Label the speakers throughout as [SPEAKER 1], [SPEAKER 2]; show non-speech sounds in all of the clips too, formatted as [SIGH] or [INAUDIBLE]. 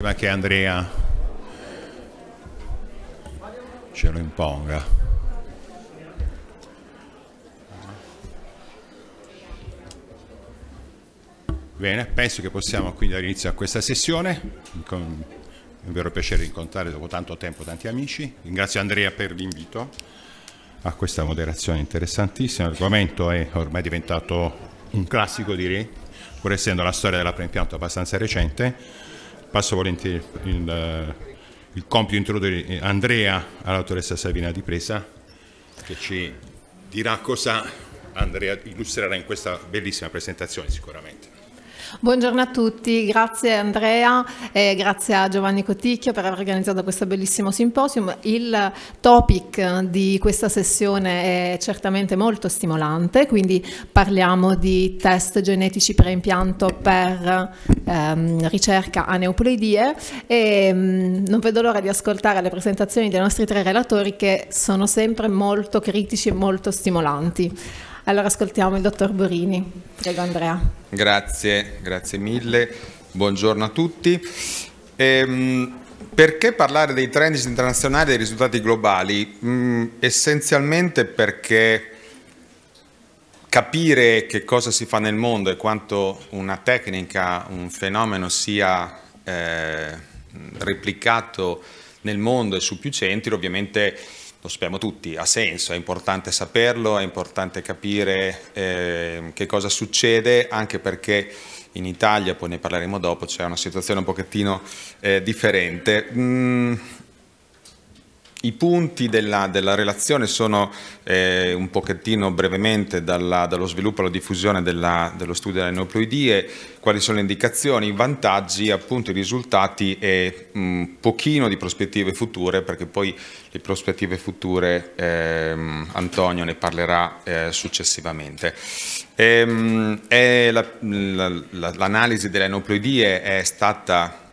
[SPEAKER 1] prima che Andrea ce lo imponga. Bene, penso che possiamo quindi dare inizio a questa sessione. È un vero piacere incontrare dopo tanto tempo tanti amici. Ringrazio Andrea per l'invito a questa moderazione interessantissima. L'argomento è ormai diventato un classico direi, pur essendo la storia della preimpianto abbastanza recente passo volentieri il, eh, il compito di introdurre eh, Andrea alla dottoressa Savina Di Presa che ci dirà cosa Andrea illustrerà in questa bellissima presentazione sicuramente.
[SPEAKER 2] Buongiorno a tutti, grazie Andrea e grazie a Giovanni Coticchio per aver organizzato questo bellissimo simposium. Il topic di questa sessione è certamente molto stimolante, quindi parliamo di test genetici preimpianto per ehm, ricerca a neopleidie e mh, mm, non vedo l'ora di ascoltare le presentazioni dei nostri tre relatori che sono sempre molto critici e molto stimolanti. Allora ascoltiamo il dottor Borini. Prego Andrea.
[SPEAKER 3] Grazie, grazie mille. Buongiorno a tutti. Ehm, perché parlare dei trend internazionali e dei risultati globali? Mm, essenzialmente perché capire che cosa si fa nel mondo e quanto una tecnica, un fenomeno sia eh, replicato nel mondo e su più centri ovviamente lo sappiamo tutti, ha senso, è importante saperlo, è importante capire eh, che cosa succede, anche perché in Italia, poi ne parleremo dopo, c'è una situazione un pochettino eh, differente. Mm, i punti della, della relazione sono eh, un pochettino brevemente dalla, dallo sviluppo alla diffusione della, dello studio delle neoploidie, quali sono le indicazioni, i vantaggi, appunto i risultati e un mm, pochino di prospettive future, perché poi le prospettive future eh, Antonio ne parlerà eh, successivamente. L'analisi ehm, la, la, delle neoploidie è stata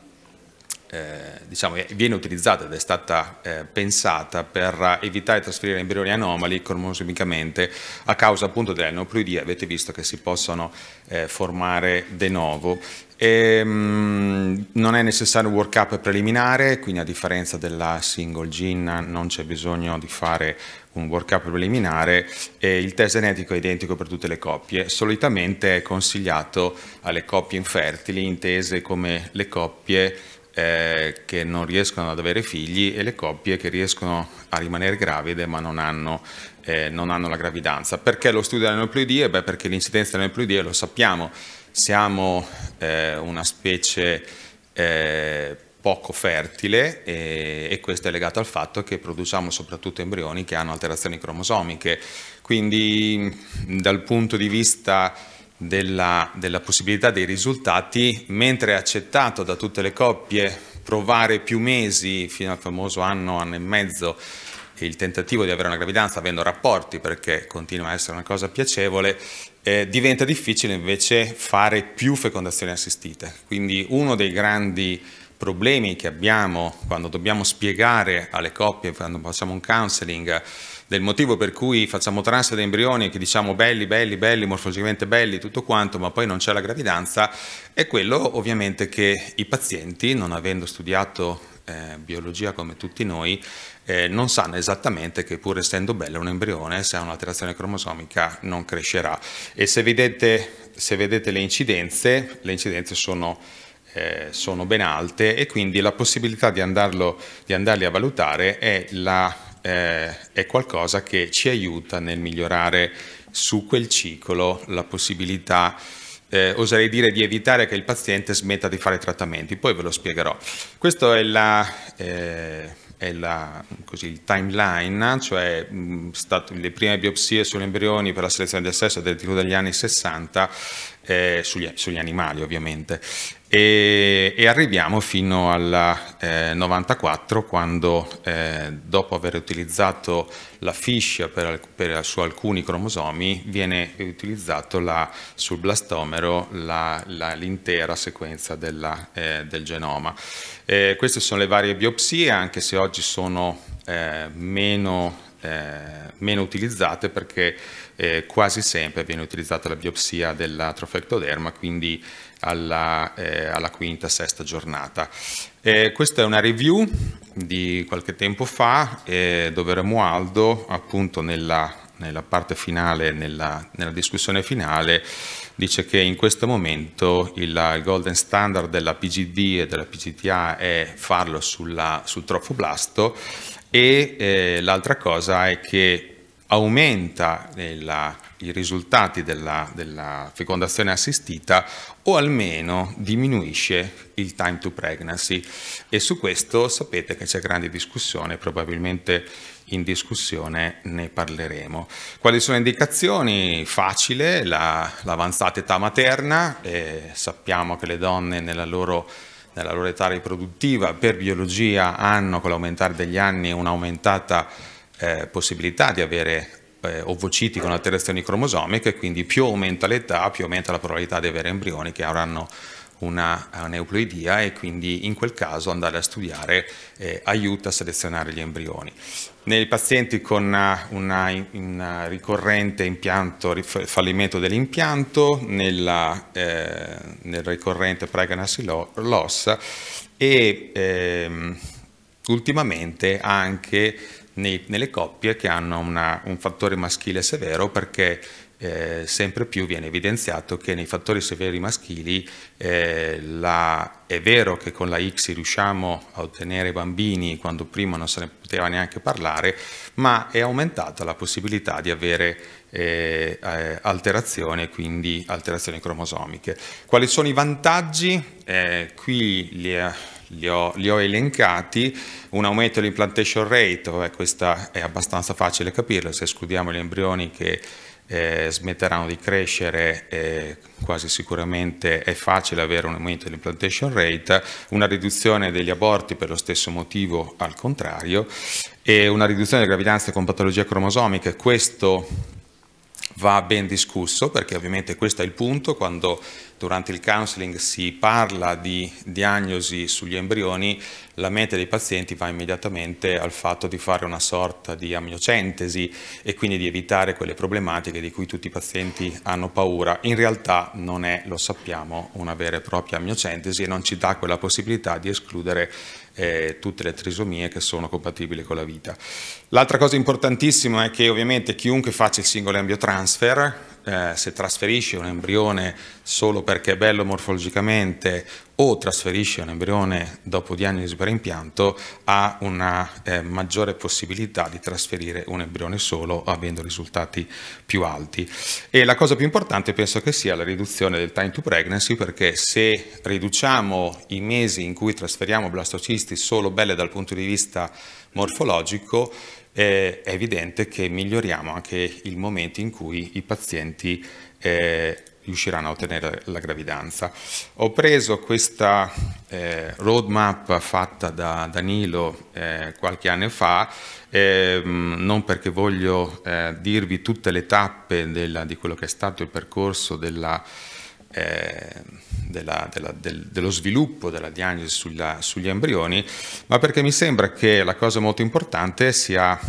[SPEAKER 3] eh, diciamo, viene utilizzata ed è stata eh, pensata per evitare di trasferire embrioni anomali cromosomicamente a causa appunto delle neoploidie, avete visto che si possono eh, formare de novo. E, ehm, mh, non è necessario un workup preliminare, quindi a differenza della single gene non c'è bisogno di fare un workup preliminare e il test genetico è identico per tutte le coppie. Solitamente è consigliato alle coppie infertili, intese come le coppie eh, che non riescono ad avere figli e le coppie che riescono a rimanere gravide ma non hanno, eh, non hanno la gravidanza. Perché lo studio della neoploidie? Beh, perché l'incidenza della neoploidie lo sappiamo, siamo eh, una specie eh, poco fertile e, e, questo è legato al fatto che produciamo soprattutto embrioni che hanno alterazioni cromosomiche. Quindi dal punto di vista della, della possibilità dei risultati, mentre è accettato da tutte le coppie provare più mesi, fino al famoso anno, anno e mezzo, il tentativo di avere una gravidanza avendo rapporti perché continua a essere una cosa piacevole, eh, diventa difficile invece fare più fecondazioni assistite. Quindi uno dei grandi problemi che abbiamo quando dobbiamo spiegare alle coppie, quando facciamo un counseling, del motivo per cui facciamo trans di embrioni che diciamo belli, belli, belli, morfologicamente belli, tutto quanto, ma poi non c'è la gravidanza, è quello ovviamente che i pazienti, non avendo studiato eh, biologia come tutti noi, eh, non sanno esattamente che pur essendo bello un embrione, se ha un'alterazione cromosomica non crescerà. E se vedete, se vedete le incidenze, le incidenze sono, eh, sono, ben alte e quindi la possibilità di, andarlo, di andarli a valutare è la eh, è qualcosa che ci aiuta nel migliorare su quel ciclo la possibilità eh, oserei dire di evitare che il paziente smetta di fare trattamenti, poi ve lo spiegherò. Questo è, la, eh, è la, così, il timeline, cioè mh, mm, le prime biopsie sulle embrioni per la selezione del sesso del degli anni 60 eh, sugli, sugli, animali ovviamente. E, e arriviamo fino al eh, 94 quando eh, dopo aver utilizzato la fiscia per, per, su alcuni cromosomi viene utilizzato la, sul blastomero l'intera sequenza della, eh, del genoma. Eh, queste sono le varie biopsie anche se oggi sono eh, meno, meno utilizzate perché eh, quasi sempre viene utilizzata la biopsia della trofectoderma, quindi alla, eh, alla quinta, sesta giornata. Eh, questa è una review di qualche tempo fa eh, dove Romualdo, appunto nella, nella parte finale, nella, nella, discussione finale, dice che in questo momento il golden standard della PGD e della PGTA è farlo sulla, sul trofoblasto e eh, l'altra cosa è che aumenta la, i risultati della, della, fecondazione assistita o almeno diminuisce il time to pregnancy e su questo sapete che c'è grande discussione, probabilmente in discussione ne parleremo. Quali sono le indicazioni? Facile, l'avanzata età materna, eh, sappiamo che le donne nella loro nella loro età riproduttiva per biologia hanno con l'aumentare degli anni un'aumentata eh, possibilità di avere eh, ovociti con alterazioni cromosomiche, quindi più aumenta l'età, più aumenta la probabilità di avere embrioni che avranno una neuploidia e quindi in quel caso andare a studiare eh, aiuta a selezionare gli embrioni. Nei pazienti con eh, un ricorrente impianto, fallimento dell'impianto, eh, nel ricorrente pregnancy loss e ehm, ultimamente anche nei, nelle coppie che hanno una, un fattore maschile severo perché eh, sempre più viene evidenziato che nei fattori severi maschili eh, la, è vero che con la X riusciamo a ottenere bambini quando prima non se ne poteva neanche parlare, ma è aumentata la possibilità di avere eh, eh alterazioni, quindi alterazioni cromosomiche. Quali sono i vantaggi? Eh, qui li, li ho, li ho elencati, un aumento dell'implantation rate, eh, questa è abbastanza facile capirlo, se escludiamo gli embrioni che eh, smetteranno di crescere, eh, quasi sicuramente è facile avere un aumento dell'implantation rate, una riduzione degli aborti per lo stesso motivo al contrario e una riduzione delle gravidanze con patologie cromosomiche. Questo va ben discusso perché ovviamente questo è il punto quando durante il counseling si parla di diagnosi sugli embrioni la mente dei pazienti va immediatamente al fatto di fare una sorta di amiocentesi e quindi di evitare quelle problematiche di cui tutti i pazienti hanno paura. In realtà non è, lo sappiamo, una vera e propria amiocentesi e non ci dà quella possibilità di escludere eh, tutte le trisomie che sono compatibili con la vita. L'altra cosa importantissima è che ovviamente chiunque faccia il singolo embryotransfer, eh, se trasferisce un embrione solo perché è bello morfologicamente o trasferisce un embrione dopo diagnosi per impianto, ha una eh, maggiore possibilità di trasferire un embrione solo avendo risultati più alti. E la cosa più importante penso che sia la riduzione del time to pregnancy perché se riduciamo i mesi in cui trasferiamo blastocisti solo belle dal punto di vista morfologico, eh, è evidente che miglioriamo anche il momento in cui i pazienti eh, riusciranno a ottenere la gravidanza. Ho preso questa eh, roadmap fatta da Danilo eh, qualche anno fa, ehm, non perché voglio eh, dirvi tutte le tappe della, di quello che è stato il percorso della eh, della, della, del, dello sviluppo della diagnosi sulla, sugli embrioni, ma perché mi sembra che la cosa molto importante sia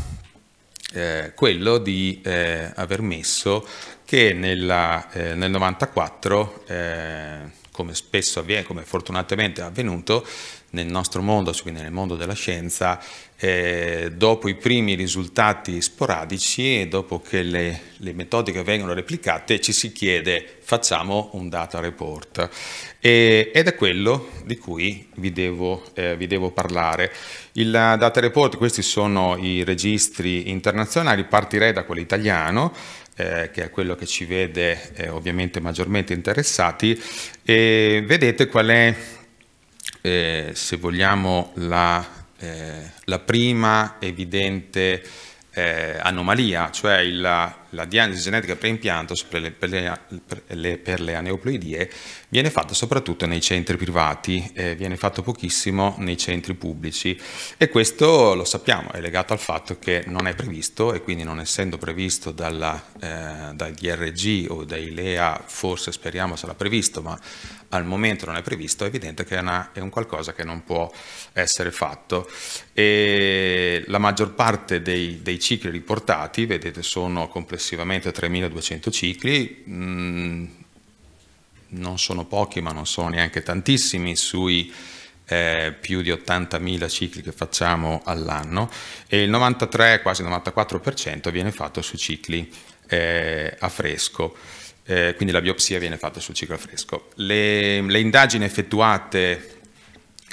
[SPEAKER 3] eh, quello di eh, aver messo che nella, eh, nel 94, eh, come spesso avviene, come fortunatamente è avvenuto, nel nostro mondo, quindi cioè nel mondo della scienza, eh, dopo i primi risultati sporadici e dopo che le, le, metodiche vengono replicate ci si chiede facciamo un data report e, ed è quello di cui vi devo, eh, vi devo parlare. Il data report, questi sono i registri internazionali, partirei da quello italiano eh, che è quello che ci vede eh, ovviamente maggiormente interessati, e vedete qual è, eh, se vogliamo, la, eh, la prima evidente eh, anomalia, cioè il la diagnosi genetica preimpianto per le, per, le, per le, aneuploidie viene fatta soprattutto nei centri privati, eh, viene fatto pochissimo nei centri pubblici e questo lo sappiamo, è legato al fatto che non è previsto e quindi non essendo previsto dalla, eh, dal DRG o dai LEA, forse speriamo sarà previsto, ma al momento non è previsto, è evidente che è, una, è un qualcosa che non può essere fatto. E la maggior parte dei, dei cicli riportati, vedete, sono completamente complessivamente 3200 cicli, mm, non sono pochi ma non sono neanche tantissimi sui eh, più di 80.000 cicli che facciamo all'anno e il 93, quasi 94% viene fatto su cicli eh, a fresco. Eh, quindi la biopsia viene fatta sul ciclo a fresco. Le, le indagini effettuate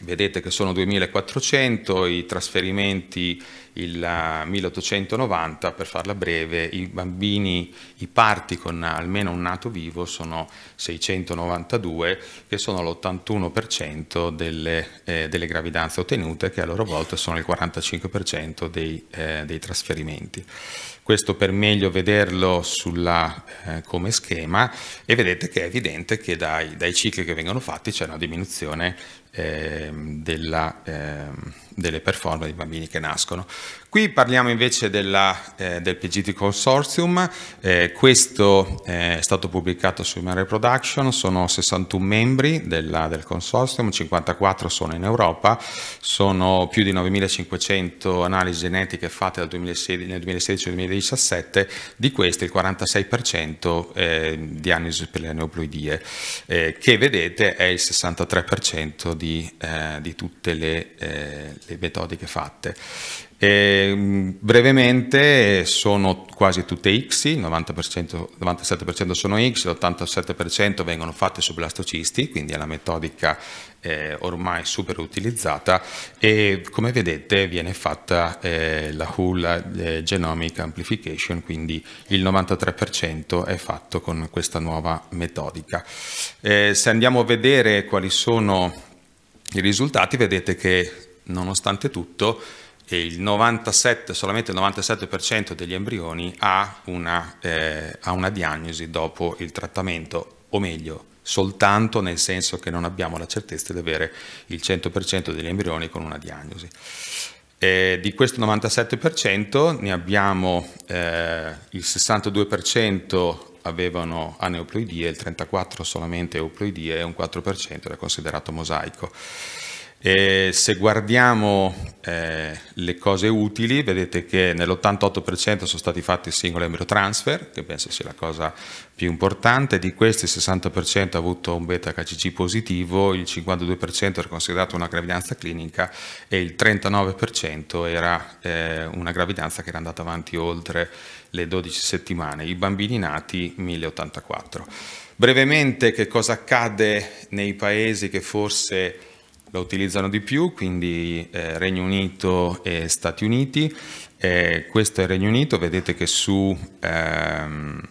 [SPEAKER 3] Vedete che sono 2400, i trasferimenti il 1890, per farla breve, i bambini, i parti con almeno un nato vivo sono 692, che sono l'81% delle, eh, delle, gravidanze ottenute, che a loro volta sono il 45% dei, eh, dei, trasferimenti. Questo per meglio vederlo sulla, eh, come schema e vedete che è evidente che dai, dai cicli che vengono fatti c'è una diminuzione eh, della, eh, delle performance dei bambini che nascono. Qui parliamo invece della, eh, del PGT Consortium, eh, questo eh, è stato pubblicato su Mare Production, sono 61 membri della, del consortium, 54 sono in Europa, sono più di 9.500 analisi genetiche fatte 2016, nel 2016-2017, di queste il 46% di analisi per le neoploidie, eh, che vedete è il 63% di, eh, di tutte le, eh, le metodiche fatte. E, ehm, brevemente sono quasi tutte X, il 97% sono X, l'87% vengono fatte su blastocisti, quindi è una metodica eh, ormai super utilizzata e come vedete viene fatta eh, la whole eh, Genomic Amplification, quindi il 93% è fatto con questa nuova metodica. Eh, se andiamo a vedere quali sono i risultati, vedete che nonostante tutto e il 97, solamente il 97% degli embrioni ha una, eh, ha una diagnosi dopo il trattamento, o meglio, soltanto nel senso che non abbiamo la certezza di avere il 100% degli embrioni con una diagnosi. E di questo 97% ne abbiamo eh, il 62% avevano aneuploidie, il 34% solamente euploidie e un 4% era considerato mosaico. E se guardiamo eh, le cose utili, vedete che nell'88% sono stati fatti single embryo transfer, che penso sia la cosa più importante, di questi il 60% ha avuto un beta HCG positivo, il 52% era considerato una gravidanza clinica e il 39% era eh, una gravidanza che era andata avanti oltre le 12 settimane, i bambini nati 1084. Brevemente che cosa accade nei paesi che forse la utilizzano di più, quindi eh, Regno Unito e Stati Uniti. Eh, questo è il Regno Unito, vedete che su ehm,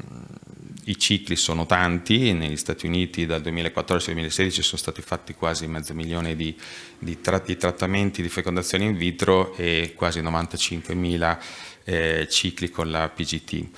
[SPEAKER 3] i cicli sono tanti, negli Stati Uniti dal 2014 al 2016 sono stati fatti quasi mezzo milione di, di, tra di trattamenti di fecondazione in vitro e quasi 95 mila eh, cicli con la PGT.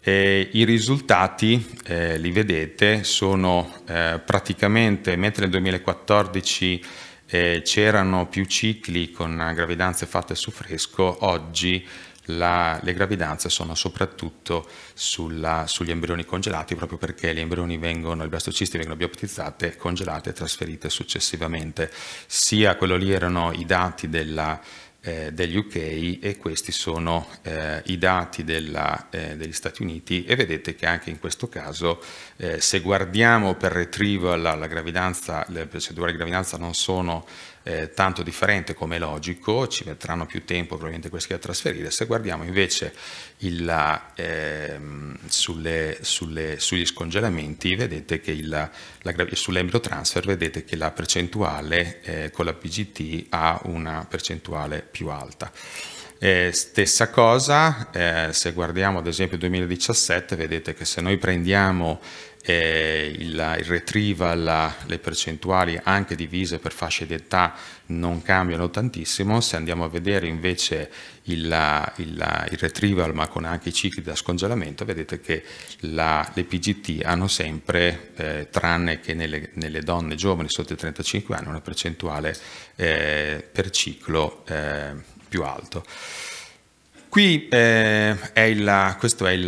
[SPEAKER 3] E I risultati, eh, li vedete, sono eh, praticamente, mentre nel 2014 eh, c'erano più cicli con gravidanze fatte su fresco, oggi la, le gravidanze sono soprattutto sulla, sugli embrioni congelati proprio perché gli embrioni vengono, i blastocisti vengono bioptizzati, congelati e trasferiti successivamente. Sia quello lì erano i dati della eh, degli UK e questi sono eh, i dati della, eh, degli Stati Uniti e vedete che anche in questo caso eh, se guardiamo per retrieval la, la, le procedure di gravidanza non sono eh, tanto differente come logico, ci metteranno più tempo probabilmente questi a trasferire. Se guardiamo invece il, eh, sulle, sulle, sugli scongelamenti, vedete che il, la, sull'embrio transfer vedete che la percentuale eh, con la PGT ha una percentuale più alta. Eh, stessa cosa, eh, se guardiamo ad esempio il 2017, vedete che se noi prendiamo eh, il, il, retrieval, le percentuali anche divise per fasce di età non cambiano tantissimo, se andiamo a vedere invece il, il, il retrieval ma con anche i cicli da scongelamento vedete che la, le PGT hanno sempre, eh, tranne che nelle, nelle, donne giovani sotto i 35 anni, una percentuale eh, per ciclo eh, più alto. Qui eh, è il, questo è il,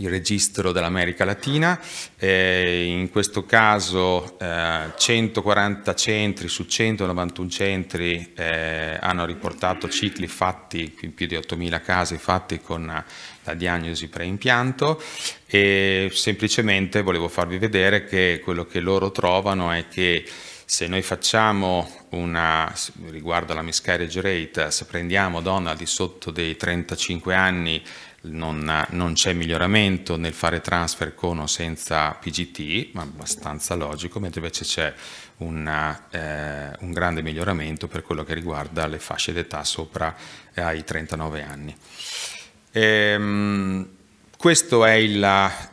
[SPEAKER 3] il registro dell'America Latina, eh, in questo caso eh, 140 centri su 191 centri eh, hanno riportato cicli fatti, più di 8.000 casi fatti con la diagnosi preimpianto e semplicemente volevo farvi vedere che quello che loro trovano è che se noi facciamo una, riguardo alla miscarriage rate, se prendiamo donna al di sotto dei 35 anni non, non c'è miglioramento nel fare transfer con o senza PGT, ma abbastanza logico, mentre invece c'è una, eh, un grande miglioramento per quello che riguarda le fasce d'età sopra ai 39 anni. Ehm, questo è il,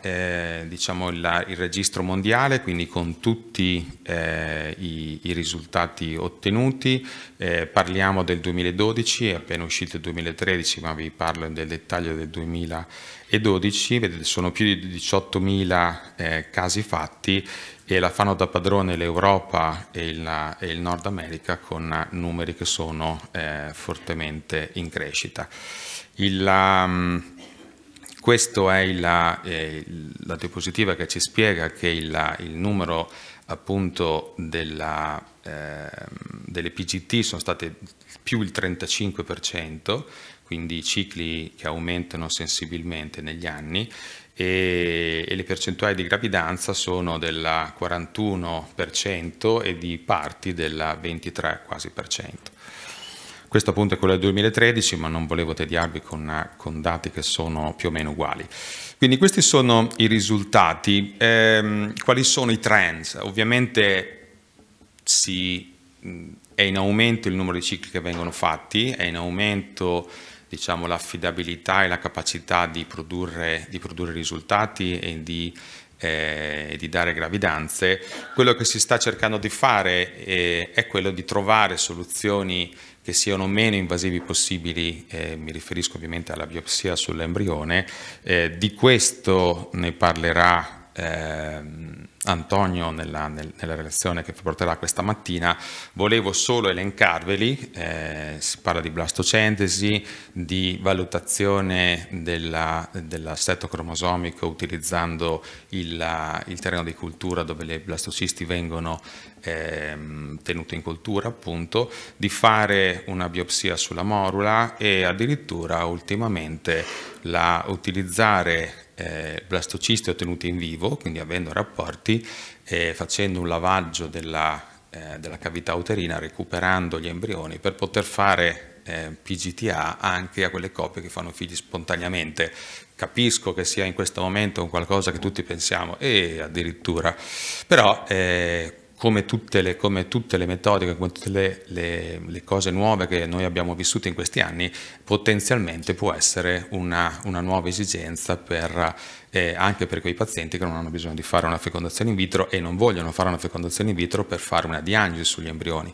[SPEAKER 3] eh, diciamo il, il, registro mondiale, quindi con tutti eh, i, i, risultati ottenuti. Eh, parliamo del 2012, è appena uscito il 2013, ma vi parlo del dettaglio del 2012. Vedete, sono più di 18.000 eh, casi fatti e la fanno da padrone l'Europa e, e il, Nord America con numeri che sono eh, fortemente in crescita. Il, um, questa è la, eh, la, diapositiva che ci spiega che il, il numero appunto della, eh, delle PGT sono state più il 35%, quindi cicli che aumentano sensibilmente negli anni e, e le percentuali di gravidanza sono del 41% e di parti del 23 quasi per cento. Questo appunto è quello del 2013, ma non volevo tediarvi con, con dati che sono più o meno uguali. Quindi questi sono i risultati. Eh, quali sono i trends? Ovviamente si, è in aumento il numero di cicli che vengono fatti, è in aumento diciamo, l'affidabilità e la capacità di produrre, di produrre risultati e di, eh, di, dare gravidanze. Quello che si sta cercando di fare eh, è quello di trovare soluzioni che siano meno invasivi possibili, eh, mi riferisco ovviamente alla biopsia sull'embrione, eh, di questo ne parlerà eh, Antonio nella, nel, nella, relazione che porterà questa mattina, volevo solo elencarveli, eh, si parla di blastocentesi, di valutazione dell'assetto cromosomico utilizzando il, il, terreno di cultura dove le blastocisti vengono Ehm, tenuto in coltura appunto, di fare una biopsia sulla morula e addirittura ultimamente la, utilizzare eh, blastocisti ottenuti in vivo, quindi avendo rapporti, eh, facendo un lavaggio della, eh, della cavità uterina, recuperando gli embrioni per poter fare eh, PGTA anche a quelle coppie che fanno figli spontaneamente. Capisco che sia in questo momento un qualcosa che tutti pensiamo e addirittura, però eh, come tutte, le, come tutte le, metodiche, come tutte le, le, le, cose nuove che noi abbiamo vissuto in questi anni, potenzialmente può essere una, una nuova esigenza per, eh, anche per quei pazienti che non hanno bisogno di fare una fecondazione in vitro e non vogliono fare una fecondazione in vitro per fare una diagnosi sugli embrioni.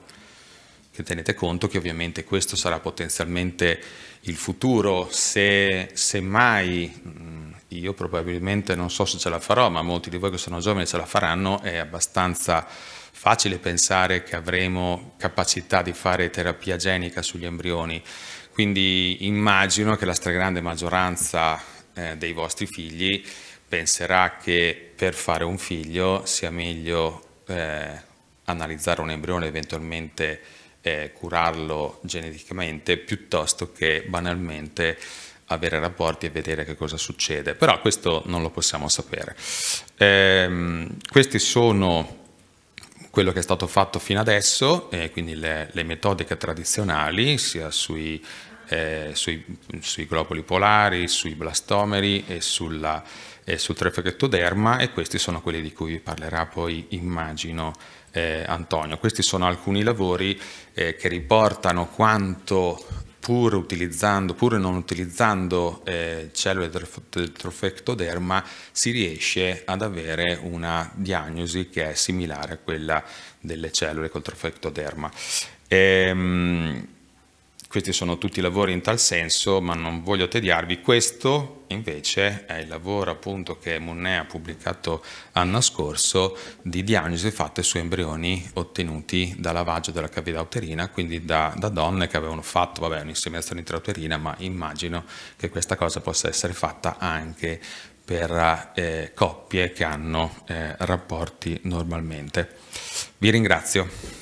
[SPEAKER 3] Che tenete conto che ovviamente questo sarà potenzialmente il futuro se, se mai... Mh, mm, io probabilmente non so se ce la farò, ma molti di voi che sono giovani ce la faranno, è abbastanza facile pensare che avremo capacità di fare terapia genica sugli embrioni. Quindi immagino che la stragrande maggioranza eh, dei vostri figli penserà che per fare un figlio sia meglio eh, analizzare un embrione, eventualmente eh, curarlo geneticamente, piuttosto che banalmente avere rapporti e vedere che cosa succede, però questo non lo possiamo sapere. Ehm, questi sono quello che è stato fatto fino adesso, eh, quindi le, le, metodiche tradizionali, sia sui, eh, sui, sui, globuli polari, sui blastomeri e, sulla, e sul trefectoderma e questi sono quelli di cui vi parlerà poi, immagino, eh, Antonio. Questi sono alcuni lavori eh, che riportano quanto pur, utilizzando, pur non utilizzando eh, cellule del trofectoderma, si riesce ad avere una diagnosi che è similare a quella delle cellule col trofectoderma. Ehm, questi sono tutti lavori in tal senso, ma non voglio tediarvi. Questo invece è il lavoro appunto che Munné ha pubblicato l'anno scorso di diagnosi fatte su embrioni ottenuti da lavaggio della cavità uterina, quindi da, da donne che avevano fatto vabbè, un'inseminazione intrauterina, ma immagino che questa cosa possa essere fatta anche per eh, coppie che hanno eh, rapporti normalmente. Vi ringrazio.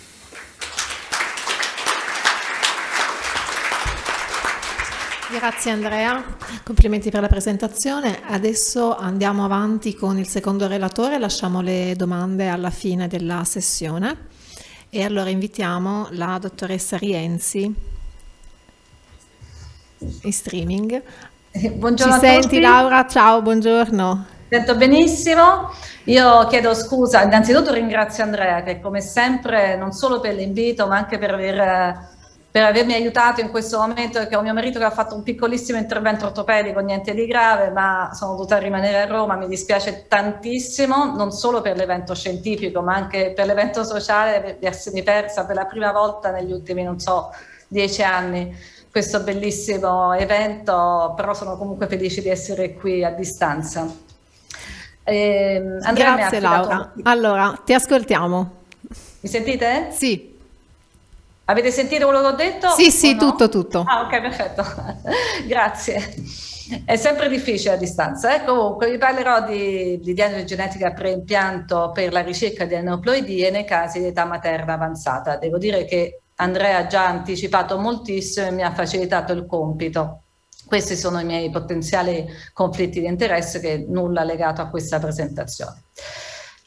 [SPEAKER 2] Grazie Andrea, complimenti per la presentazione. Adesso andiamo avanti con il secondo relatore, lasciamo le domande alla fine della sessione e allora invitiamo la dottoressa Rienzi in streaming. Buongiorno Ci senti Laura? Ciao, buongiorno. Sento benissimo. Io chiedo scusa,
[SPEAKER 4] innanzitutto ringrazio Andrea che come sempre non solo per l'invito ma anche per aver eh, per avermi aiutato in questo momento, che ho mio marito che ha fatto un piccolissimo intervento ortopedico, niente di grave, ma sono dovuta rimanere a Roma, mi dispiace tantissimo, non solo per l'evento scientifico, ma anche per l'evento sociale, di essermi persa per la prima volta negli ultimi, non so, dieci anni, questo bellissimo evento, però sono comunque felice di essere qui a distanza. Eh, Andrea Grazie Laura.
[SPEAKER 2] Allora, ti ascoltiamo.
[SPEAKER 4] Mi sentite? Sì. Avete sentito quello che ho
[SPEAKER 2] detto? Sì, sì, no? tutto, tutto. Ah, ok,
[SPEAKER 4] perfetto. [LAUGHS] Grazie. È sempre difficile a distanza. Eh? Comunque, vi parlerò di, di genetica preimpianto per la ricerca di aneuploidie nei casi di età materna avanzata. Devo dire che Andrea ha già anticipato moltissimo e mi ha facilitato il compito. Questi sono i miei potenziali conflitti di interesse che nulla legato a questa presentazione.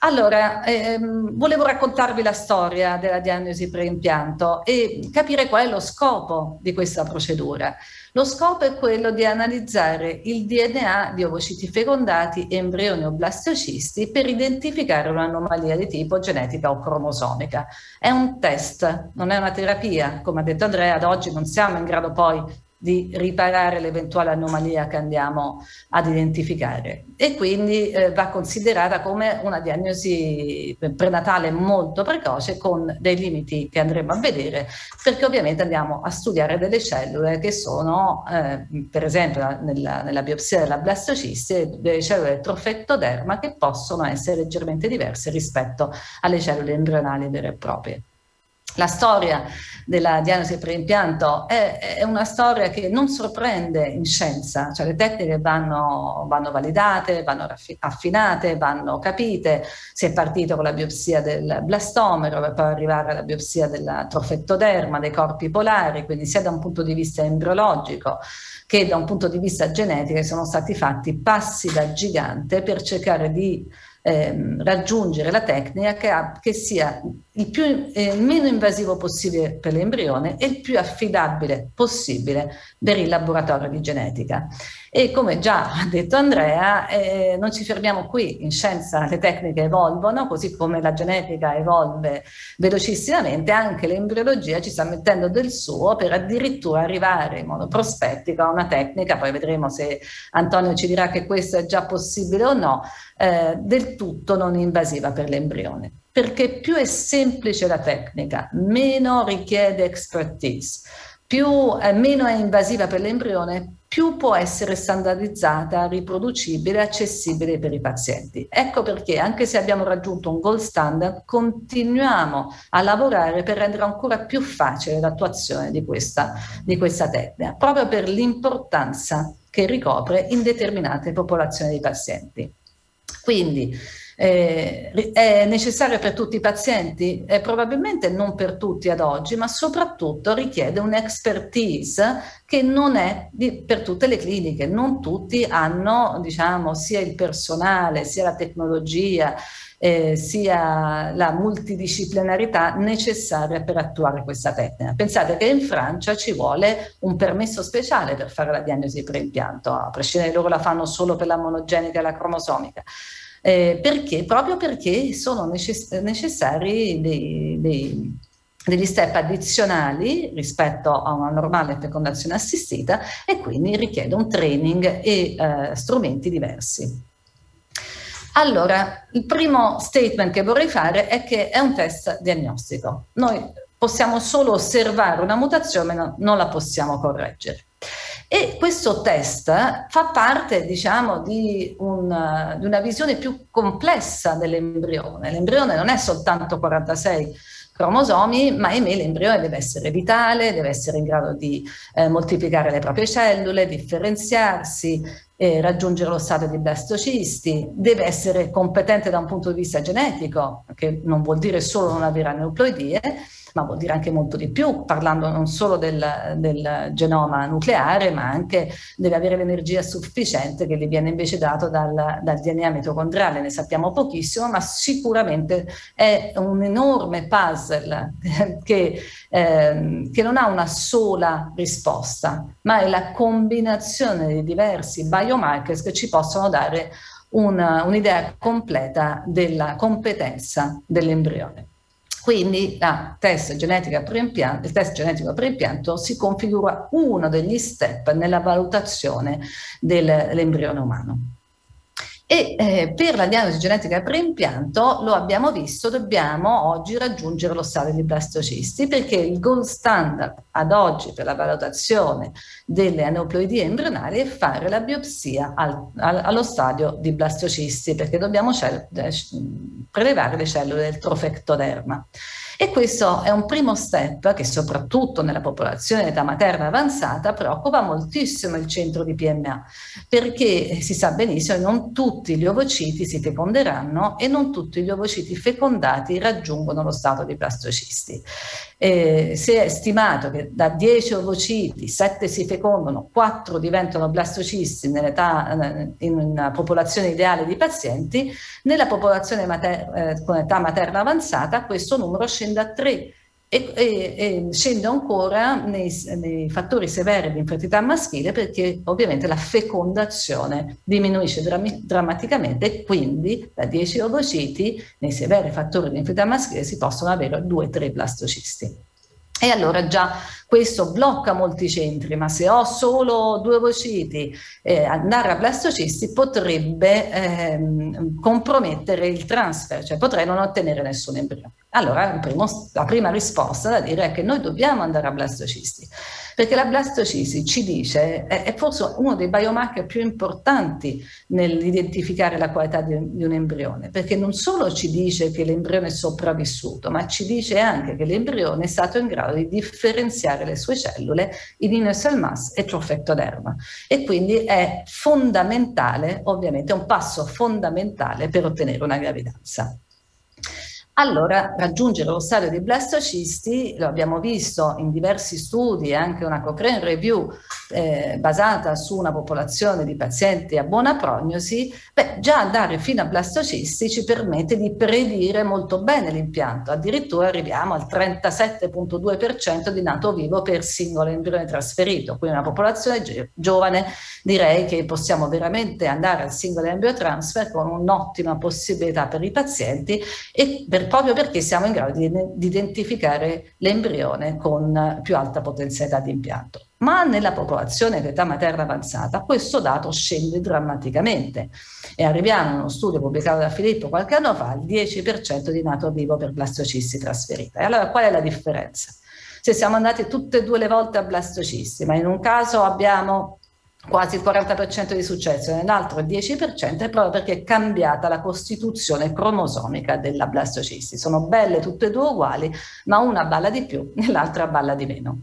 [SPEAKER 4] Allora, ehm, volevo raccontarvi la storia della diagnosi preimpianto e capire qual è lo scopo di questa procedura. Lo scopo è quello di analizzare il DNA di ovociti fecondati, embrioni o blastocisti per identificare un'anomalia di tipo genetica o cromosomica. È un test, non è una terapia. Come ha detto Andrea, ad oggi non siamo in grado poi di riparare l'eventuale anomalia che andiamo ad identificare e quindi eh, va considerata come una diagnosi prenatale molto precoce con dei limiti che andremo a vedere perché ovviamente andiamo a studiare delle cellule che sono eh, per esempio nella, nella biopsia della blastociste delle cellule del trofettoderma che possono essere leggermente diverse rispetto alle cellule embrionali vere e proprie. La storia della diagnosi per impianto è, è, una storia che non sorprende in scienza, cioè le tecniche vanno, vanno, validate, vanno affinate, vanno capite, si è partito con la biopsia del blastomero per poi arrivare alla biopsia della trofettoderma, dei corpi polari, quindi sia da un punto di vista embriologico che da un punto di vista genetico sono stati fatti passi da gigante per cercare di ehm, raggiungere la tecnica che, ha, che sia il, più, eh, il meno invasivo possibile per l'embrione e il più affidabile possibile per il laboratorio di genetica. E come già ha detto Andrea, eh, non ci fermiamo qui, in scienza le tecniche evolvono, così come la genetica evolve velocissimamente, anche l'embriologia ci sta mettendo del suo per addirittura arrivare in modo prospettico a una tecnica, poi vedremo se Antonio ci dirà che questo è già possibile o no, eh, del tutto non invasiva per l'embrione, perché più è semplice la tecnica, meno richiede expertise, più, eh, meno è invasiva per l'embrione, più può essere standardizzata, riproducibile, accessibile per i pazienti. Ecco perché anche se abbiamo raggiunto un gold standard, continuiamo a lavorare per rendere ancora più facile l'attuazione di questa, di questa tecnica, proprio per l'importanza che ricopre in determinate popolazioni di pazienti. Quindi eh, è necessario per tutti i pazienti? Eh, probabilmente non per tutti ad oggi, ma soprattutto richiede un'expertise che non è di, per tutte le cliniche. Non tutti hanno diciamo, sia il personale, sia la tecnologia, eh, sia la multidisciplinarità necessaria per attuare questa tecnica. Pensate che in Francia ci vuole un permesso speciale per fare la diagnosi preimpianto, a prescindere loro la fanno solo per la monogenica e la cromosomica. Eh, perché? Proprio perché sono necess- necessari dei, dei degli step addizionali rispetto a una normale fecondazione assistita e quindi richiede un training e eh, strumenti diversi. Allora, il primo statement che vorrei fare è che è un test diagnostico. Noi possiamo solo osservare una mutazione, ma non la possiamo correggere. E questo test fa parte, diciamo, di una, di una visione più complessa dell'embrione. L'embrione non è soltanto 46 cromosomi, ma ahimè l'embrione deve essere vitale, deve essere in grado di eh, moltiplicare le proprie cellule, differenziarsi, eh, raggiungere lo stato di blastocisti, deve essere competente da un punto di vista genetico, che non vuol dire solo non avere aneuploidie, ma vuol dire anche molto di più, parlando non solo del, del genoma nucleare, ma anche dell'avere l'energia sufficiente che gli viene invece dato dal, dal DNA mitocondriale. Ne sappiamo pochissimo, ma sicuramente è un enorme puzzle [LAUGHS] che, eh, che non ha una sola risposta, ma è la combinazione di diversi biomarkers che ci possono dare una, un'idea completa della competenza dell'embrione. Quindi test il test genetico per impianto si configura uno degli step nella valutazione dell'embrione umano. E eh, per la diagnosi genetica preimpianto, lo abbiamo visto, dobbiamo oggi raggiungere lo stadio di blastocisti perché il gold standard ad oggi per la valutazione delle aneuploidie embrionali è fare la biopsia al, al, allo stadio di blastocisti perché dobbiamo cell- eh, prelevare le cellule del trofectoderma. E questo è un primo step che soprattutto nella popolazione d'età materna avanzata preoccupa moltissimo il centro di PMA, perché si sa benissimo che non tutti gli ovociti si feconderanno e non tutti gli ovociti fecondati raggiungono lo stato di blastocisti. Eh, si è stimato che da 10 ovociti 7 si fecondano, 4 diventano blastocisti eh, in una popolazione ideale di pazienti, nella popolazione mater- eh, con età materna avanzata questo numero scende scende a 3 e, e, e scende ancora nei, nei fattori severi di infertilità maschile perché ovviamente la fecondazione diminuisce drammi, drammaticamente e quindi da 10 ovociti nei severi fattori di infertilità maschile si possono avere 2-3 blastocisti. E allora già questo blocca molti centri, ma se ho solo due vociti, eh, andare a blastocisti potrebbe ehm, compromettere il transfer, cioè potrei non ottenere nessun embrione. Allora primo, la prima risposta da dire è che noi dobbiamo andare a blastocisti perché la blastocisi ci dice, è, è forse uno dei biomarker più importanti nell'identificare la qualità di, di un embrione, perché non solo ci dice che l'embrione è sopravvissuto, ma ci dice anche che l'embrione è stato in grado di differenziare le sue cellule in inner cell mass e trofectoderma. E quindi è fondamentale, ovviamente, è un passo fondamentale per ottenere una gravidanza allora raggiungere lo stadio di blastocisti, lo abbiamo visto in diversi studi, anche una Cochrane Review eh, basata su una popolazione di pazienti a buona prognosi, beh, già andare fino a blastocisti ci permette di predire molto bene l'impianto, addirittura arriviamo al 37,2% di nato vivo per singolo embrione trasferito, quindi una popolazione gi- giovane direi che possiamo veramente andare al singolo embryo transfer con un'ottima possibilità per i pazienti e per, proprio perché siamo in grado di, di identificare l'embrione con più alta potenzialità di impianto ma nella popolazione d'età materna avanzata questo dato scende drammaticamente e arriviamo a uno studio pubblicato da Filippo qualche anno fa il 10% di nato vivo per blastocisti trasferita. E allora qual è la differenza? Se siamo andati tutte e due le volte a blastocisti, ma in un caso abbiamo quasi il 40% di successo, nell'altro il 10% è proprio perché è cambiata la costituzione cromosomica della blastocisti. Sono belle tutte e due uguali, ma una balla di più, nell'altra balla di meno.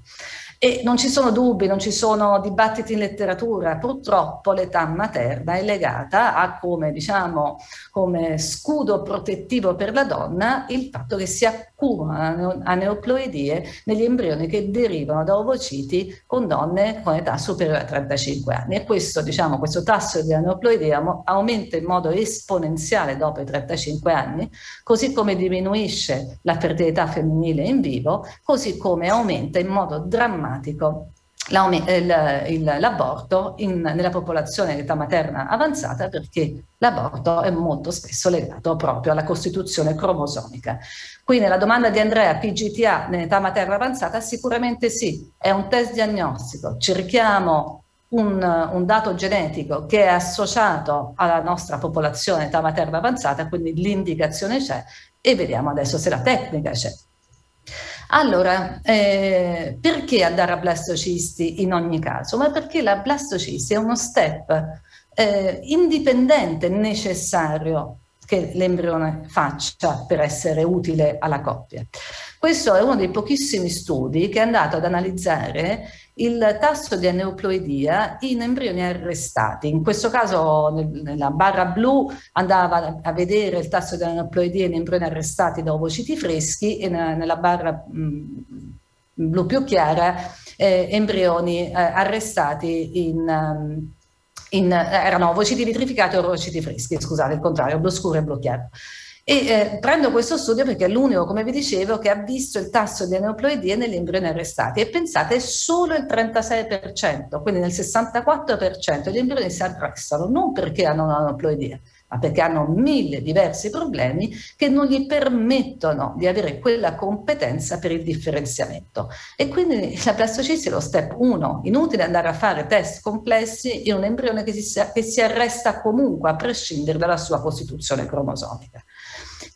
[SPEAKER 4] E non ci sono dubbi, non ci sono dibattiti in letteratura. Purtroppo l'età materna è legata a come, diciamo, come scudo protettivo per la donna il fatto che si accumulano aneuploidie negli embrioni che derivano da ovociti con donne con età superiore a 35 anni. E questo, diciamo, questo tasso di aneuploidia aumenta in modo esponenziale dopo i 35 anni, così come diminuisce la fertilità femminile in vivo, così come aumenta in modo drammatico drammatico l'aborto nella popolazione dell'età materna avanzata perché l'aborto è molto spesso legato proprio alla costituzione cromosomica. Qui nella domanda di Andrea, PGTA nell'età materna avanzata, sicuramente sì, è un test diagnostico, cerchiamo un, un dato genetico che è associato alla nostra popolazione età materna avanzata, quindi l'indicazione c'è e vediamo adesso se la tecnica c'è. Allora, eh, perché andare a blastocisti in ogni caso? Ma perché la blastocisti è uno step eh, indipendente, necessario che l'embrione faccia per essere utile alla coppia. Questo è uno dei pochissimi studi che è andato ad analizzare il tasso di aneuploidia in embrioni arrestati. In questo caso nella barra blu andava a vedere il tasso di aneuploidia in embrioni arrestati da ovociti freschi e nella barra mm, blu più chiara eh, embrioni eh, arrestati in, mm, in, erano ovociti vitrificati o ovociti freschi, scusate, il contrario, blu scuro e blu chiaro. E eh, prendo questo studio perché è l'unico, come vi dicevo, che ha visto il tasso di aneuploidie negli embrioni arrestati. E pensate, è solo il 36%, quindi nel 64% degli embrioni si arrestano non perché hanno un'aneuploidia, ma perché hanno mille diversi problemi che non gli permettono di avere quella competenza per il differenziamento. E quindi la blastocisti è lo step 1, inutile andare a fare test complessi in un embrione che si, che si arresta comunque a prescindere dalla sua costituzione cromosomica.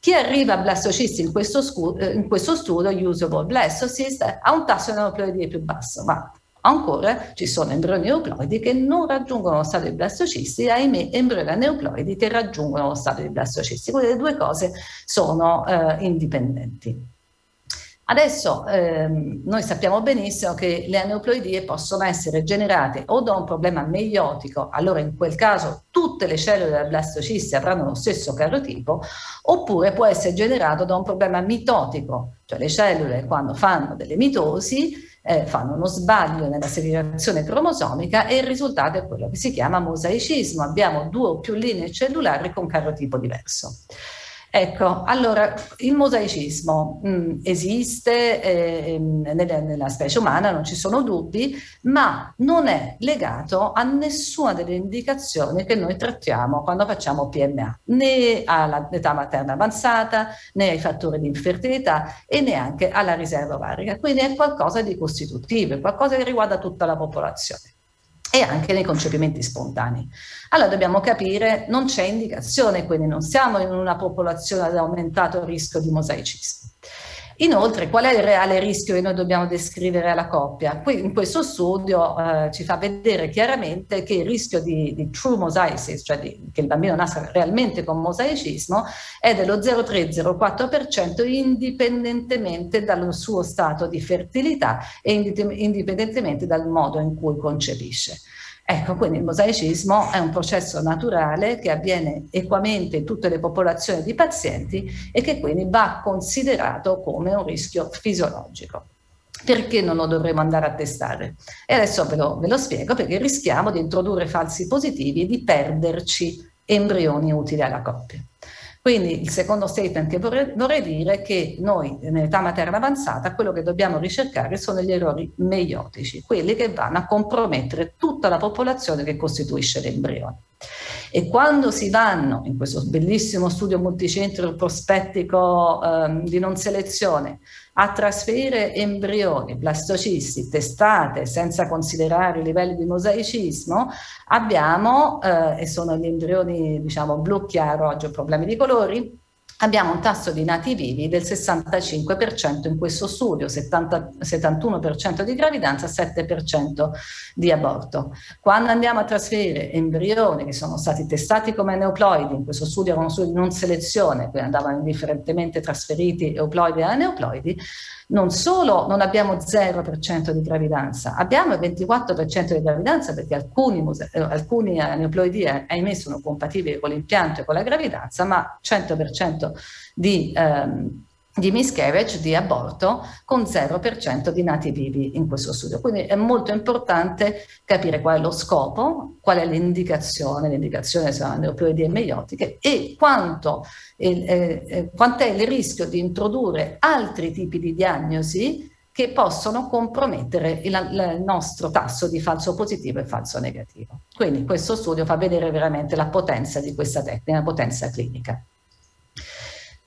[SPEAKER 4] Chi arriva a blastocisti in questo, scu- eh, in questo studio, usable blastocyst, ha un tasso di neoploidie più basso, ma ancora ci sono embrioni neoploidi che non raggiungono lo stato di blastocisti, ahimè embrioni neoploidi che raggiungono lo stato di blastocisti. Quindi le due cose sono eh, indipendenti. Adesso ehm, noi sappiamo benissimo che le aneuploidie possono essere generate o da un problema meiotico, allora in quel caso tutte le cellule della blastocisti avranno lo stesso carotipo, oppure può essere generato da un problema mitotico, cioè le cellule quando fanno delle mitosi eh, fanno uno sbaglio nella segregazione cromosomica e il risultato è quello che si chiama mosaicismo, abbiamo due o più linee cellulari con carotipo diverso. Ecco, allora il mosaicismo mh, mm, esiste eh, nella, nella, specie umana, non ci sono dubbi, ma non è legato a nessuna delle indicazioni che noi trattiamo quando facciamo PMA, né all'età materna avanzata, né ai fattori di infertilità e neanche alla riserva ovarica. Quindi è qualcosa di costitutivo, è qualcosa che riguarda tutta la popolazione e anche nei concepimenti spontanei. Allora dobbiamo capire, non c'è indicazione, quindi non siamo in una popolazione ad aumentato rischio di mosaicismo. Inoltre, qual è il reale rischio che noi dobbiamo descrivere alla coppia? Qui, in questo studio eh, ci fa vedere chiaramente che il rischio di, di true mosaicism, cioè di, che il bambino nasca realmente con mosaicismo, è dello 0,3-0,4% indipendentemente dal suo stato di fertilità e indipendentemente dal modo in cui concepisce. Ecco, quindi il mosaicismo è un processo naturale che avviene equamente in tutte le popolazioni di pazienti e che quindi va considerato come un rischio fisiologico. Perché non lo dovremmo andare a testare? E adesso ve lo, ve lo spiego perché rischiamo di introdurre falsi positivi e di perderci embrioni utili alla coppia. Quindi il secondo statement che vorrei, vorrei dire è che noi nell'età materna avanzata quello che dobbiamo ricercare sono gli errori meiotici, quelli che vanno a compromettere tutta la popolazione che costituisce l'embrione. E quando si vanno in questo bellissimo studio multicentro prospettico ehm, di non selezione a trasferire embrioni, blastocisti, testate senza considerare i livelli di mosaicismo, abbiamo, eh, e sono gli embrioni diciamo blu chiaro, oggi ho problemi di colori, abbiamo un tasso di nati vivi del 65% in questo studio, 70, 71% di gravidanza, 7% di aborto. Quando andiamo a trasferire embrioni che sono stati testati come neoploidi, in questo studio erano uno di non selezione, quindi andavano indifferentemente trasferiti euploidi a neoploidi, non solo non abbiamo 0% di gravidanza, abbiamo il 24% di gravidanza perché alcuni, muse- eh, alcuni eh, neoploidi, eh, ahimè, sono compatibili con l'impianto e con la gravidanza, ma 100% di... Ehm, di miscarriage, di aborto, con 0% di nati vivi in questo studio. Quindi è molto importante capire qual è lo scopo, qual è l'indicazione, l'indicazione saranno le opioidi e quanto, eh, eh, quant'è il rischio di introdurre altri tipi di diagnosi che possono compromettere il, il, nostro tasso di falso positivo e falso negativo. Quindi questo studio fa vedere veramente la potenza di questa tecnica, la potenza clinica.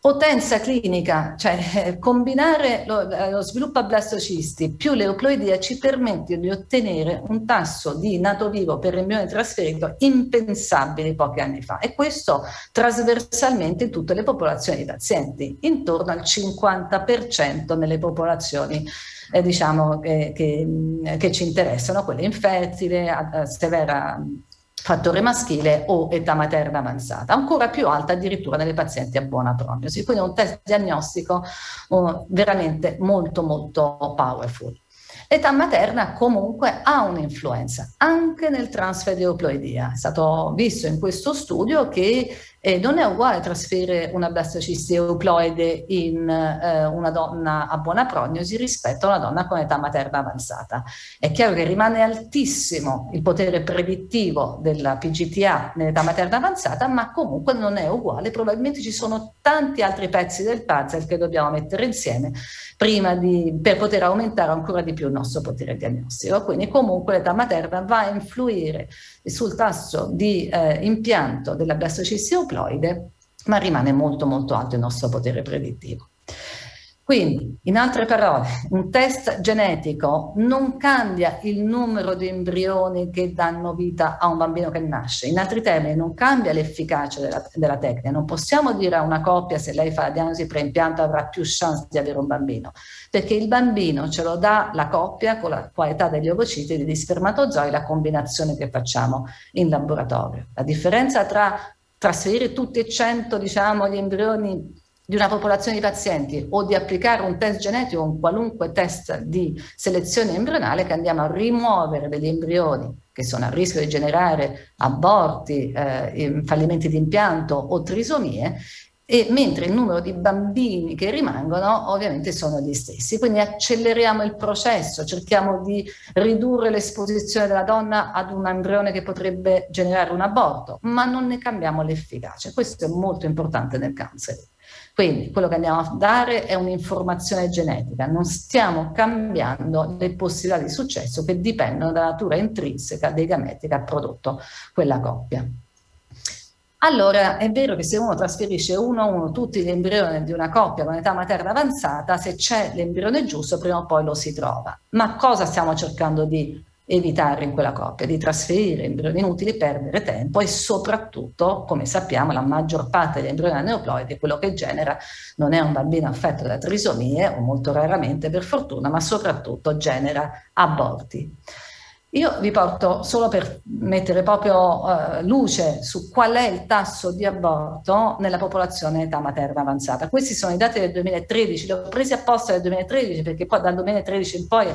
[SPEAKER 4] Potenza clinica, cioè eh, combinare lo, eh, lo sviluppo a blastocisti più l'eucloidia ci permette di ottenere un tasso di nato vivo per embrione trasferito impensabile pochi anni fa e questo trasversalmente in tutte le popolazioni di pazienti, intorno al 50% nelle popolazioni eh, diciamo, che, che, che, ci interessano, quelle infertile, a, a severa fattore maschile o età materna avanzata, ancora più alta addirittura nelle pazienti a buona prognosi. Quindi è un test diagnostico uh, veramente molto molto powerful. L'età materna comunque ha un'influenza anche nel transfer di euploidia. È stato visto in questo studio che e non è uguale trasferire una blastocisti euploide in eh, una donna a buona prognosi rispetto a una donna con età materna avanzata. È chiaro che rimane altissimo il potere predittivo della PGTA nell'età materna avanzata, ma comunque non è uguale. Probabilmente ci sono tanti altri pezzi del puzzle che dobbiamo mettere insieme di, per poter aumentare ancora di più il nostro potere diagnostico. Quindi comunque l'età materna va a influire sul tasso di eh, impianto della blastocisti euploide, ma rimane molto molto alto il nostro potere predittivo. Quindi, in altre parole, un test genetico non cambia il numero di embrioni che danno vita a un bambino che nasce. In altri termini, non cambia l'efficacia della, della tecnica. Non possiamo dire a una coppia se lei fa la diagnosi preimpianto avrà più chance di avere un bambino, perché il bambino ce lo dà la coppia con la qualità degli ovociti e degli spermatozoi, la combinazione che facciamo in laboratorio. La differenza tra trasferire tutti e 100 diciamo, gli embrioni di una popolazione di pazienti o di applicare un test genetico o un qualunque test di selezione embrionale che andiamo a rimuovere degli embrioni che sono a rischio di generare aborti, eh, fallimenti di impianto o trisomie e mentre il numero di bambini che rimangono ovviamente sono gli stessi. Quindi acceleriamo il processo, cerchiamo di ridurre l'esposizione della donna ad un embrione che potrebbe generare un aborto, ma non ne cambiamo l'efficacia. Questo è molto importante nel cancer. Quindi quello che andiamo a dare è un'informazione genetica, non stiamo cambiando le possibilità di successo che dipendono dalla natura intrinseca dei gameti che ha prodotto quella coppia. Allora, è vero che se uno trasferisce uno a uno tutti gli embrioni di una coppia con età materna avanzata, se c'è l'embrione giusto, prima o poi lo si trova. Ma cosa stiamo cercando di evitare in quella coppia di trasferire embrioni inutili, perdere tempo e soprattutto, come sappiamo, la maggior parte degli embrioni aneuploidi, quello che genera non è un bambino affetto da trisomie o molto raramente per fortuna, ma soprattutto genera aborti. Io vi porto solo per mettere proprio eh, luce su qual è il tasso di aborto nella popolazione età materna avanzata. Questi sono i dati del 2013, li ho presi apposta nel 2013 perché poi dal 2013 in poi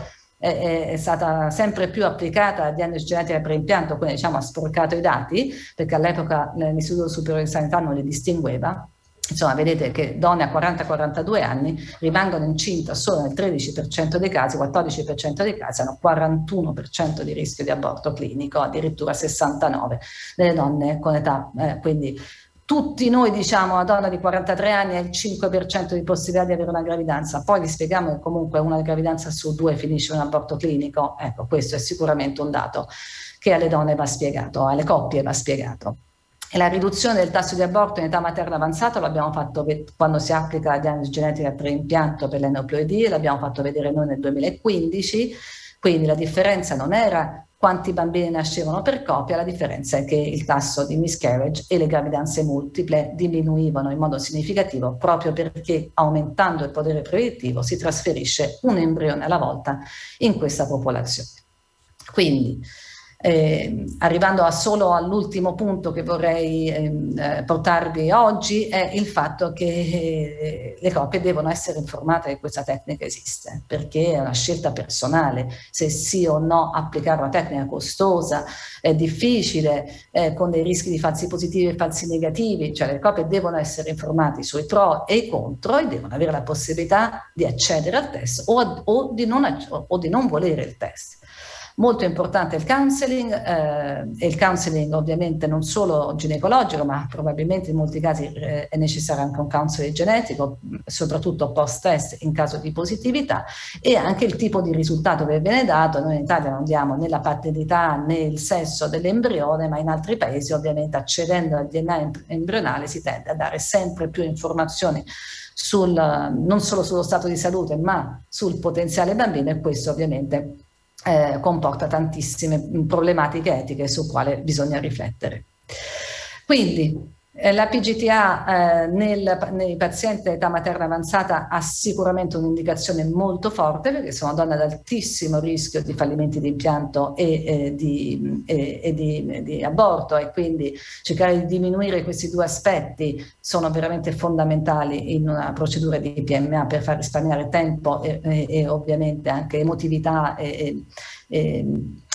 [SPEAKER 4] è, è stata sempre più applicata la diagnosi genetica per impianto, quindi diciamo ha sporcato i dati, perché all'epoca eh, l'Istituto Superiore di Sanità non li distingueva, Insomma, vedete che donne a 40-42 anni rimangono incinte solo nel 13% dei casi, 14% dei casi hanno 41% di rischio di aborto clinico, addirittura 69 delle donne con età eh, quindi tutti noi diciamo una donna di 43 anni ha il 5% di possibilità di avere una gravidanza, poi vi spieghiamo che comunque una gravidanza su due finisce un aborto clinico, ecco questo è sicuramente un dato che alle donne va spiegato, alle coppie va spiegato. E la riduzione del tasso di aborto in età materna avanzata l'abbiamo fatto quando si applica la diagnosi genetica per impianto per le neoploidie, l'abbiamo fatto vedere noi nel 2015, quindi la differenza non era quanti bambini nascevano per coppia, la differenza è che il tasso di miscarriage e le gravidanze multiple diminuivano in modo significativo proprio perché aumentando il potere predittivo si trasferisce un embrione alla volta in questa popolazione. Quindi eh, arrivando a solo all'ultimo punto che vorrei ehm, eh, portarvi oggi è il fatto che eh, le coppie devono essere informate che questa tecnica esiste, perché è una scelta personale, se sì o no applicare una tecnica costosa, è difficile, eh, con dei rischi di falsi positivi e falsi negativi, cioè le coppie devono essere informate sui pro e i contro e devono avere la possibilità di accedere al test o, o, di, non, o di non volere il test. Molto importante il counseling, eh, e il counseling ovviamente non solo ginecologico, ma probabilmente in molti casi eh, è necessario anche un counseling genetico, soprattutto post-test in caso di positività, e anche il tipo di risultato che viene dato. Noi in Italia non diamo né la paternità né il sesso dell'embrione, ma in altri paesi ovviamente accedendo al DNA embrionale si tende a dare sempre più informazioni sul, non solo sullo stato di salute, ma sul potenziale bambino e questo ovviamente eh, comporta tantissime mm, problematiche etiche su quale bisogna riflettere. Quindi eh, la PGTA eh, nel, nei pazienti età materna avanzata ha sicuramente un'indicazione molto forte perché sono donne ad altissimo rischio di fallimenti di impianto e, eh, di, e, e di, di, aborto e quindi cercare di diminuire questi due aspetti sono veramente fondamentali in una procedura di PMA per far risparmiare tempo e, e ovviamente anche emotività e,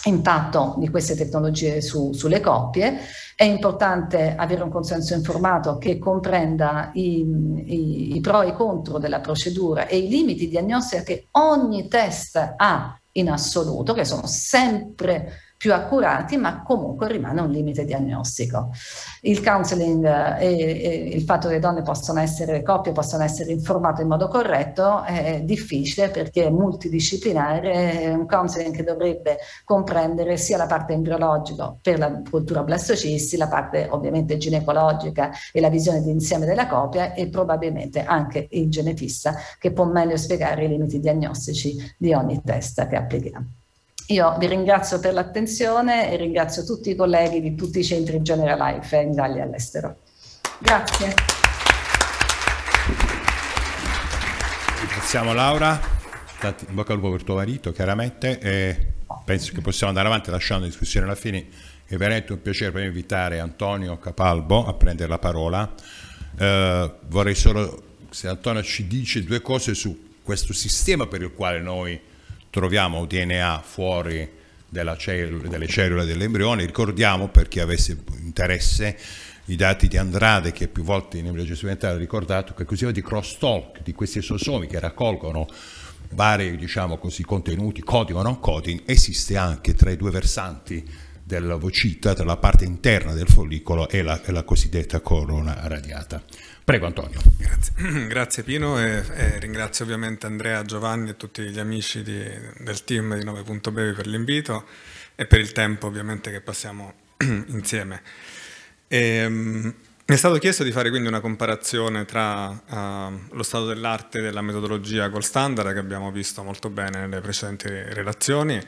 [SPEAKER 4] impatto di queste tecnologie su, sulle coppie. È importante avere un consenso informato che comprenda i, i, i pro e i contro della procedura e i limiti di diagnostica che ogni test ha in assoluto, che sono sempre più accurati, ma comunque rimane un limite diagnostico. Il counseling eh, e, e il fatto che le donne possano essere, coppie possono essere informate in modo corretto è difficile perché è multidisciplinare, è un counseling che dovrebbe comprendere sia la parte embriologica per la cultura blastocisti, la parte ovviamente ginecologica e la visione d'insieme della coppia e probabilmente anche il genetista che può meglio spiegare i limiti diagnostici di ogni test che applichiamo. Io vi ringrazio per l'attenzione e ringrazio tutti i colleghi di tutti i centri General Life in Italia e all'estero.
[SPEAKER 5] Grazie.
[SPEAKER 1] Ringraziamo Laura, tanti in bocca al lupo per tuo marito chiaramente e penso che possiamo andare avanti lasciando la discussione alla fine. È veramente un piacere per me invitare Antonio Capalbo a prendere la parola. Eh, vorrei solo, se Antonio ci dice due cose su questo sistema per il quale noi troviamo DNA fuori cellula, delle cellule dell'embrione, ricordiamo per chi avesse interesse i dati di Andrade che più volte in embriologia sperimentale ha ricordato che così di cross-talk di questi esosomi che raccolgono vari diciamo così, contenuti, coding o non coding, esiste anche tra i due versanti della vocita, tra la parte interna del follicolo e la, e la cosiddetta corona radiata. Prego Antonio.
[SPEAKER 6] Grazie, [CLEARS THROAT] Grazie Pino e, e, ringrazio ovviamente Andrea, Giovanni e tutti gli amici di, del team di 9.bevi per l'invito e per il tempo ovviamente che passiamo [CLEARS THROAT] insieme. E, ehm, mi è stato chiesto di fare quindi una comparazione tra uh, lo stato dell'arte della metodologia gold standard che abbiamo visto molto bene nelle precedenti relazioni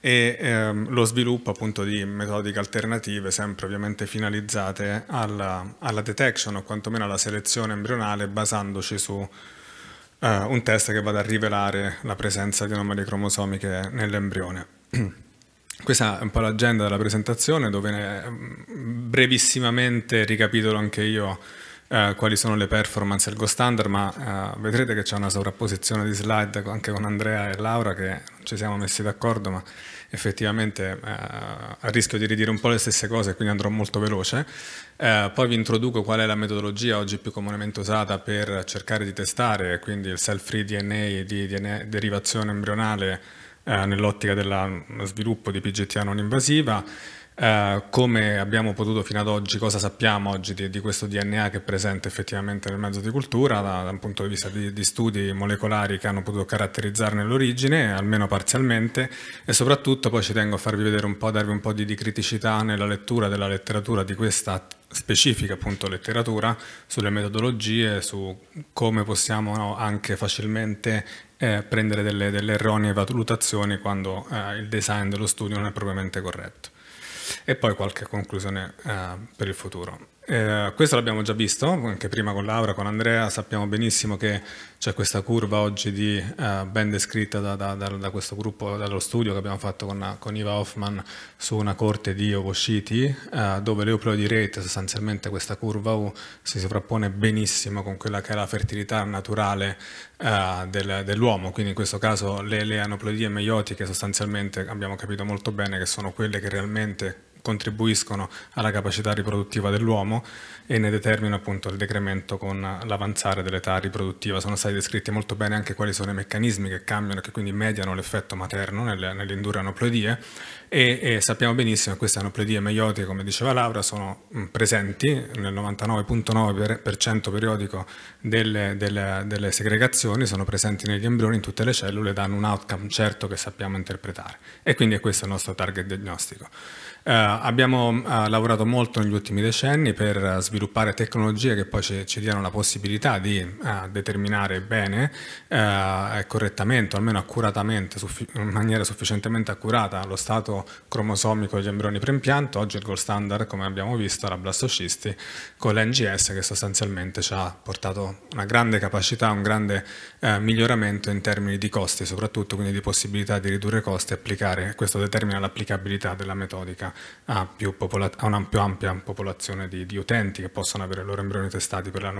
[SPEAKER 6] e ehm, lo sviluppo appunto di metodiche alternative sempre ovviamente finalizzate alla, alla detection o quantomeno alla selezione embrionale basandoci su eh, un test che vada a rivelare la presenza di anomalie cromosomiche nell'embrione. [CLEARS THROAT] Questa è un po' l'agenda della presentazione dove ehm, brevissimamente ricapitolo anche io eh, quali sono le performance ergo standard, ma eh, vedrete che c'è una sovrapposizione di slide anche con Andrea e Laura che ci siamo messi d'accordo, ma effettivamente eh, a rischio di ridire un po' le stesse cose, quindi andrò molto veloce. Eh, poi vi introduco qual è la metodologia oggi più comunemente usata per cercare di testare, quindi il self-free DNA di DNA, derivazione embrionale nell'ottica dello mm, sviluppo di PGTA non invasiva. Eh, come abbiamo potuto fino ad oggi, cosa sappiamo oggi di, di, questo DNA che è presente effettivamente nel mezzo di cultura, da, da un punto di vista di, di, studi molecolari che hanno potuto caratterizzarne l'origine, almeno parzialmente, e soprattutto poi ci tengo a farvi vedere un po', darvi un po' di, di criticità nella lettura della letteratura di questa specifica appunto letteratura sulle metodologie, su come possiamo no, anche facilmente eh, prendere delle, delle, erronee valutazioni quando eh, il design dello studio non è propriamente corretto e poi qualche conclusione eh, per il futuro. Eh, questo l'abbiamo già visto anche prima con Laura, con Andrea, sappiamo benissimo che c'è questa curva oggi di, eh, ben descritta da, da, da, da, questo gruppo, dallo studio che abbiamo fatto con, con Iva Hoffman su una corte di ovociti eh, dove l'euploidy rate, sostanzialmente questa curva U, si sovrappone benissimo con quella che è la fertilità naturale eh, del, dell'uomo, quindi in questo caso le, le aneuploidie meiotiche sostanzialmente abbiamo capito molto bene che sono quelle che realmente contribuiscono alla capacità riproduttiva dell'uomo e ne determinano appunto il decremento con l'avanzare dell'età riproduttiva. Sono stati descritti molto bene anche quali sono i meccanismi che cambiano, e che quindi mediano l'effetto materno nelle, nell'indurre aneuploidie e, e, sappiamo benissimo che queste aneuploidie meiotiche, come diceva Laura, sono presenti nel 99,9% periodico delle, delle, delle segregazioni, sono presenti negli embrioni, in tutte le cellule, danno un outcome certo che sappiamo interpretare. E quindi questo è il nostro target diagnostico. Eh, abbiamo mm, eh, lavorato molto negli ultimi decenni per eh, sviluppare tecnologie che poi ci, ci diano la possibilità di determinare bene e correttamente, o almeno accuratamente, in maniera sufficientemente accurata, lo stato cromosomico degli embrioni preimpianto. Oggi il gold standard, come abbiamo visto, era blastocisti con l'NGS che sostanzialmente ci ha portato una grande capacità, un grande eh, miglioramento in termini di costi soprattutto, quindi di possibilità di ridurre costi e applicare, questo determina l'applicabilità della metodica a, a una più ampia popolazione di, di, utenti che possono avere i loro embrioni testati per la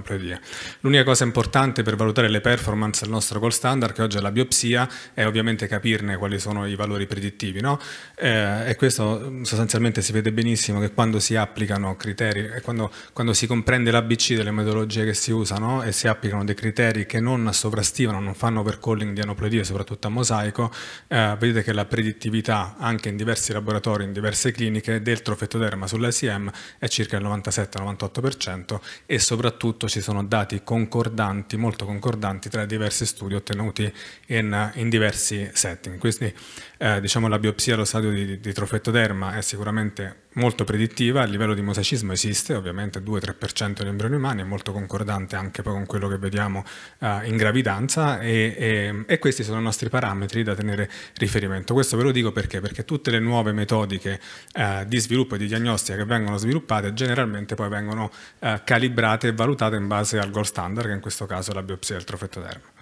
[SPEAKER 6] L'unica cosa importante per valutare le performance del nostro goal standard, che oggi è la biopsia, è ovviamente capirne quali sono i valori predittivi. No? Eh, e questo mm, sostanzialmente si vede benissimo che quando si applicano criteri, eh, quando, quando si comprende l'ABC delle metodologie che si usano e si applicano dei criteri che non sovrastivano, non fanno overcalling di aneuploidie, soprattutto a mosaico, eh, vedete che la predittività anche in diversi laboratori, in diverse cliniche, cliniche del trofettoderma sull'ICM è circa il 97-98% e soprattutto ci sono dati concordanti, molto concordanti tra diversi studi ottenuti in, in diversi setting. Quindi eh, diciamo, la biopsia allo stadio di, di trofettoderma è sicuramente molto predittiva, il livello di mosaicismo esiste, ovviamente 2-3% degli embrioni umani, è molto concordante anche poi con quello che vediamo uh, in gravidanza e, e, e, questi sono i nostri parametri da tenere riferimento. Questo ve lo dico perché? Perché tutte le nuove metodiche uh, di sviluppo e di diagnostica che vengono sviluppate generalmente poi vengono uh, calibrate e valutate in base al gold standard, che in questo caso è la biopsia del trofettoderma.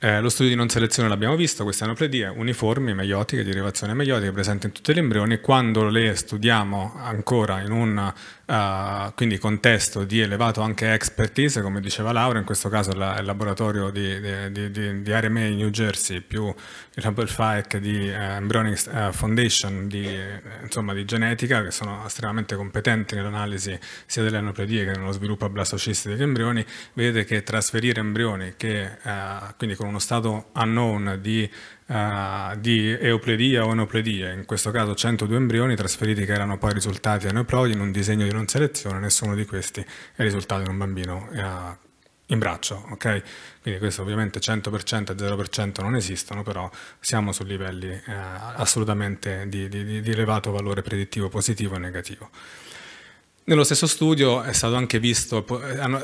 [SPEAKER 6] Eh, lo studio di non selezione l'abbiamo visto, queste anopledie uniformi, meiotiche, di derivazione meiotica, presenti in tutti gli embrioni, quando le studiamo ancora in un Uh, quindi contesto di elevato anche expertise, come diceva Laura, in questo caso la, il laboratorio di, di, di, di RMA New Jersey più il Hubble FAEC di uh, eh, Embryonic uh, eh, Foundation di, eh, insomma, di, genetica che sono estremamente competenti nell'analisi sia delle aneuploidie che nello sviluppo a blastocisti degli embrioni, vedete che trasferire embrioni che quindi con uno stato unknown di uh, di eupledia o enopledia, in questo caso 102 embrioni trasferiti che erano poi risultati a neoprodi in un disegno di non selezione, nessuno di questi è risultato in un bambino uh, in braccio, ok? Quindi questo ovviamente 100% e 0% non esistono, però siamo su livelli eh, assolutamente di, di, di, elevato valore predittivo positivo e negativo. Nello stesso studio è stato anche visto,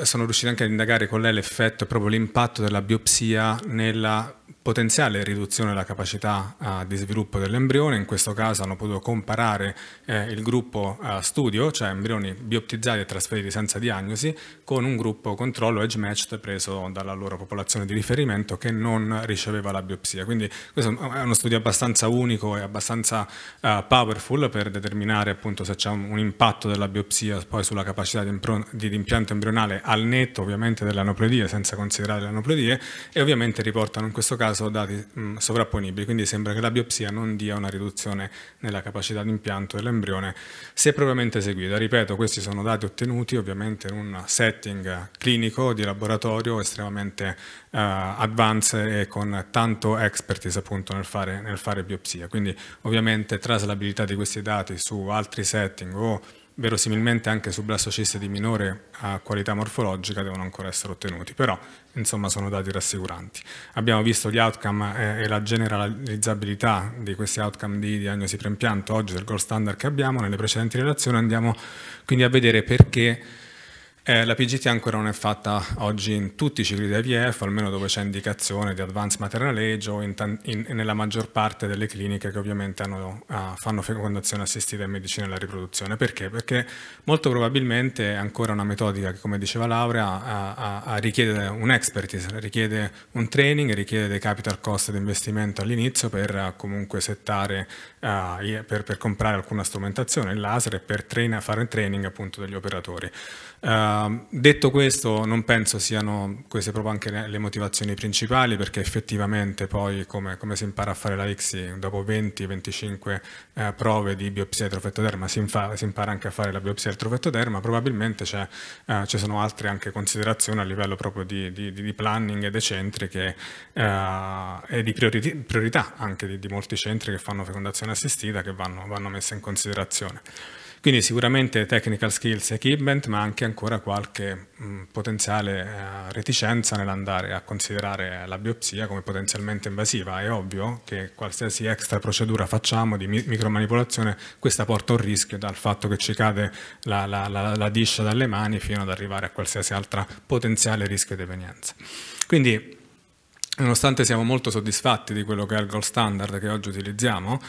[SPEAKER 6] sono riusciti anche ad indagare qual è l'effetto, proprio l'impatto della biopsia nella potenziale riduzione della capacità uh, di sviluppo dell'embrione, in questo caso hanno potuto comparare eh, il gruppo uh, studio, cioè embrioni bioptizzati e trasferiti senza diagnosi, con un gruppo controllo edge matched preso dalla loro popolazione di riferimento che non riceveva la biopsia. Quindi questo è uno studio abbastanza unico e abbastanza uh, powerful per determinare appunto se c'è un, un, impatto della biopsia poi sulla capacità di, di impianto embrionale al netto ovviamente delle aneuploidie, senza considerare le aneuploidie, e ovviamente riportano in questo questo caso dati mh, mm, sovrapponibili, quindi sembra che la biopsia non dia una riduzione nella capacità di impianto dell'embrione se propriamente eseguita. Ripeto, questi sono dati ottenuti ovviamente in un setting clinico di laboratorio estremamente eh, advanced e con tanto expertise appunto nel fare, nel fare biopsia. Quindi ovviamente traslabilità di questi dati su altri setting o verosimilmente anche su blastociste di minore eh, qualità morfologica devono ancora essere ottenuti, però insomma sono dati rassicuranti. Abbiamo visto gli outcome eh, e la generalizzabilità di questi outcome di diagnosi preimpianto oggi del gold standard che abbiamo, nelle precedenti relazioni andiamo quindi a vedere perché eh, la PGT ancora non è fatta oggi in tutti i cicli di IVF, almeno dove c'è indicazione di advanced maternal age o in, in, nella maggior parte delle cliniche che ovviamente hanno, ah, fanno fecondazione assistita in medicina alla riproduzione. Perché? Perché molto probabilmente è ancora una metodica che, come diceva Laura, a, a, a richiede un'expertise, richiede un training, richiede dei capital cost di investimento all'inizio per ah, comunque settare, uh, per, per, comprare alcuna strumentazione, il laser e per train, fare il training appunto degli operatori. Ehm, detto questo, non penso siano queste proprio anche le, motivazioni principali, perché effettivamente poi, come, come, si impara a fare la ICSI, dopo 20-25 uh, eh, prove di biopsia trofettoderma si, si, impara anche a fare la biopsia del trofettoderma, probabilmente uh, ci sono altre anche considerazioni a livello proprio di, di, di planning e dei centri che, eh, e di priori priorità anche di, di, molti centri che fanno fecondazione assistita che vanno, vanno messe in considerazione. Quindi sicuramente technical skills equipment, ma anche ancora qualche mh, mm, potenziale eh, reticenza nell'andare a considerare la biopsia come potenzialmente invasiva. È ovvio che qualsiasi extra procedura facciamo di mi micromanipolazione, questa porta un rischio dal fatto che ci cade la, la, la, la discia dalle mani fino ad arrivare a qualsiasi altra potenziale rischio di evenienza. Quindi, nonostante siamo molto soddisfatti di quello che è il gold standard che oggi utilizziamo,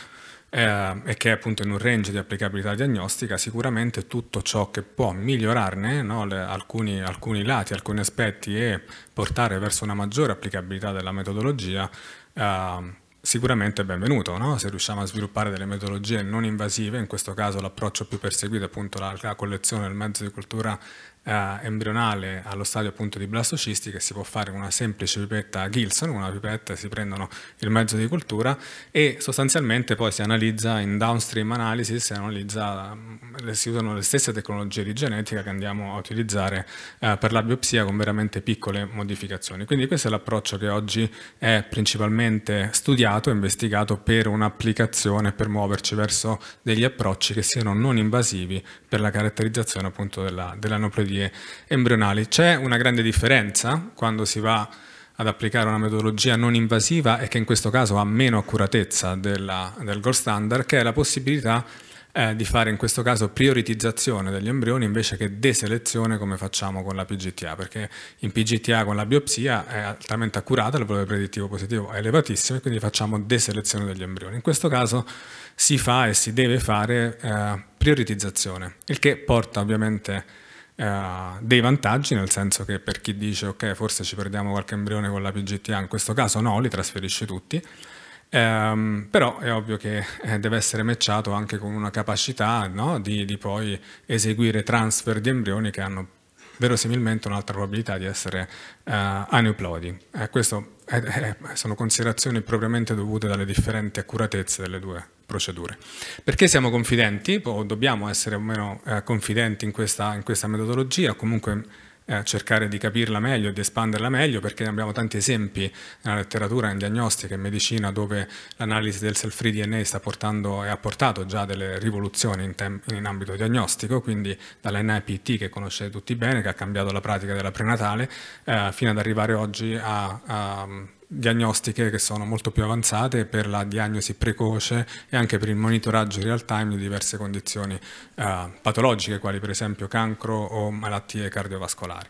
[SPEAKER 6] eh, e che è appunto in un range di applicabilità diagnostica, sicuramente tutto ciò che può migliorarne no, le, alcuni, alcuni lati, alcuni aspetti e portare verso una maggiore applicabilità della metodologia eh, sicuramente è benvenuto, no? se riusciamo a sviluppare delle metodologie non invasive, in questo caso l'approccio più perseguito è appunto la, la collezione del mezzo di cultura eh, embrionale allo stadio appunto di blastocisti che si può fare con una semplice pipetta Gilson, una pipetta si prendono il mezzo di cultura e sostanzialmente poi si analizza in downstream analysis, si, analizza, mm, si usano le stesse tecnologie di genetica che andiamo a utilizzare eh, per la biopsia con veramente piccole modificazioni. Quindi questo è l'approccio che oggi è principalmente studiato e investigato per un'applicazione, per muoverci verso degli approcci che siano non invasivi per la caratterizzazione appunto della, della terapie embrionali. C'è una grande differenza quando si va ad applicare una metodologia non invasiva e che in questo caso ha meno accuratezza della, del gold standard, che è la possibilità eh, di fare in questo caso prioritizzazione degli embrioni invece che deselezione come facciamo con la PGTA, perché in PGTA con la biopsia è altamente accurata, il valore predittivo positivo è elevatissimo e quindi facciamo deselezione degli embrioni. In questo caso si fa e si deve fare eh, prioritizzazione, il che porta ovviamente a eh, dei vantaggi, nel senso che per chi dice ok forse ci perdiamo qualche embrione con la PGTA, in questo caso no, li trasferisce tutti, um, però è ovvio che eh, deve essere matchato anche con una capacità no, di, di, poi eseguire transfer di embrioni che hanno verosimilmente un'altra probabilità di essere uh, aneuploidi. Eh, questo è, sono considerazioni propriamente dovute dalle differenti accuratezze delle due procedure. Perché siamo confidenti, o dobbiamo essere almeno eh, confidenti in questa, in questa metodologia, o comunque eh, cercare di capirla meglio e di espanderla meglio perché abbiamo tanti esempi nella letteratura, in diagnostica e medicina dove l'analisi del self-free DNA sta portando e ha portato già delle rivoluzioni in, in ambito diagnostico, quindi dall'NIPT che conoscete tutti bene, che ha cambiato la pratica della prenatale, eh, fino ad arrivare oggi a, a diagnostiche che sono molto più avanzate per la diagnosi precoce e anche per il monitoraggio real time di diverse condizioni eh, patologiche, quali per esempio cancro o malattie cardiovascolari.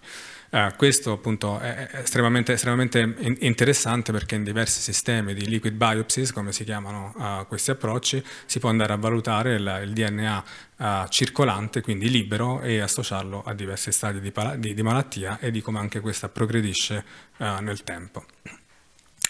[SPEAKER 6] Eh, questo appunto è estremamente, estremamente, interessante perché in diversi sistemi di liquid biopsies, come si chiamano eh, questi approcci, si può andare a valutare il, il DNA Uh, eh, circolante, quindi libero, e associarlo a diversi stadi di, di, di malattia e di come anche questa progredisce uh, nel tempo.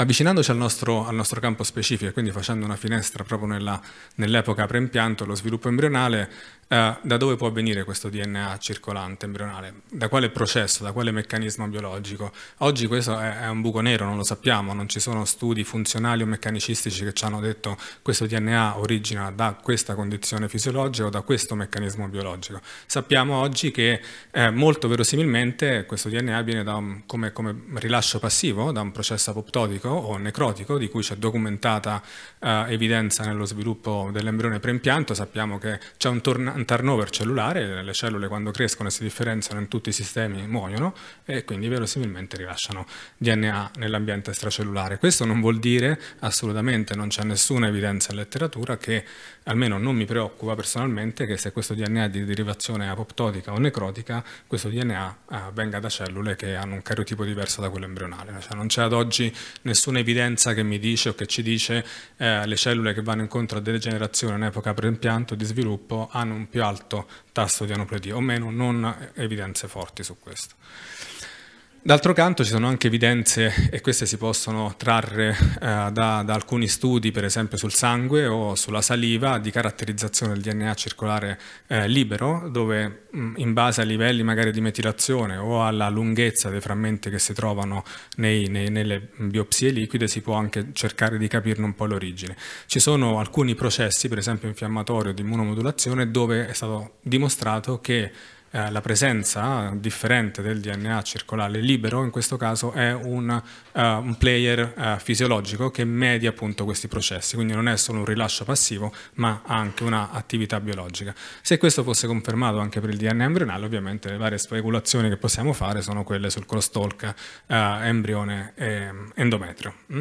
[SPEAKER 6] Avvicinandoci al nostro, al nostro campo specifico quindi facendo una finestra proprio nella, nell'epoca preimpianto, lo sviluppo embrionale, eh, da dove può avvenire questo DNA circolante embrionale? Da quale processo, da quale meccanismo biologico? Oggi questo è, è un buco nero, non lo sappiamo, non ci sono studi funzionali o meccanicistici che ci hanno detto questo DNA origina da questa condizione fisiologica o da questo meccanismo biologico. Sappiamo oggi che eh, molto verosimilmente questo DNA viene da un, come, come rilascio passivo, da un processo apoptotico, necrotico o necrotico, di cui c'è documentata eh, evidenza nello sviluppo dell'embrione preimpianto, sappiamo che c'è un, un, turnover cellulare, le cellule quando crescono e si differenziano in tutti i sistemi muoiono e quindi verosimilmente rilasciano DNA nell'ambiente extracellulare. Questo non vuol dire assolutamente, non c'è nessuna evidenza in letteratura che, almeno non mi preoccupa personalmente, che se questo DNA è di derivazione apoptotica o necrotica, questo DNA eh, venga da cellule che hanno un cariotipo diverso da quello embrionale. Cioè non c'è ad oggi nessun nessuna evidenza che mi dice o che ci dice eh, le cellule che vanno incontro a degenerazione in epoca preimpianto di sviluppo hanno un più alto tasso di aneuploidia, o meno non evidenze forti su questo. D'altro canto ci sono anche evidenze, e queste si possono trarre eh, da, da, alcuni studi, per esempio sul sangue o sulla saliva, di caratterizzazione del DNA circolare eh, libero, dove mh, in base ai livelli magari di metilazione o alla lunghezza dei frammenti che si trovano nei, nei, nelle biopsie liquide si può anche cercare di capirne un po' l'origine. Ci sono alcuni processi, per esempio infiammatorio di immunomodulazione, dove è stato dimostrato che eh, la presenza differente del DNA circolare libero, in questo caso è un, uh, un player uh, fisiologico che media appunto questi processi, quindi non è solo un rilascio passivo ma anche un'attività biologica. Se questo fosse confermato anche per il DNA embrionale, ovviamente le varie speculazioni che possiamo fare sono quelle sul crosstalk uh, embrione e endometrio. Mm?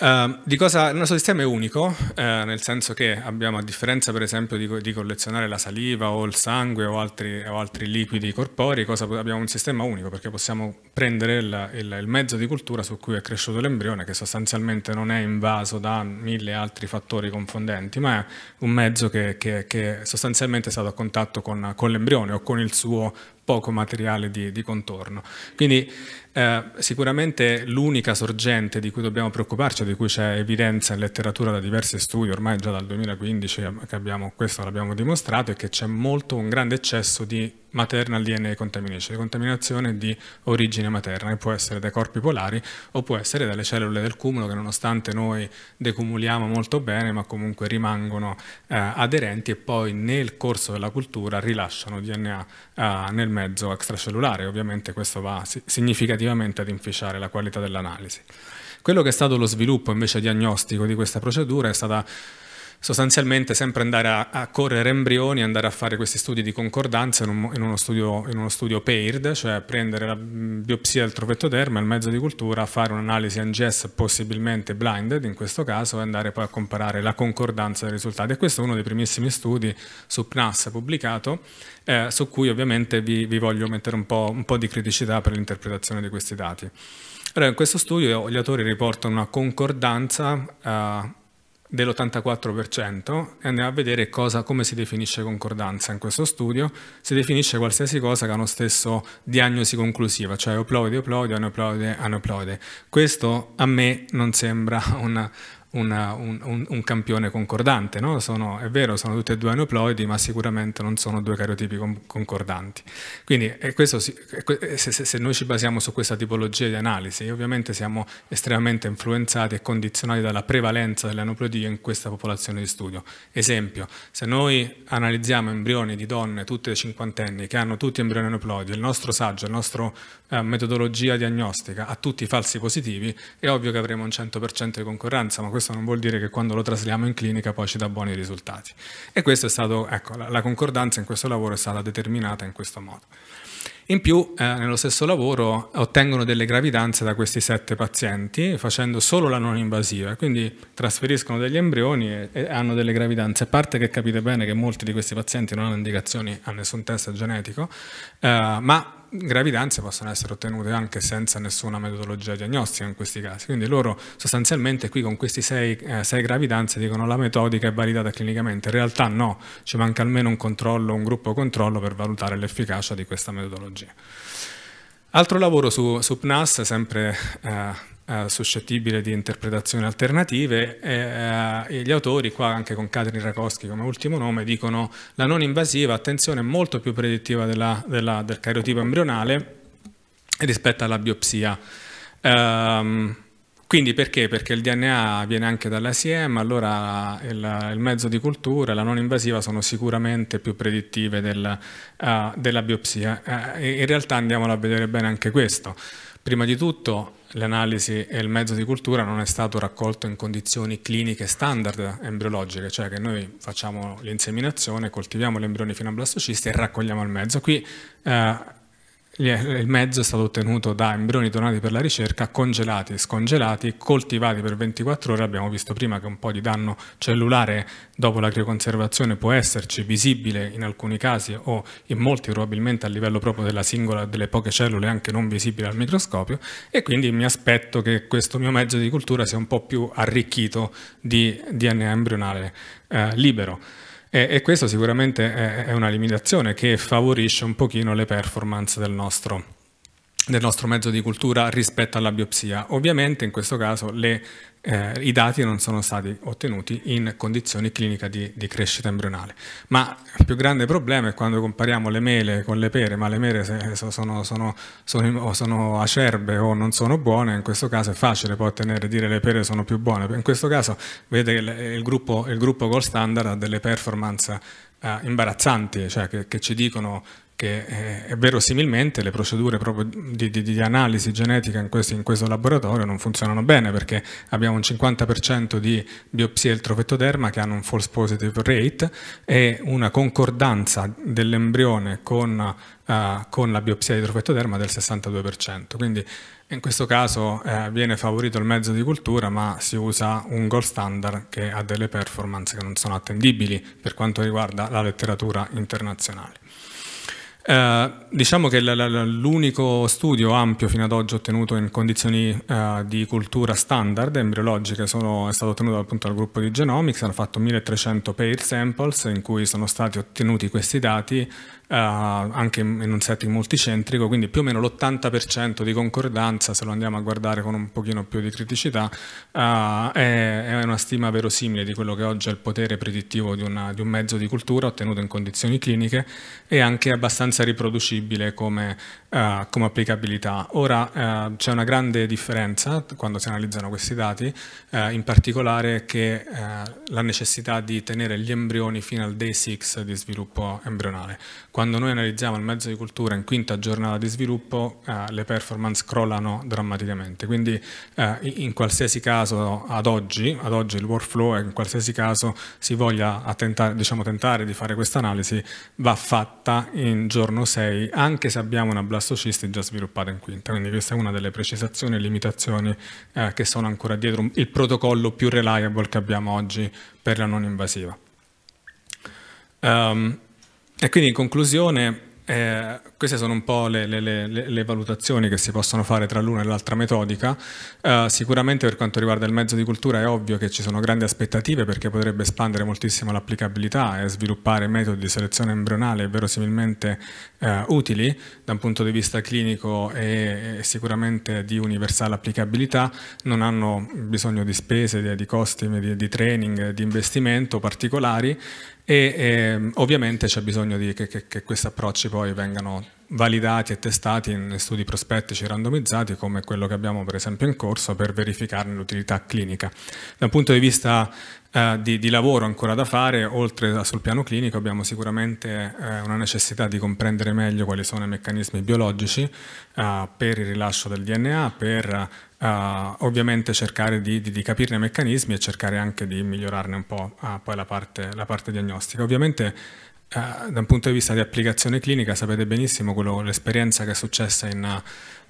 [SPEAKER 6] Ehm, di cosa, il nostro sistema è unico, uh, nel senso che abbiamo, a differenza per esempio di, di collezionare la saliva o il sangue o altri, o altri liquidi corporei, cosa, abbiamo un sistema unico perché possiamo prendere il, il, il, mezzo di cultura su cui è cresciuto l'embrione, che sostanzialmente non è invaso da mille altri fattori confondenti, ma è un mezzo che, che, che sostanzialmente è stato a contatto con, con l'embrione o con il suo poco materiale di, di contorno. Quindi eh, sicuramente l'unica sorgente di cui dobbiamo preoccuparci, di cui c'è evidenza in letteratura da diversi studi, ormai già dal 2015 che abbiamo questo l'abbiamo dimostrato, è che c'è molto un grande eccesso di maternal DNA contamination, contaminazione di origine materna, che può essere dai corpi polari o può essere dalle cellule del cumulo che nonostante noi decumuliamo molto bene ma comunque rimangono eh, aderenti e poi nel corso della cultura rilasciano DNA eh, nel mezzo extracellulare. Ovviamente questo va significativamente ad inficiare la qualità dell'analisi. Quello che è stato lo sviluppo invece diagnostico di questa procedura è stata sostanzialmente sempre andare a, a, correre embrioni, andare a fare questi studi di concordanza in, un, in, uno, studio, in uno, studio, paired, cioè prendere la biopsia del trofetto derma, il mezzo di cultura, fare un'analisi NGS possibilmente blinded in questo caso e andare poi a comparare la concordanza dei risultati. E questo è uno dei primissimi studi su PNAS pubblicato, eh, su cui ovviamente vi, vi voglio mettere un po', un po' di criticità per l'interpretazione di questi dati. Allora, in questo studio gli autori riportano una concordanza eh, dell'84% e andiamo a vedere cosa, come si definisce concordanza in questo studio. Si definisce qualsiasi cosa che ha lo stesso diagnosi conclusiva, cioè oploide, oploide, aneuploide, aneuploide. Questo a me non sembra [LAUGHS] una, una, un, un, un, campione concordante. No? Sono, è vero, sono tutti e due aneuploidi, ma sicuramente non sono due cariotipi con, concordanti. Quindi eh, questo, eh, eh, se, se, noi ci basiamo su questa tipologia di analisi, ovviamente siamo estremamente influenzati e condizionati dalla prevalenza delle aneuploidie in questa popolazione di studio. Esempio, se noi analizziamo embrioni di donne, tutte cinquantenni, che hanno tutti embrioni aneuploidi, il nostro saggio, la nostra eh, metodologia diagnostica ha tutti i falsi positivi, è ovvio che avremo un 100% di concorrenza, ma questo non vuol dire che quando lo trasliamo in clinica poi ci dà buoni risultati. E questo è stato, ecco, la, la concordanza in questo lavoro è stata determinata in questo modo. In più, eh, nello stesso lavoro ottengono delle gravidanze da questi sette pazienti facendo solo la non invasiva, quindi trasferiscono degli embrioni e, e, hanno delle gravidanze. A parte che capite bene che molti di questi pazienti non hanno indicazioni a nessun test genetico, eh, ma gravidanze possono essere ottenute anche senza nessuna metodologia diagnostica in questi casi. Quindi loro sostanzialmente qui con queste sei, eh, sei gravidanze dicono la metodica è validata clinicamente. In realtà no, ci manca almeno un controllo, un gruppo controllo per valutare l'efficacia di questa metodologia. Altro lavoro su, su PNAS, sempre eh, eh, suscettibile di interpretazioni alternative e, eh, e, gli autori qua anche con Katrin Rakowski come ultimo nome dicono la non invasiva attenzione è molto più predittiva della, della, del cariotipo embrionale rispetto alla biopsia. Um, quindi perché? Perché il DNA viene anche dall'ASM, allora il, il, mezzo di cultura la non invasiva sono sicuramente più predittive del, uh, della biopsia. Uh, in realtà andiamolo a vedere bene anche questo. Prima di tutto l'analisi e il mezzo di cultura non è stato raccolto in condizioni cliniche standard embriologiche, cioè che noi facciamo l'inseminazione, coltiviamo gli embrioni fino a blastocisti e raccogliamo il mezzo. Qui eh, il mezzo è stato ottenuto da embrioni donati per la ricerca, congelati e scongelati, coltivati per 24 ore. Abbiamo visto prima che un po' di danno cellulare dopo la crioconservazione può esserci, visibile in alcuni casi o in molti probabilmente a livello proprio della singola, delle poche cellule anche non visibile al microscopio e quindi mi aspetto che questo mio mezzo di cultura sia un po' più arricchito di DNA embrionale eh, libero. E, e questo sicuramente è, è una limitazione che favorisce un pochino le performance del nostro del nostro mezzo di cultura rispetto alla biopsia. Ovviamente in questo caso le, eh, i dati non sono stati ottenuti in condizioni cliniche di, di, crescita embrionale. Ma il più grande problema è quando compariamo le mele con le pere, ma le mele sono, sono, sono, sono, acerbe o non sono buone, in questo caso è facile poi ottenere dire le pere sono più buone. In questo caso vede che il, il, gruppo, il gruppo gold standard ha delle performance eh, imbarazzanti, cioè che, che ci dicono che eh, verosimilmente le procedure di, di, di, analisi genetica in, questi, in questo, laboratorio non funzionano bene perché abbiamo un 50% di biopsie del trofetto che hanno un false positive rate e una concordanza dell'embrione con, eh, con, la biopsia di trofetto del 62%. Quindi in questo caso eh, viene favorito il mezzo di cultura ma si usa un gold standard che ha delle performance che non sono attendibili per quanto riguarda la letteratura internazionale. Eh, diciamo che l'unico studio ampio fino ad oggi ottenuto in condizioni eh, di cultura standard embriologiche sono, è stato ottenuto appunto dal gruppo di Genomics, hanno fatto 1300 pair samples in cui sono stati ottenuti questi dati eh, anche in un setting multicentrico, quindi più o meno l'80% di concordanza, se lo andiamo a guardare con un pochino più di criticità, eh, è, una stima verosimile di quello che oggi è il potere predittivo di, una, di un mezzo di cultura ottenuto in condizioni cliniche e anche abbastanza riproducibile come, uh, come applicabilità. Ora uh, c'è una grande differenza quando si analizzano questi dati, uh, in particolare che la necessità di tenere gli embrioni fino al day 6 di sviluppo embrionale quando noi analizziamo il mezzo di cultura in quinta giornata di sviluppo, eh, le performance crollano drammaticamente. Quindi eh, in qualsiasi caso ad oggi, ad oggi il workflow è in qualsiasi caso si voglia tentare, diciamo, tentare di fare questa analisi, va fatta in giorno 6, anche se abbiamo una blastocisti già sviluppata in quinta. Quindi questa è una delle precisazioni e limitazioni eh, che sono ancora dietro il protocollo più reliable che abbiamo oggi per la non invasiva. Um, e quindi in conclusione, eh, queste sono un po' le, le, le, le, valutazioni che si possono fare tra l'una e l'altra metodica. Eh, sicuramente per quanto riguarda il mezzo di cultura è ovvio che ci sono grandi aspettative perché potrebbe espandere moltissimo l'applicabilità e sviluppare metodi di selezione embrionale verosimilmente eh, utili da un punto di vista clinico e, e, sicuramente di universale applicabilità. Non hanno bisogno di spese, di, di costi, di, di training, di investimento particolari e, e ehm, ovviamente c'è bisogno di, che, che, che questi approcci poi vengano validati e testati in studi prospettici randomizzati come quello che abbiamo per esempio in corso per verificarne l'utilità clinica. Da un punto di vista eh, di, di, lavoro ancora da fare, oltre a, sul piano clinico abbiamo sicuramente eh, una necessità di comprendere meglio quali sono i meccanismi biologici eh, per il rilascio del DNA, per eh, ovviamente cercare di, di, di, capirne i meccanismi e cercare anche di migliorarne un po' eh, poi la parte, la parte diagnostica. Ovviamente eh, da un punto di vista di applicazione clinica sapete benissimo quello, l'esperienza che è successa in,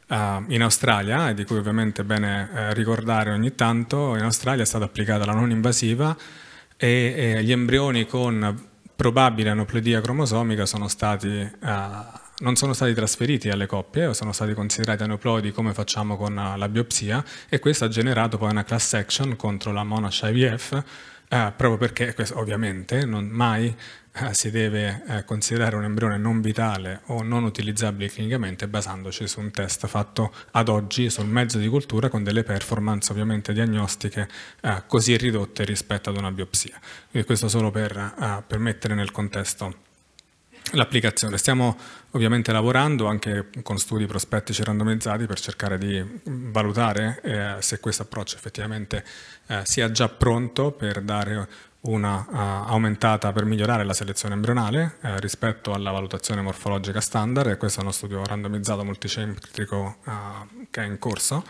[SPEAKER 6] uh, in Australia e eh, di cui ovviamente è bene uh, ricordare ogni tanto. In Australia è stata applicata la non invasiva e, e gli embrioni con probabile anoplodia cromosomica sono stati, uh, non sono stati trasferiti alle coppie o sono stati considerati aneuploidi come facciamo con la biopsia e questo ha generato poi una class action contro la Monash IVF proprio perché questo ovviamente non mai eh, si deve eh, considerare un embrione non vitale o non utilizzabile clinicamente basandoci su un test fatto ad oggi sul mezzo di cultura con delle performance ovviamente diagnostiche eh, così ridotte rispetto ad una biopsia. Quindi questo solo per, per mettere nel contesto l'applicazione. Stiamo ovviamente lavorando anche con studi prospettici randomizzati per cercare di valutare eh, se questo approccio effettivamente eh, sia già pronto per dare una uh, aumentata per migliorare la selezione embrionale eh, rispetto alla valutazione morfologica standard e questo è uno studio randomizzato multicentrico uh, che è in corso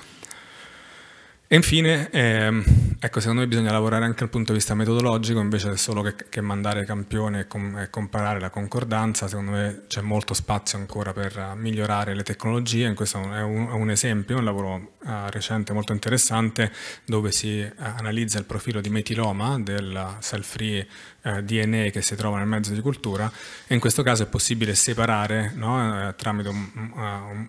[SPEAKER 6] e infine, ehm, ecco, secondo me bisogna lavorare anche dal punto di vista metodologico, invece solo che, che mandare campione e, com e, comparare la concordanza, secondo me c'è molto spazio ancora per eh, migliorare le tecnologie, in questo è un, è un esempio, un lavoro eh, recente molto interessante dove si eh, analizza il profilo di metiloma del self-free eh, eh, DNA che si trova nel mezzo di cultura e in questo caso è possibile separare, no, eh, tramite un, un,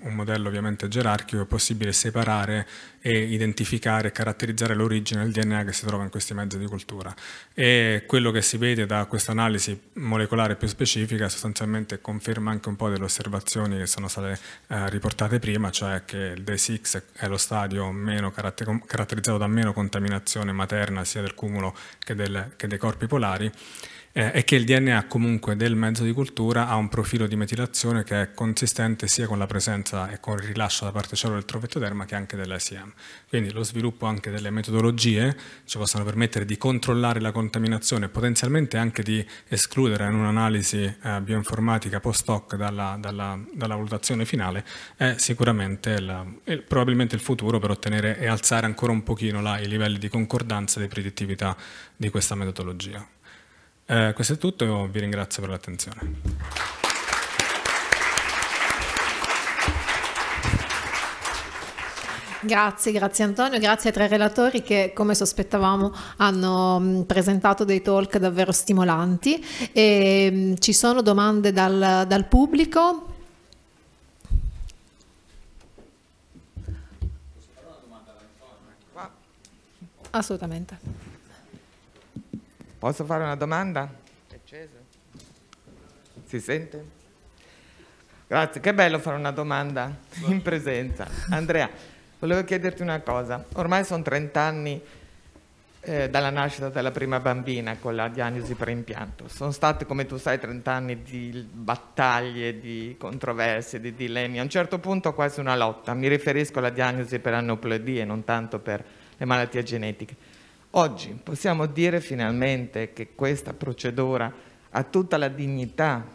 [SPEAKER 6] eh, un, modello ovviamente gerarchico, è possibile separare e identificare e caratterizzare l'origine del DNA che si trova in questi mezzi di cultura. E quello che si vede da questa analisi molecolare più specifica sostanzialmente conferma anche un po' delle osservazioni che sono state eh, riportate prima, cioè che il d 6 è lo stadio meno caratterizzato da meno contaminazione materna sia del cumulo che, del, che dei corpi polari eh, è che il DNA comunque del mezzo di cultura ha un profilo di metilazione che è consistente sia con la presenza e con il rilascio da parte cellula del trovettoderma che anche dell'SM. Quindi lo sviluppo anche delle metodologie ci possono permettere di controllare la contaminazione e potenzialmente anche di escludere in un'analisi eh, bioinformatica post hoc dalla, dalla, dalla, valutazione finale è sicuramente la, è probabilmente il futuro per ottenere e alzare ancora un pochino là, i livelli di concordanza e di predittività di questa metodologia. Eh, questo è tutto, vi ringrazio per l'attenzione.
[SPEAKER 2] Grazie, grazie Antonio, grazie ai tre relatori che come sospettavamo hanno mm, presentato dei talk davvero stimolanti. E, mm, ci sono domande dal, dal pubblico? Assolutamente.
[SPEAKER 7] Posso fare una domanda? È acceso? Si sente? Grazie, che bello fare una domanda in presenza. Andrea, volevo chiederti una cosa. Ormai sono 30 anni eh, dalla nascita della prima bambina con la diagnosi per impianto. Sono stati, come tu sai, 30 anni di battaglie, di controversie, di dilemmi. A un certo punto quasi una lotta. Mi riferisco alla diagnosi per aneuploidie, non tanto per le malattie genetiche. Oggi possiamo dire finalmente che questa procedura ha tutta la dignità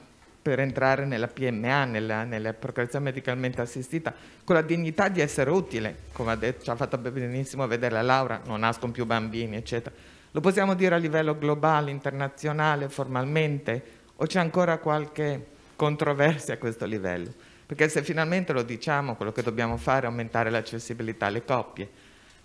[SPEAKER 7] per entrare nella PMA, nella, nella procreazione medicalmente assistita, con la dignità di essere utile, come ha detto, ci ha fatto benissimo vedere la Laura, non nascono più bambini, eccetera. Lo possiamo dire a livello globale, internazionale, formalmente, o c'è ancora qualche controversia a questo livello? Perché se finalmente lo diciamo, quello che dobbiamo fare è aumentare l'accessibilità alle coppie.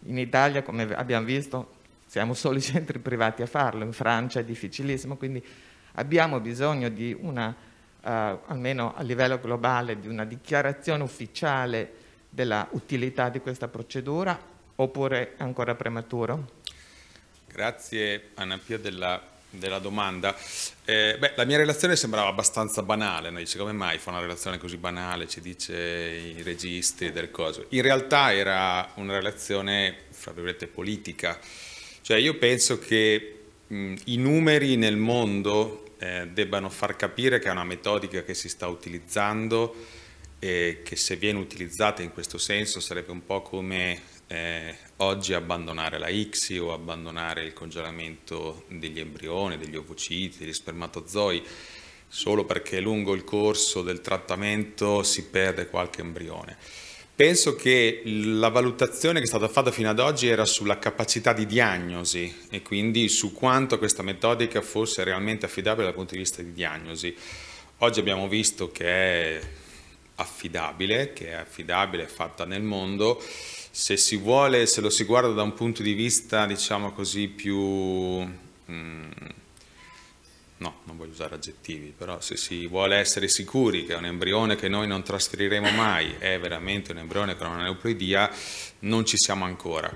[SPEAKER 7] In Italia, come abbiamo visto, siamo solo i centri privati a farlo, in Francia è difficilissimo, quindi abbiamo bisogno di una, uh, almeno a livello globale, di una dichiarazione ufficiale della utilità di questa procedura oppure è ancora prematuro?
[SPEAKER 3] Grazie Anna Pia della, della domanda. Eh, beh, la mia relazione sembrava abbastanza banale, no? dice come mai fa una relazione così banale, ci dice i registri del coso. In realtà era una relazione, fra virgolette, politica cioè io penso che mh, i numeri nel mondo eh, debbano far capire che è una metodica che si sta utilizzando e che se viene utilizzata in questo senso sarebbe un po' come eh, oggi abbandonare la ICSI o abbandonare il congelamento degli embrioni, degli ovociti, degli spermatozoi, solo perché lungo il corso del trattamento si perde qualche embrione. Penso che la valutazione che è stata fatta fino ad oggi era sulla capacità di diagnosi e quindi su quanto questa metodica fosse realmente affidabile dal punto di vista di diagnosi. Oggi abbiamo visto che è affidabile, che è affidabile, è fatta nel mondo. Se si vuole, se lo si guarda da un punto di vista, diciamo così, più... Mh, mm, no, non voglio usare aggettivi, però se si vuole essere sicuri che un embrione che noi non trasferiremo mai è veramente un embrione con una neoploidia, non ci siamo ancora.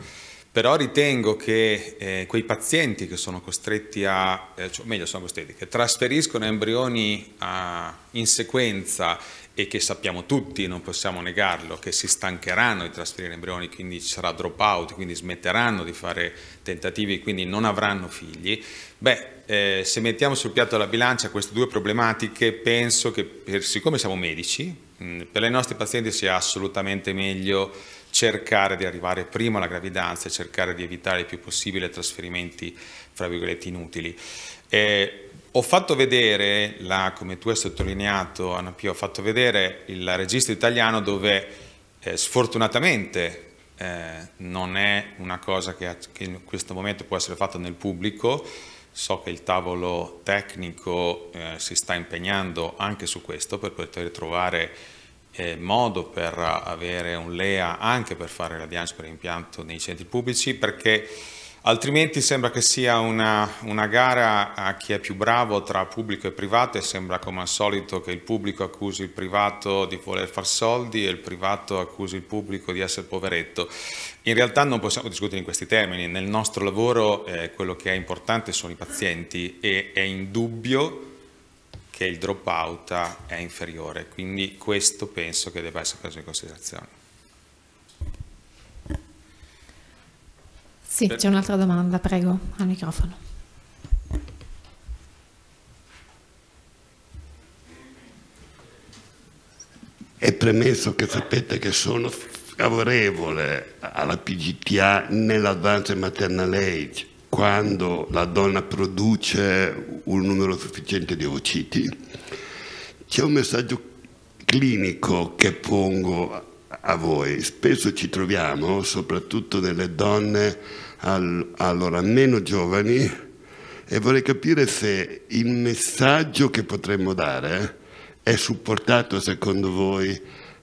[SPEAKER 3] Però ritengo che eh, quei pazienti che sono costretti a, eh, cioè, meglio sono costretti, che trasferiscono embrioni a, in sequenza e che sappiamo tutti, non possiamo negarlo, che si stancheranno di trasferire embrioni, quindi ci sarà dropout, quindi smetteranno di fare tentativi, quindi non avranno figli, beh, eh, se mettiamo sul piatto della bilancia queste due problematiche, penso che per, siccome siamo medici, mm, per i nostri pazienti sia assolutamente meglio cercare di arrivare prima alla gravidanza e cercare di evitare il più possibile trasferimenti, fra virgolette, inutili. Eh, ho fatto vedere, la, come tu hai sottolineato Anna Pio, ho fatto vedere il registro italiano dove eh, sfortunatamente eh, non è una cosa che, che, in questo momento può essere fatta nel pubblico, so che il tavolo tecnico eh, si sta impegnando anche su questo per poter trovare eh, modo per avere un LEA anche per fare la diagnosi per impianto nei centri pubblici perché Altrimenti sembra che sia una, una, gara a chi è più bravo tra pubblico e privato e sembra come al solito che il pubblico accusi il privato di voler far soldi e il privato accusi il pubblico di essere poveretto. In realtà non possiamo discutere in questi termini, nel nostro lavoro eh, quello che è importante sono i pazienti e è indubbio che il drop out è inferiore, quindi questo penso che debba essere preso in considerazione.
[SPEAKER 2] Sì, c'è un'altra domanda, prego, al microfono.
[SPEAKER 8] È premesso che sapete che sono favorevole alla PGTA nell'advanced maternal age quando la donna produce un numero sufficiente di ovociti. C'è un messaggio clinico che pongo a voi. Spesso ci troviamo, soprattutto nelle donne al, allora meno giovani e vorrei capire se il messaggio che potremmo dare eh, è supportato secondo voi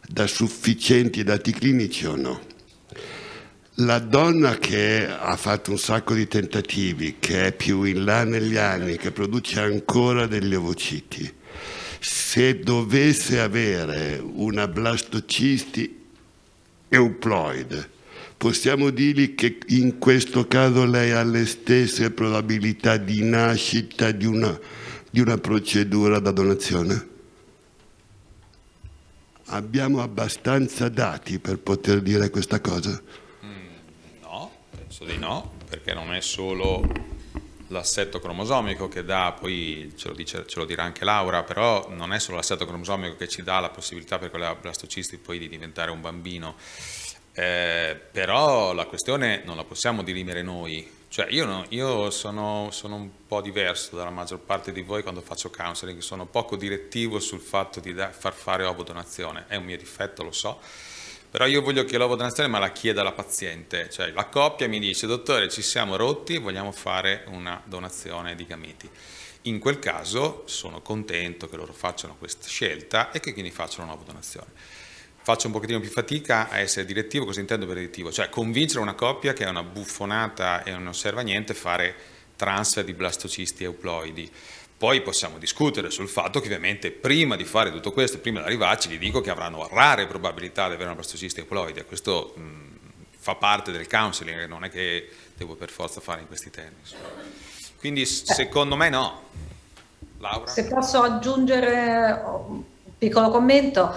[SPEAKER 8] da sufficienti dati clinici o no. La donna che ha fatto un sacco di tentativi, che è più in là negli anni, che produce ancora degli ovociti, se dovesse avere una blastocisti euploide, possiamo dirgli che in questo caso lei ha le stesse probabilità di nascita di una, di una procedura da donazione? Abbiamo abbastanza dati per poter dire questa cosa?
[SPEAKER 3] Mm, no, penso di no, perché non è solo l'assetto cromosomico che dà, poi ce lo, dice, ce lo, dirà anche Laura, però non è solo l'assetto cromosomico che ci dà la possibilità per quella blastocisti poi di diventare un bambino, eh, però la questione non la possiamo dirimere noi. Cioè io, no, io sono, sono, un po' diverso dalla maggior parte di voi quando faccio counseling, sono poco direttivo sul fatto di far fare ovodonazione, è un mio difetto, lo so, però io voglio che l'ovodonazione me la chieda la paziente, cioè la coppia mi dice dottore ci siamo rotti, vogliamo fare una donazione di gameti. In quel caso sono contento che loro facciano questa scelta e che quindi facciano donazione faccio un pochettino più fatica a essere direttivo, cosa intendo per direttivo? Cioè convincere una coppia che è una buffonata e non serve a niente fare transfer di blastocisti euploidi. Poi possiamo discutere sul fatto che ovviamente prima di fare tutto questo, prima di arrivarci, gli dico che avranno rare probabilità di avere una blastocisti euploide. Questo mh, mm, fa parte del counseling, non è che devo per forza fare in questi termini. Quindi secondo me no. Laura? Se posso
[SPEAKER 4] aggiungere oh, un piccolo commento,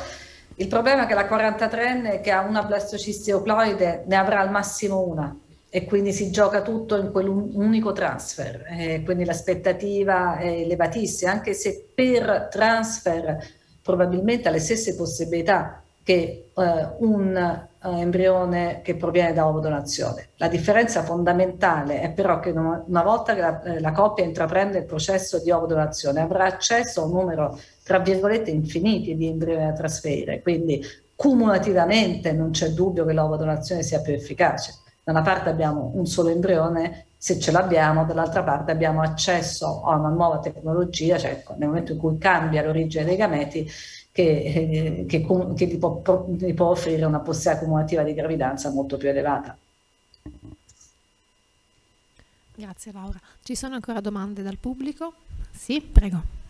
[SPEAKER 4] il problema è che la 43enne che ha una blastocisti euploide ne avrà al massimo una e quindi si gioca tutto in quell'unico transfer, eh, quindi l'aspettativa è elevatissima, anche se per transfer probabilmente ha le stesse possibilità che eh, un eh, embrione che proviene da ovodonazione. La differenza fondamentale è però che una volta che la, eh, la coppia intraprende il processo di ovodonazione avrà accesso a un numero tra virgolette infiniti di embrioni da trasferire, quindi cumulativamente non c'è dubbio che l'ovodonazione sia più efficace. Da una parte abbiamo un solo embrione, se ce l'abbiamo, dall'altra parte abbiamo accesso a una nuova tecnologia, cioè nel momento in cui cambia l'origine dei gameti, che, eh, che, che gli, può, gli può offrire una possibilità cumulativa di gravidanza molto più elevata.
[SPEAKER 2] Grazie Laura. Ci sono ancora domande dal pubblico? Sì, prego.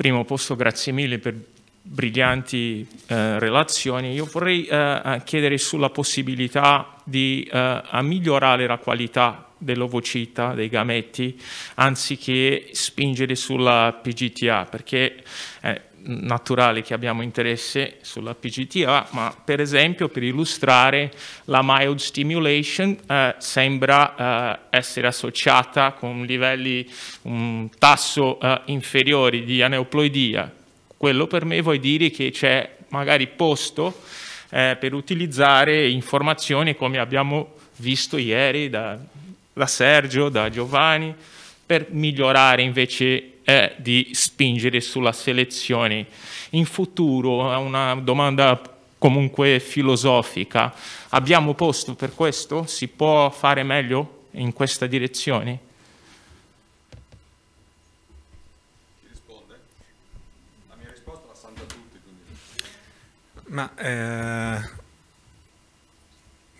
[SPEAKER 5] primo posto grazie mille per brillanti eh, relazioni, io vorrei eh, eh chiedere sulla possibilità di eh, migliorare la qualità dell'ovocita, dei gametti, anziché spingere sulla PGTA, perché eh, naturale che abbiamo interesse sulla PGTA, ma per esempio per illustrare la mild stimulation eh, sembra eh, essere associata con livelli, un tasso eh, inferiore di aneuploidia. Quello per me vuol dire che c'è magari posto eh, per utilizzare informazioni come abbiamo visto ieri da, da Sergio, da Giovanni, per migliorare invece è di spingere sulla selezione. In futuro, è una domanda comunque filosofica, abbiamo posto per questo? Si può fare meglio in questa direzione?
[SPEAKER 6] Ma eh,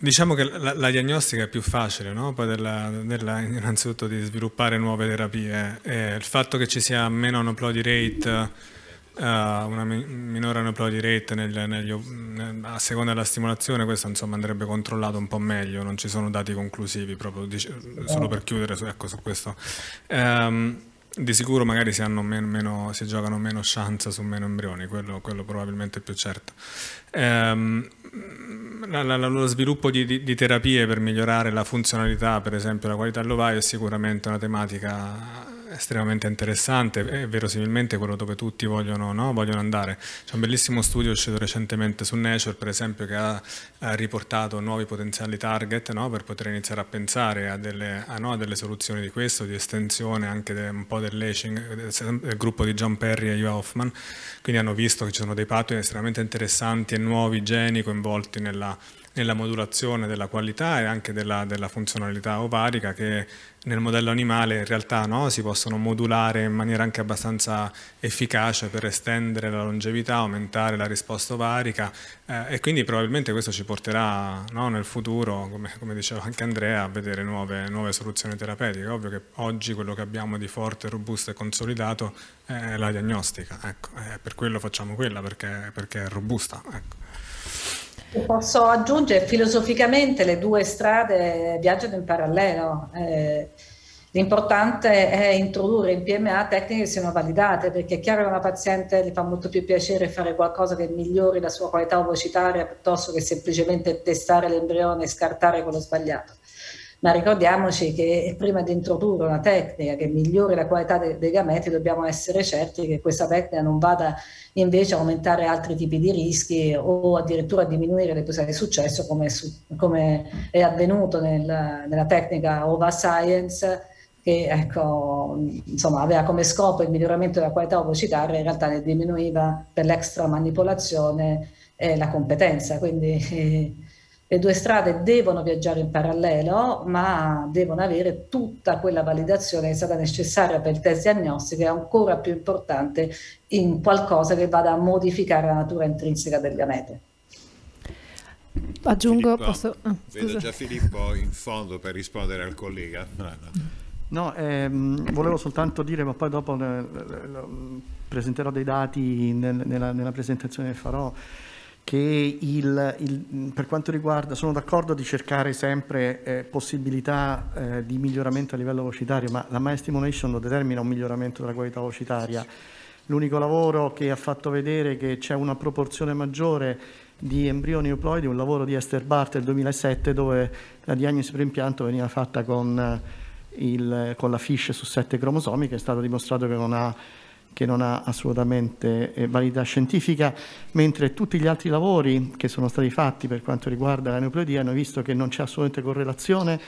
[SPEAKER 6] Diciamo che la, la, diagnostica è più facile, no? Poi della, della, innanzitutto di sviluppare nuove terapie. E il fatto che ci sia meno aneuploidy rate, uh, una mi, minore aneuploidy rate nel, negli, nel, a seconda della stimolazione, questo insomma, andrebbe controllato un po' meglio, non ci sono dati conclusivi proprio, dice, solo per chiudere su, ecco, su questo. Um, di sicuro magari si, meno, meno, si, giocano meno chance su meno embrioni, quello, quello probabilmente è più certo. Um, la, la, lo sviluppo di, di, di, terapie per migliorare la funzionalità, per esempio la qualità dell'ovaio, è sicuramente una tematica estremamente interessante e verosimilmente quello dove tutti vogliono, no? vogliono andare. C'è un bellissimo studio uscito recentemente su Nature, per esempio, che ha, ha riportato nuovi potenziali target no? per poter iniziare a pensare a delle, a, no? a delle, soluzioni di questo, di estensione anche de, un po' dell'aging del gruppo di John Perry e Eva Hoffman. Quindi hanno visto che ci sono dei pattern estremamente interessanti e nuovi geni coinvolti nella nella modulazione della qualità e anche della, della funzionalità ovarica che nel modello animale in realtà no, si possono modulare in maniera anche abbastanza efficace per estendere la longevità, aumentare la risposta ovarica eh, e quindi probabilmente questo ci porterà no, nel futuro, come, come, diceva anche Andrea, a vedere nuove, nuove, soluzioni terapeutiche. Ovvio che oggi quello che abbiamo di forte, robusto e consolidato è la diagnostica, ecco, per quello facciamo quella perché, perché è robusta. Ecco.
[SPEAKER 4] Posso aggiungere filosoficamente le due strade viaggiano in parallelo. Eh, l'importante è introdurre in PMA tecniche che siano validate, perché è chiaro che a una paziente le fa molto più piacere fare qualcosa che migliori la sua qualità ovocitaria piuttosto che semplicemente testare l'embrione e scartare quello sbagliato ma ricordiamoci che prima di introdurre una tecnica che migliori la qualità de dei gameti dobbiamo essere certi che questa tecnica non vada invece a aumentare altri tipi di rischi o addirittura a diminuire le possibilità di successo come, su come è avvenuto nel, nella tecnica Ova Science che ecco, insomma, aveva come scopo il miglioramento della qualità ovocitaria, in realtà ne diminuiva per l'extra manipolazione eh, la competenza. Quindi eh, le due strade devono viaggiare in parallelo, ma devono avere tutta quella validazione che è stata necessaria per il test diagnostico, è ancora più importante in qualcosa che vada a modificare la natura intrinseca del gamete.
[SPEAKER 2] Aggiungo, Filippo, posso...
[SPEAKER 4] Ah,
[SPEAKER 1] vedo già Filippo in fondo per rispondere al collega.
[SPEAKER 9] No, ehm, volevo soltanto dire, ma poi dopo eh, eh, mm, presenterò dei dati nel, nella, nella presentazione che farò che il, il, per quanto riguarda, sono d'accordo di cercare sempre eh, possibilità eh, di miglioramento a livello vocitario, ma la Stimulation lo determina un miglioramento della qualità vocitaria. L'unico lavoro che ha fatto vedere che c'è una proporzione maggiore di embrioni euploidi, un lavoro di Esther Barth del 2007 dove la diagnosi per impianto veniva fatta con, eh, il, con la FISH su sette cromosomi che è stato dimostrato che non ha che non ha assolutamente eh, validità scientifica, mentre tutti gli altri lavori che sono stati fatti per quanto riguarda la nucleodia hanno visto che non c'è assolutamente correlazione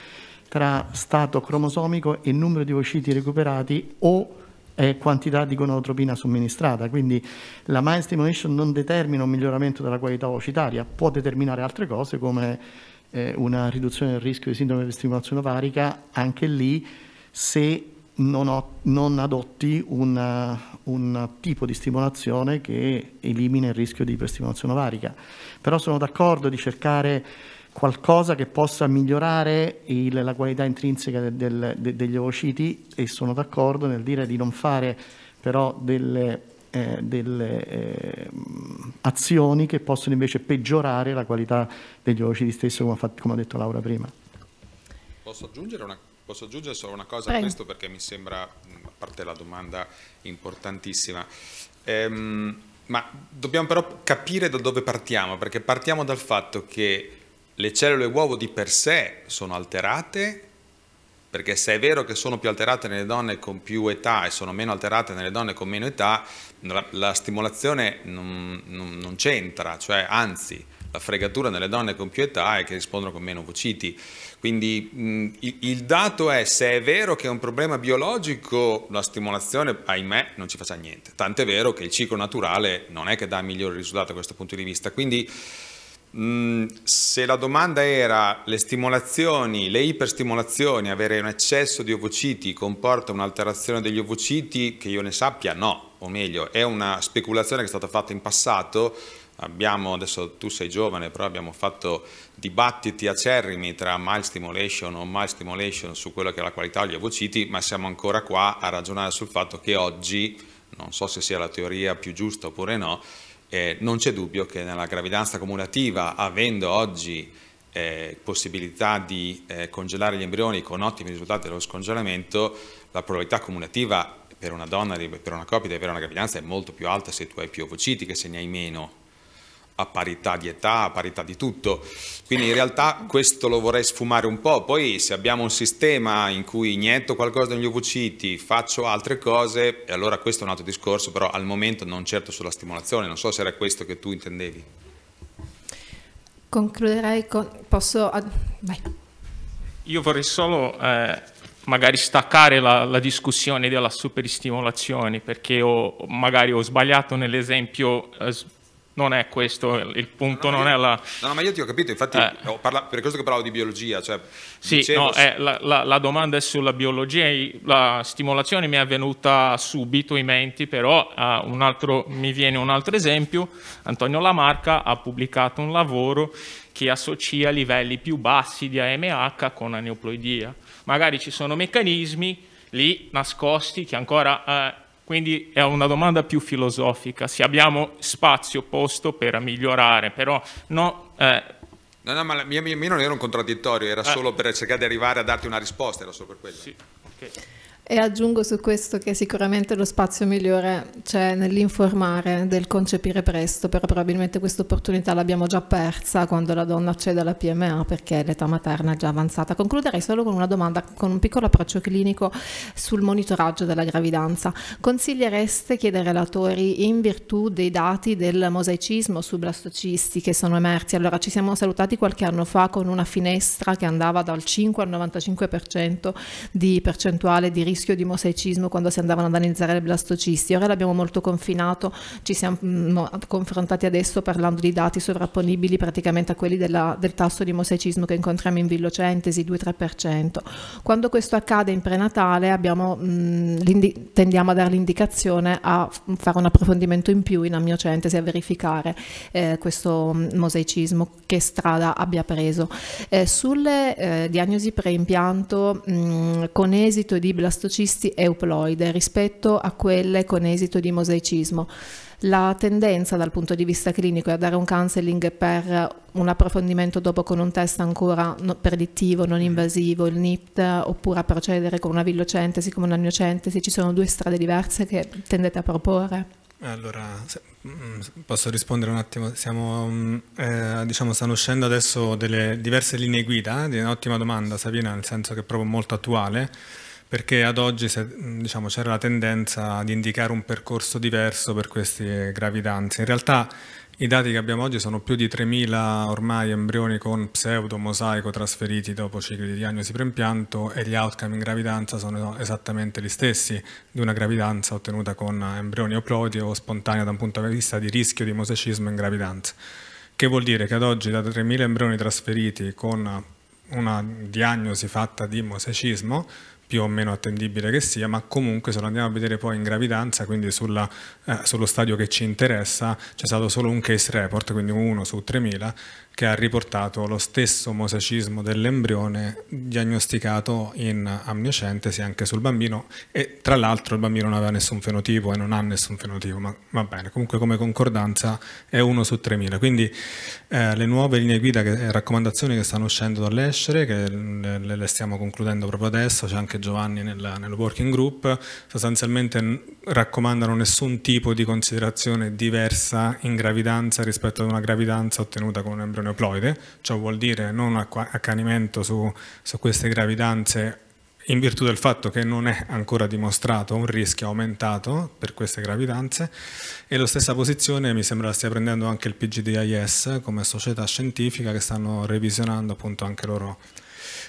[SPEAKER 9] tra stato cromosomico e numero di ovociti recuperati o è eh, quantità di gonadotropina somministrata, quindi la mind stimulation non determina un miglioramento della qualità ovocitaria, può determinare altre cose come eh, una riduzione del rischio di sindrome di stimolazione ovarica, anche lì se non, ho, non adotti una, un tipo di stimolazione che elimina il rischio di iperstimolazione ovarica. Però sono d'accordo di cercare qualcosa che possa migliorare il, la qualità intrinseca del, del, de, degli ovociti e sono d'accordo nel dire di non fare però delle, eh, delle eh, azioni che possono invece peggiorare la qualità degli ovociti stessi, come, come ha detto Laura prima.
[SPEAKER 3] Posso aggiungere una cosa? Posso aggiungere solo una cosa Prego. a questo perché mi sembra, a parte la domanda, importantissima. Ehm, ma dobbiamo però capire da dove partiamo, perché partiamo dal fatto che le cellule uovo di per sé sono alterate, perché se è vero che sono più alterate nelle donne con più età e sono meno alterate nelle donne con meno età, la, la stimolazione non, non, non c'entra, cioè anzi la fregatura nelle donne con più età è che rispondono con meno vociti. Quindi mh, il, dato è se è vero che è un problema biologico, la stimolazione, ahimè, non ci faccia niente. Tant'è vero che il ciclo naturale non è che dà migliori risultati a questo punto di vista. Quindi se la domanda era le stimolazioni, le iperstimolazioni, avere un eccesso di ovociti comporta un'alterazione degli ovociti, che io ne sappia, no, o meglio, è una speculazione che è stata fatta in passato Abbiamo, adesso tu sei giovane, però abbiamo fatto dibattiti acerrimi tra mild stimulation o mild stimulation su quella che è la qualità degli ovociti, ma siamo ancora qua a ragionare sul fatto che oggi, non so se sia la teoria più giusta oppure no, eh, non c'è dubbio che nella gravidanza cumulativa, avendo oggi eh, possibilità di eh, congelare gli embrioni con ottimi risultati dello scongelamento, la probabilità cumulativa per una donna, per una coppia di avere una gravidanza è molto più alta se tu hai più ovociti che se ne hai meno, a parità di età, a parità di tutto. Quindi in realtà questo lo vorrei sfumare un po', poi se abbiamo un sistema in cui inietto qualcosa negli ovociti, faccio altre cose, e allora questo è un altro discorso, però al momento non certo sulla stimolazione, non so se era questo che tu intendevi.
[SPEAKER 2] Concluderei con... posso...
[SPEAKER 9] Vai.
[SPEAKER 5] Io vorrei solo eh, magari staccare la, la, discussione della superstimolazione, perché ho, magari ho sbagliato nell'esempio eh, non è questo il punto, no, non io, è la...
[SPEAKER 3] No, no, ma io ti ho capito, infatti eh, ho parlato, per questo che parlavo di biologia, cioè, Sì, dicevo... no, eh, la,
[SPEAKER 5] la, la, domanda è sulla biologia, la stimolazione mi è venuta subito in mente, però eh, altro, mi viene un altro esempio, Antonio Lamarca ha pubblicato un lavoro che associa livelli più bassi di AMH con aneuploidia. Magari ci sono meccanismi lì nascosti che ancora eh, quindi è una domanda più filosofica, se abbiamo spazio, posto per migliorare, però no... Eh, No, no, ma la mia, non era un
[SPEAKER 3] contraddittorio, era eh. solo per cercare di arrivare a darti una risposta, era solo per quello. Sì, ok.
[SPEAKER 2] E aggiungo su questo che sicuramente lo spazio migliore c'è nell'informare, del concepire presto, però probabilmente questa opportunità l'abbiamo già persa quando la donna accede alla PMA perché l'età materna è già avanzata. Concluderei solo con una domanda, con un piccolo approccio clinico sul monitoraggio della gravidanza. Consigliereste, chiede ai relatori, in virtù dei dati del mosaicismo su blastocisti che sono emersi? Allora ci siamo salutati qualche anno fa con una finestra che andava dal 5 al 95% di percentuale di rischio rischio di mosaicismo quando si andavano ad analizzare le blastocisti. Ora l'abbiamo molto confinato, ci siamo mm, confrontati adesso parlando di dati sovrapponibili praticamente a quelli della, del tasso di mosaicismo che incontriamo in villocentesi, 2-3%. Quando questo accade in prenatale abbiamo, mh, mm, tendiamo a dare l'indicazione a fare un approfondimento in più in amiocentesi, a verificare eh, questo mm, mosaicismo, che strada abbia preso. Eh, sulle eh, diagnosi preimpianto con esito di blastocisti, blastocisti euploide rispetto a quelle con esito di mosaicismo. La tendenza dal punto di vista clinico è a dare un counseling per un approfondimento dopo con un test ancora predittivo, non mm. invasivo, il NIPT, oppure a procedere con una villocentesi come una miocentesi. Ci sono due strade diverse che tendete a proporre.
[SPEAKER 6] Allora, se, mm, posso rispondere un attimo? Siamo, mm, eh, diciamo, stanno uscendo adesso delle diverse linee guida, è eh, un'ottima domanda Sabina, nel senso che è proprio molto attuale perché ad oggi diciamo, c'era la tendenza ad indicare un percorso diverso per queste gravidanze. In realtà i dati che abbiamo oggi sono più di 3.000 ormai embrioni con pseudomosaico trasferiti dopo cicli di diagnosi preimpianto e gli outcome in gravidanza sono esattamente gli stessi di una gravidanza ottenuta con embrioni oploidi o spontanea da un punto di vista di rischio di mosaicismo in gravidanza. Che vuol dire che ad oggi da 3.000 embrioni trasferiti con una diagnosi fatta di mosaicismo più o meno attendibile che sia, ma comunque se lo andiamo a vedere poi in gravidanza, quindi sulla, eh, sullo stadio che ci interessa, c'è stato solo un case report, quindi uno su 3000, che ha riportato lo stesso mosacismo dell'embrione diagnosticato in amniocentesi anche sul bambino e tra l'altro il bambino non aveva nessun fenotipo e non ha nessun fenotipo, ma va bene, comunque come concordanza è uno su 3000, quindi eh, le nuove linee guida e eh, raccomandazioni che stanno uscendo dall'ESCERE, che mm, le, le stiamo concludendo proprio adesso, c'è anche Giovanni nella, nel working group sostanzialmente raccomandano nessun tipo di considerazione diversa in gravidanza rispetto ad una gravidanza ottenuta con un embrione ploide, ciò vuol dire non accanimento su, su queste gravidanze in virtù del fatto che non è ancora dimostrato un rischio aumentato per queste gravidanze e la stessa posizione mi sembra stia prendendo anche il PGDIS come società scientifica che stanno revisionando appunto anche loro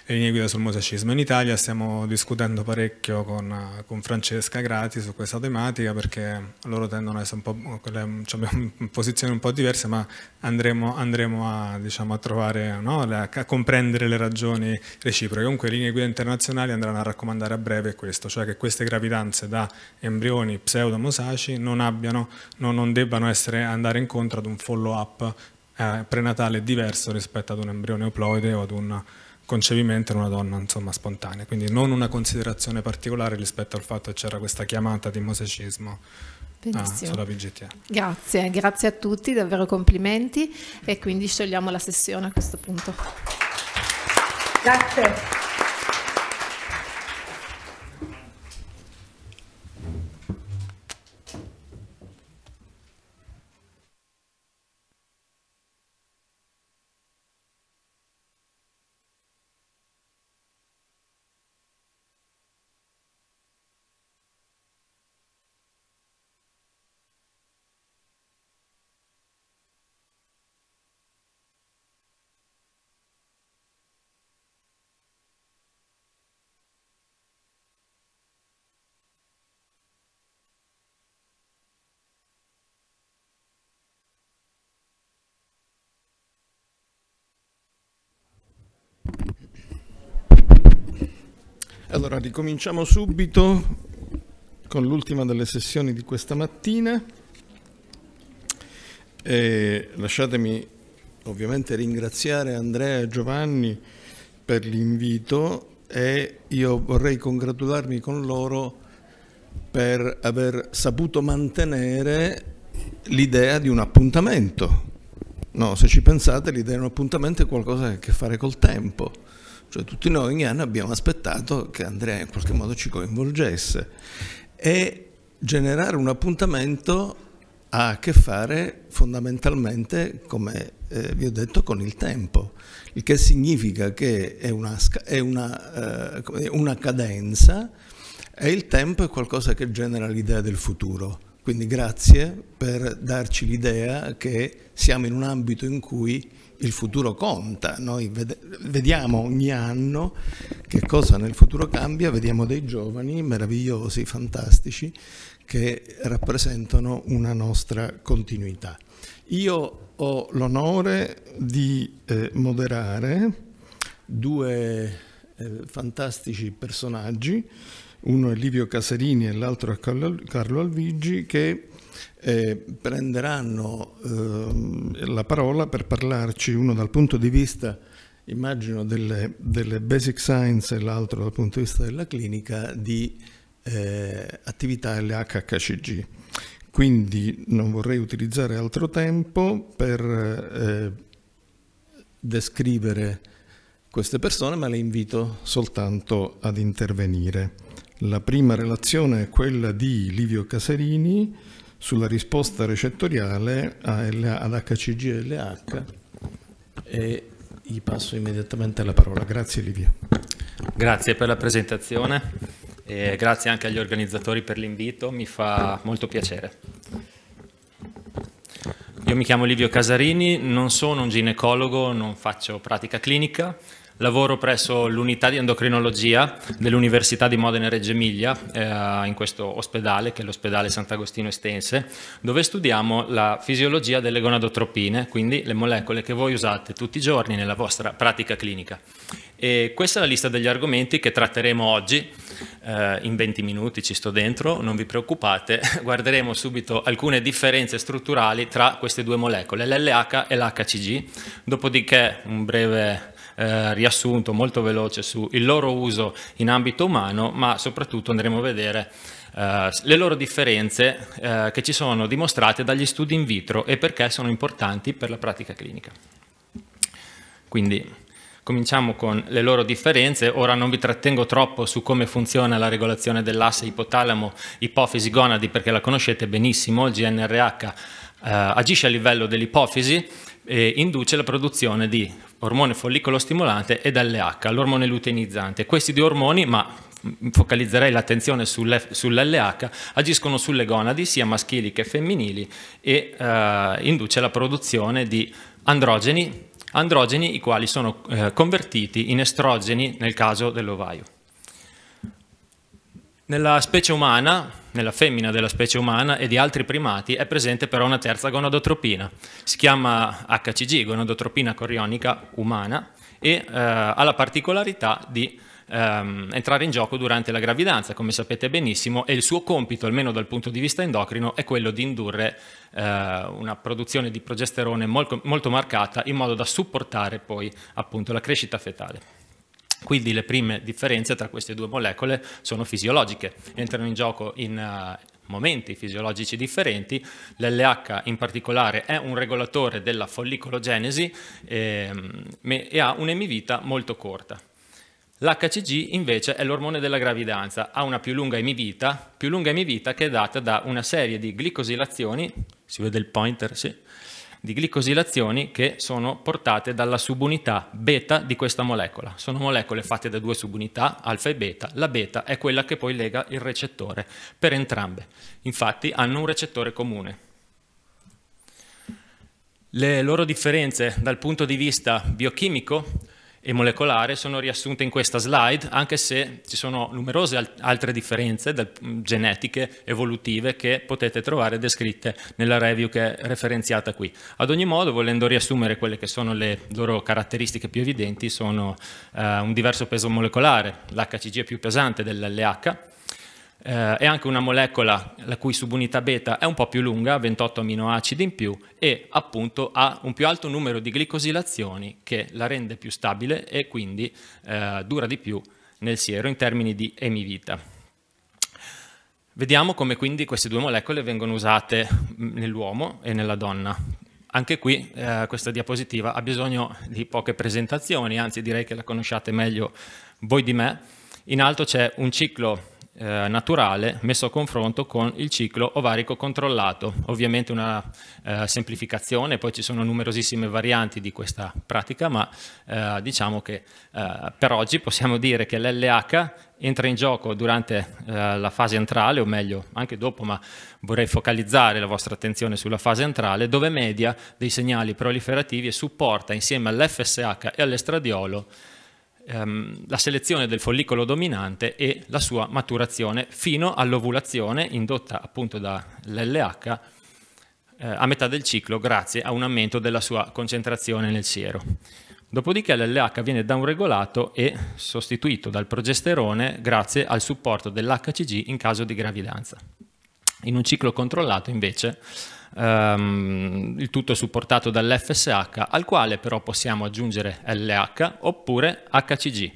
[SPEAKER 6] le linee guida sul mosaicismo In Italia stiamo discutendo parecchio con, eh, con Francesca Grati su questa tematica perché loro tendono a essere un po', cioè [LAUGHS] posizioni un po' diverse ma andremo, andremo a, diciamo, a, trovare, no? a comprendere le ragioni reciproche. Comunque le linee guida internazionali andranno a raccomandare a breve questo, cioè che queste gravidanze da embrioni pseudomosaci non, abbiano, non, non debbano essere, andare incontro ad un follow up eh, prenatale diverso rispetto ad un embrione euploide o ad un concepimento era una donna insomma, spontanea, quindi non una considerazione particolare rispetto al fatto che c'era questa chiamata di mosecismo
[SPEAKER 2] Ah, sulla VGTA. Grazie, grazie a tutti, davvero complimenti e quindi sciogliamo la sessione a questo punto. Grazie.
[SPEAKER 10] Allora, ricominciamo subito con l'ultima delle sessioni di questa mattina. E lasciatemi ovviamente ringraziare Andrea e Giovanni per l'invito e io vorrei congratularmi con loro per aver saputo mantenere l'idea di un appuntamento. No, se ci pensate, l'idea di un appuntamento è qualcosa che ha a che fare col tempo cioè tutti noi ogni anno abbiamo aspettato che Andrea in qualche modo ci coinvolgesse e generare un appuntamento ha a che fare fondamentalmente, come eh, vi ho detto, con il tempo, il che significa che è una, è una, eh, una cadenza e il tempo è qualcosa che genera l'idea del futuro. Quindi grazie per darci l'idea che siamo in un ambito in cui il futuro conta, noi vediamo ogni anno che cosa nel futuro cambia, vediamo dei giovani meravigliosi, fantastici, che rappresentano una nostra continuità. Io ho l'onore di eh, moderare due eh, fantastici personaggi, uno è Livio Casarini e l'altro è Carlo Alvigi, che eh, prenderanno eh, la parola per parlarci, uno dal punto di vista, immagino, delle, delle basic science e l'altro dal punto di vista della clinica, di eh, attività LHHCG. Quindi non vorrei utilizzare altro tempo per eh, descrivere queste persone, ma le invito soltanto ad intervenire. La prima relazione è quella di Livio Caserini, sulla risposta recettoriale ad HCG-LH e gli passo immediatamente la parola. Grazie Livia.
[SPEAKER 11] Grazie per la presentazione e grazie anche agli organizzatori per l'invito, mi fa molto piacere. Io mi chiamo Livio Casarini, non sono un ginecologo, non faccio pratica clinica, Lavoro presso l'unità di endocrinologia dell'Università di Modena e Reggio Emilia, eh, in questo ospedale, che è l'ospedale Sant'Agostino Estense, dove studiamo la fisiologia delle gonadotropine, quindi le molecole che voi usate tutti i giorni nella vostra pratica clinica. E questa è la lista degli argomenti che tratteremo oggi, eh, in 20 minuti ci sto dentro, non vi preoccupate, [LAUGHS] guarderemo subito alcune differenze strutturali tra queste due molecole, l'LH e l'HCG, dopodiché un breve eh, riassunto molto veloce sul loro uso in ambito umano, ma soprattutto andremo a vedere eh, le loro differenze eh, che ci sono dimostrate dagli studi in vitro e perché sono importanti per la pratica clinica. Quindi cominciamo con le loro differenze, ora non vi trattengo troppo su come funziona la regolazione dell'asse ipotalamo-ipofisi-gonadi perché la conoscete benissimo, il GNRH eh, agisce a livello dell'ipofisi, eh, induce la produzione di ormone follicolo stimolante ed LH, l'ormone luteinizzante. Questi due ormoni, ma focalizzerei l'attenzione sull'LH, agiscono sulle gonadi sia maschili che femminili e eh, induce la produzione di androgeni, androgeni i quali sono eh, convertiti in estrogeni nel caso dell'ovaio. Nella specie umana, nella femmina della specie umana e di altri primati è presente però una terza gonadotropina. Si chiama HCG, gonadotropina corionica umana, e eh, ha la particolarità di ehm, entrare in gioco durante la gravidanza, come sapete benissimo, e il suo compito, almeno dal punto di vista endocrino, è quello di indurre eh, una produzione di progesterone molto, molto marcata in modo da supportare poi appunto la crescita fetale. Quindi le prime differenze tra queste due molecole sono fisiologiche, entrano in gioco in eh, momenti fisiologici differenti, l'LH in particolare è un regolatore della follicologenesi ehm, e ha un'emivita molto corta. L'HCG invece è l'ormone della gravidanza, ha una più lunga emivita, più lunga emivita che è data da una serie di glicosilazioni, si vede il pointer, sì, di glicosilazioni che sono portate dalla subunità beta di questa molecola. Sono molecole fatte da due subunità, alfa e beta. La beta è quella che poi lega il recettore per entrambe. Infatti hanno un recettore comune. Le loro differenze dal punto di vista biochimico e molecolare sono riassunte in questa slide, anche se ci sono numerose altre differenze del, mm, genetiche, evolutive, che potete trovare descritte nella review che è referenziata qui. Ad ogni modo, volendo riassumere quelle che sono le loro caratteristiche più evidenti, sono eh, un diverso peso molecolare, l'HCG è più pesante dell'LH, eh, è anche una molecola la cui subunità beta è un po' più lunga, 28 aminoacidi in più, e appunto ha un più alto numero di glicosilazioni che la rende più stabile e quindi eh, dura di più nel siero in termini di emivita. Vediamo come quindi queste due molecole vengono usate mm, nell'uomo e nella donna. Anche qui eh, questa diapositiva ha bisogno di poche presentazioni, anzi direi che la conosciate meglio voi di me. In alto c'è un ciclo eh, naturale messo a confronto con il ciclo ovarico controllato. Ovviamente una eh, semplificazione, poi ci sono numerosissime varianti di questa pratica, ma eh, diciamo che eh, per oggi possiamo dire che l'LH entra in gioco durante eh, la fase antrale, o meglio anche dopo, ma vorrei focalizzare la vostra attenzione sulla fase antrale, dove media dei segnali proliferativi e supporta insieme all'FSH e all'estradiolo ehm, la selezione del follicolo dominante e la sua maturazione fino all'ovulazione indotta appunto dall'LH eh, a metà del ciclo grazie a un aumento della sua concentrazione nel siero. Dopodiché l'LH viene downregolato e sostituito dal progesterone grazie al supporto dell'HCG in caso di gravidanza. In un ciclo controllato invece Um, il tutto supportato dall'FSH, al quale però possiamo aggiungere LH oppure HCG.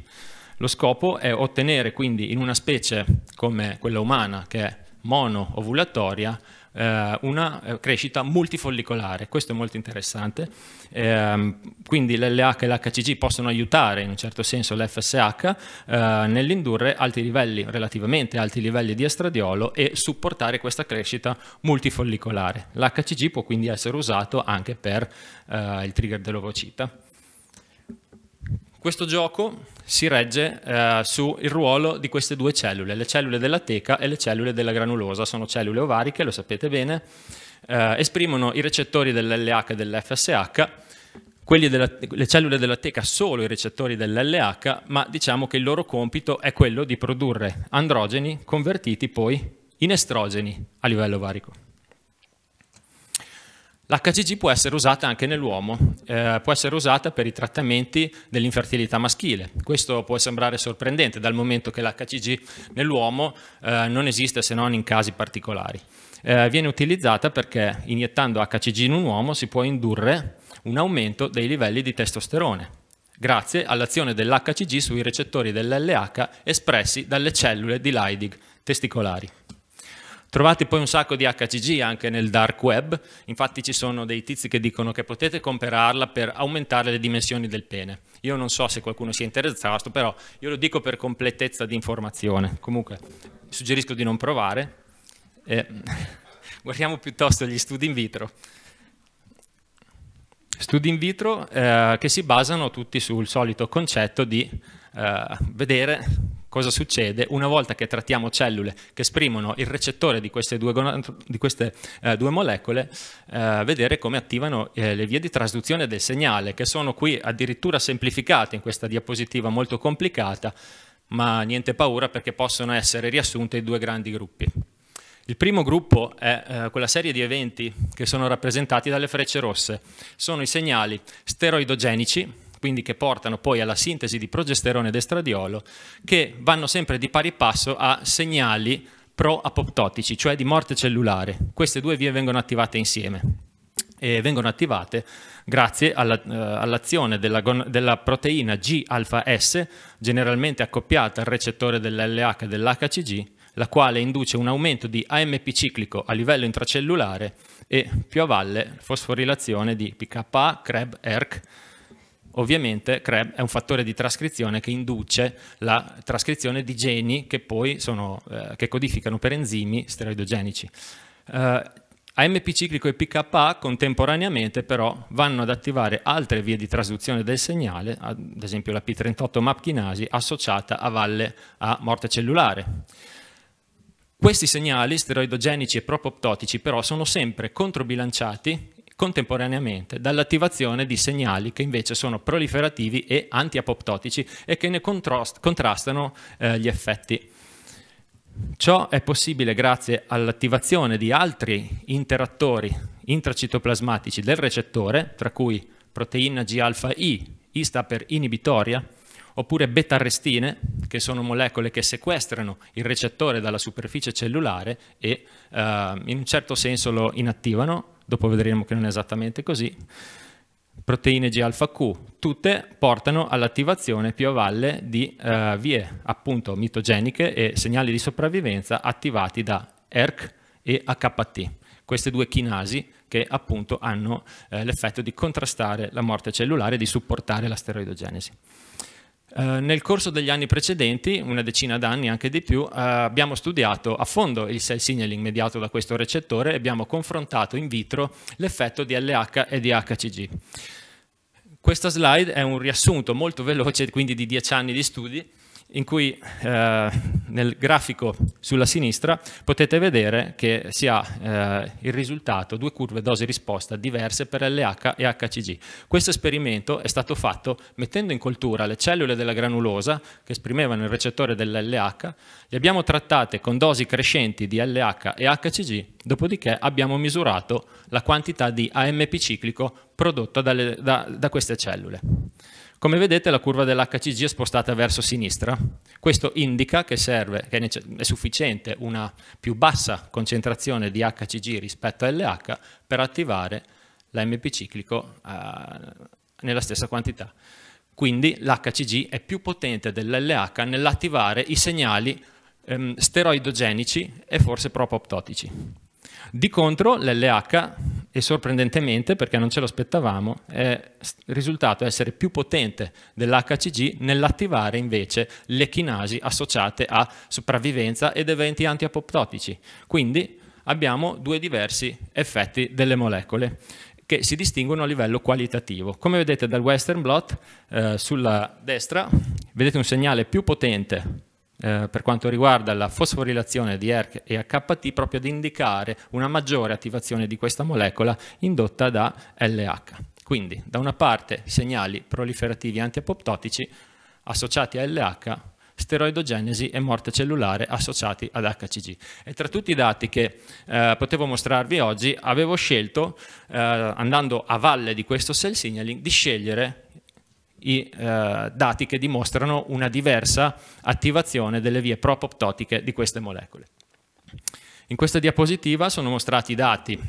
[SPEAKER 11] Lo scopo è ottenere quindi in una specie come quella umana, che è monoovulatoria, eh, una eh, crescita multifollicolare. Questo è molto interessante. Eh, quindi l'LH e l'HCG possono aiutare in un certo senso l'FSH eh, nell'indurre alti livelli, relativamente alti livelli di estradiolo e supportare questa crescita multifollicolare. L'HCG può quindi essere usato anche per eh, il trigger dell'ovocita. Questo gioco si regge eh, sul ruolo di queste due cellule, le cellule della teca e le cellule della granulosa, sono cellule ovariche, lo sapete bene, eh, esprimono i recettori dell'LH e dell'FSH, della, le cellule della teca solo i recettori dell'LH, ma diciamo che il loro compito è quello di produrre androgeni convertiti poi in estrogeni a livello ovarico. L'HCG può essere usata anche nell'uomo, eh, può essere usata per i trattamenti dell'infertilità maschile. Questo può sembrare sorprendente dal momento che l'HCG nell'uomo eh, non esiste se non in casi particolari. Eh, viene utilizzata perché iniettando HCG in un uomo si può indurre un aumento dei livelli di testosterone, grazie all'azione dell'HCG sui recettori dell'LH espressi dalle cellule di Leydig testicolari. Trovate poi un sacco di HCG anche nel dark web, infatti ci sono dei tizi che dicono che potete comprarla per aumentare le dimensioni del pene. Io non so se qualcuno sia interessato, però io lo dico per completezza di informazione. Comunque suggerisco di non provare. Eh, [LAUGHS] guardiamo piuttosto gli studi in vitro. Studi in vitro eh, che si basano tutti sul solito concetto di eh, vedere cosa succede? Una volta che trattiamo cellule che esprimono il recettore di queste due, di queste, eh, due molecole, eh, vedere come attivano eh, le vie di trasduzione del segnale, che sono qui addirittura semplificate in questa diapositiva molto complicata, ma niente paura perché possono essere riassunte in due grandi gruppi. Il primo gruppo è eh, quella serie di eventi che sono rappresentati dalle frecce rosse. Sono i segnali steroidogenici, quindi che portano poi alla sintesi di progesterone ed estradiolo, che vanno sempre di pari passo a segnali pro-apoptotici, cioè di morte cellulare. Queste due vie vengono attivate insieme e vengono attivate grazie all'azione della, della, proteina G-alfa-S, generalmente accoppiata al recettore dell'LH e dell'HCG, la quale induce un aumento di AMP ciclico a livello intracellulare e più a valle fosforilazione di PKA, CREB, ERC, Ovviamente CREB è un fattore di trascrizione che induce la trascrizione di geni che poi sono, eh, che codificano per enzimi steroidogenici. Eh, AMP ciclico e PKA contemporaneamente però vanno ad attivare altre vie di trasduzione del segnale, ad esempio la P38 MAP chinasi associata a valle a morte cellulare. Questi segnali steroidogenici e propoptotici però sono sempre controbilanciati contemporaneamente dall'attivazione di segnali che invece sono proliferativi e antiapoptotici e che ne contrastano eh, gli effetti. Ciò è possibile grazie all'attivazione di altri interattori intracitoplasmatici del recettore, tra cui proteina G-alfa I, I sta per inibitoria, oppure beta-arrestine, che sono molecole che sequestrano il recettore dalla superficie cellulare e eh, in un certo senso lo inattivano, dopo vedremo che non è esattamente così, proteine G-alfa-Q, tutte portano all'attivazione più a valle di eh, vie appunto mitogeniche e segnali di sopravvivenza attivati da ERK e AKT, queste due chinasi che appunto hanno eh, l'effetto di contrastare la morte cellulare e di supportare la steroidogenesi. Eh, nel corso degli anni precedenti, una decina d'anni anche di più, eh, abbiamo studiato a fondo il cell signaling mediato da questo recettore e abbiamo confrontato in vitro l'effetto di LH e di HCG. Questa slide è un riassunto molto veloce, quindi di dieci anni di studi, in cui eh, nel grafico sulla sinistra potete vedere che si ha eh, il risultato, due curve dose-risposta diverse per LH e HCG. Questo esperimento è stato fatto mettendo in coltura le cellule della granulosa che esprimevano il recettore dell'LH, le abbiamo trattate con dosi crescenti di LH e HCG, dopodiché abbiamo misurato la quantità di AMP ciclico prodotta dalle, da, da queste cellule. Come vedete la curva dell'HCG è spostata verso sinistra, questo indica che, serve, che è sufficiente una più bassa concentrazione di HCG rispetto a LH per attivare l'AMP ciclico eh, nella stessa quantità. Quindi l'HCG è più potente dell'LH nell'attivare i segnali ehm, steroidogenici e forse propoptotici. Di contro l'LH, e sorprendentemente perché non ce l'aspettavamo, è risultato essere più potente dell'HCG nell'attivare invece le chinasi associate a sopravvivenza ed eventi antiapoptotici. Quindi abbiamo due diversi effetti delle molecole che si distinguono a livello qualitativo. Come vedete dal Western Blot, eh, sulla destra vedete un segnale più potente eh, per quanto riguarda la fosforilazione di ERK e HT proprio ad indicare una maggiore attivazione di questa molecola indotta da LH. Quindi da una parte segnali proliferativi antiapoptotici associati a LH, steroidogenesi e morte cellulare associati ad HCG. E tra tutti i dati che eh, potevo mostrarvi oggi avevo scelto, eh, andando a valle di questo cell signaling, di scegliere i eh, dati che dimostrano una diversa attivazione delle vie propoptotiche di queste molecole. In questa diapositiva sono mostrati i dati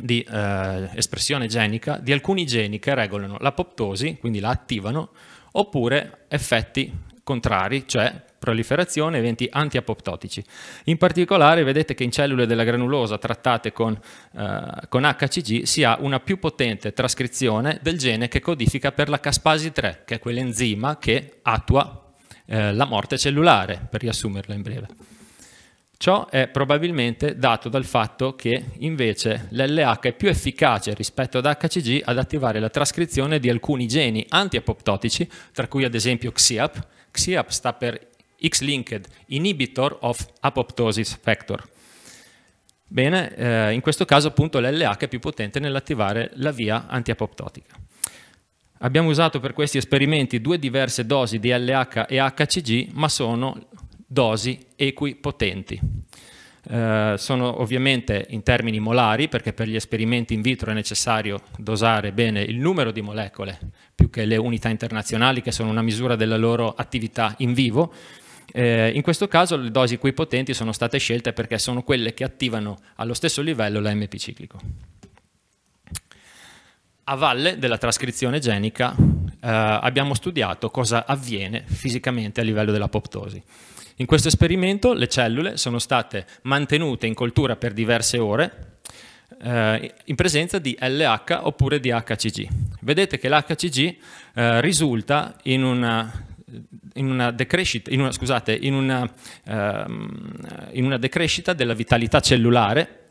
[SPEAKER 11] di eh, espressione genica di alcuni geni che regolano l'apoptosi, quindi la attivano, oppure effetti contrari, cioè proliferazione, eventi antiapoptotici. In particolare vedete che in cellule della granulosa trattate con, eh, con HCG si ha una più potente trascrizione del gene che codifica per la caspasi 3, che è quell'enzima che attua eh, la morte cellulare, per riassumerla in breve. Ciò è probabilmente dato dal fatto che invece l'LH è più efficace rispetto ad HCG ad attivare la trascrizione di alcuni geni antiapoptotici, tra cui ad esempio XIAP. XIAP sta per X-linked inhibitor of apoptosis factor. Bene, eh, in questo caso appunto l'LH è più potente nell'attivare la via antiapoptotica. Abbiamo usato per questi esperimenti due diverse dosi di LH e HCG, ma sono dosi equipotenti. Eh, sono ovviamente in termini molari, perché per gli esperimenti in vitro è necessario dosare bene il numero di molecole, più che le unità internazionali, che sono una misura della loro attività in vivo, eh, in questo caso le dosi qui potenti sono state scelte perché sono quelle che attivano allo stesso livello l'AMP ciclico. A valle della trascrizione genica eh, abbiamo studiato cosa avviene fisicamente a livello dell'apoptosi. In questo esperimento le cellule sono state mantenute in coltura per diverse ore eh, in presenza di LH oppure di HCG. Vedete che l'HCG eh, risulta in una in una decrescita, in una, scusate, in una, ehm, in una decrescita della vitalità cellulare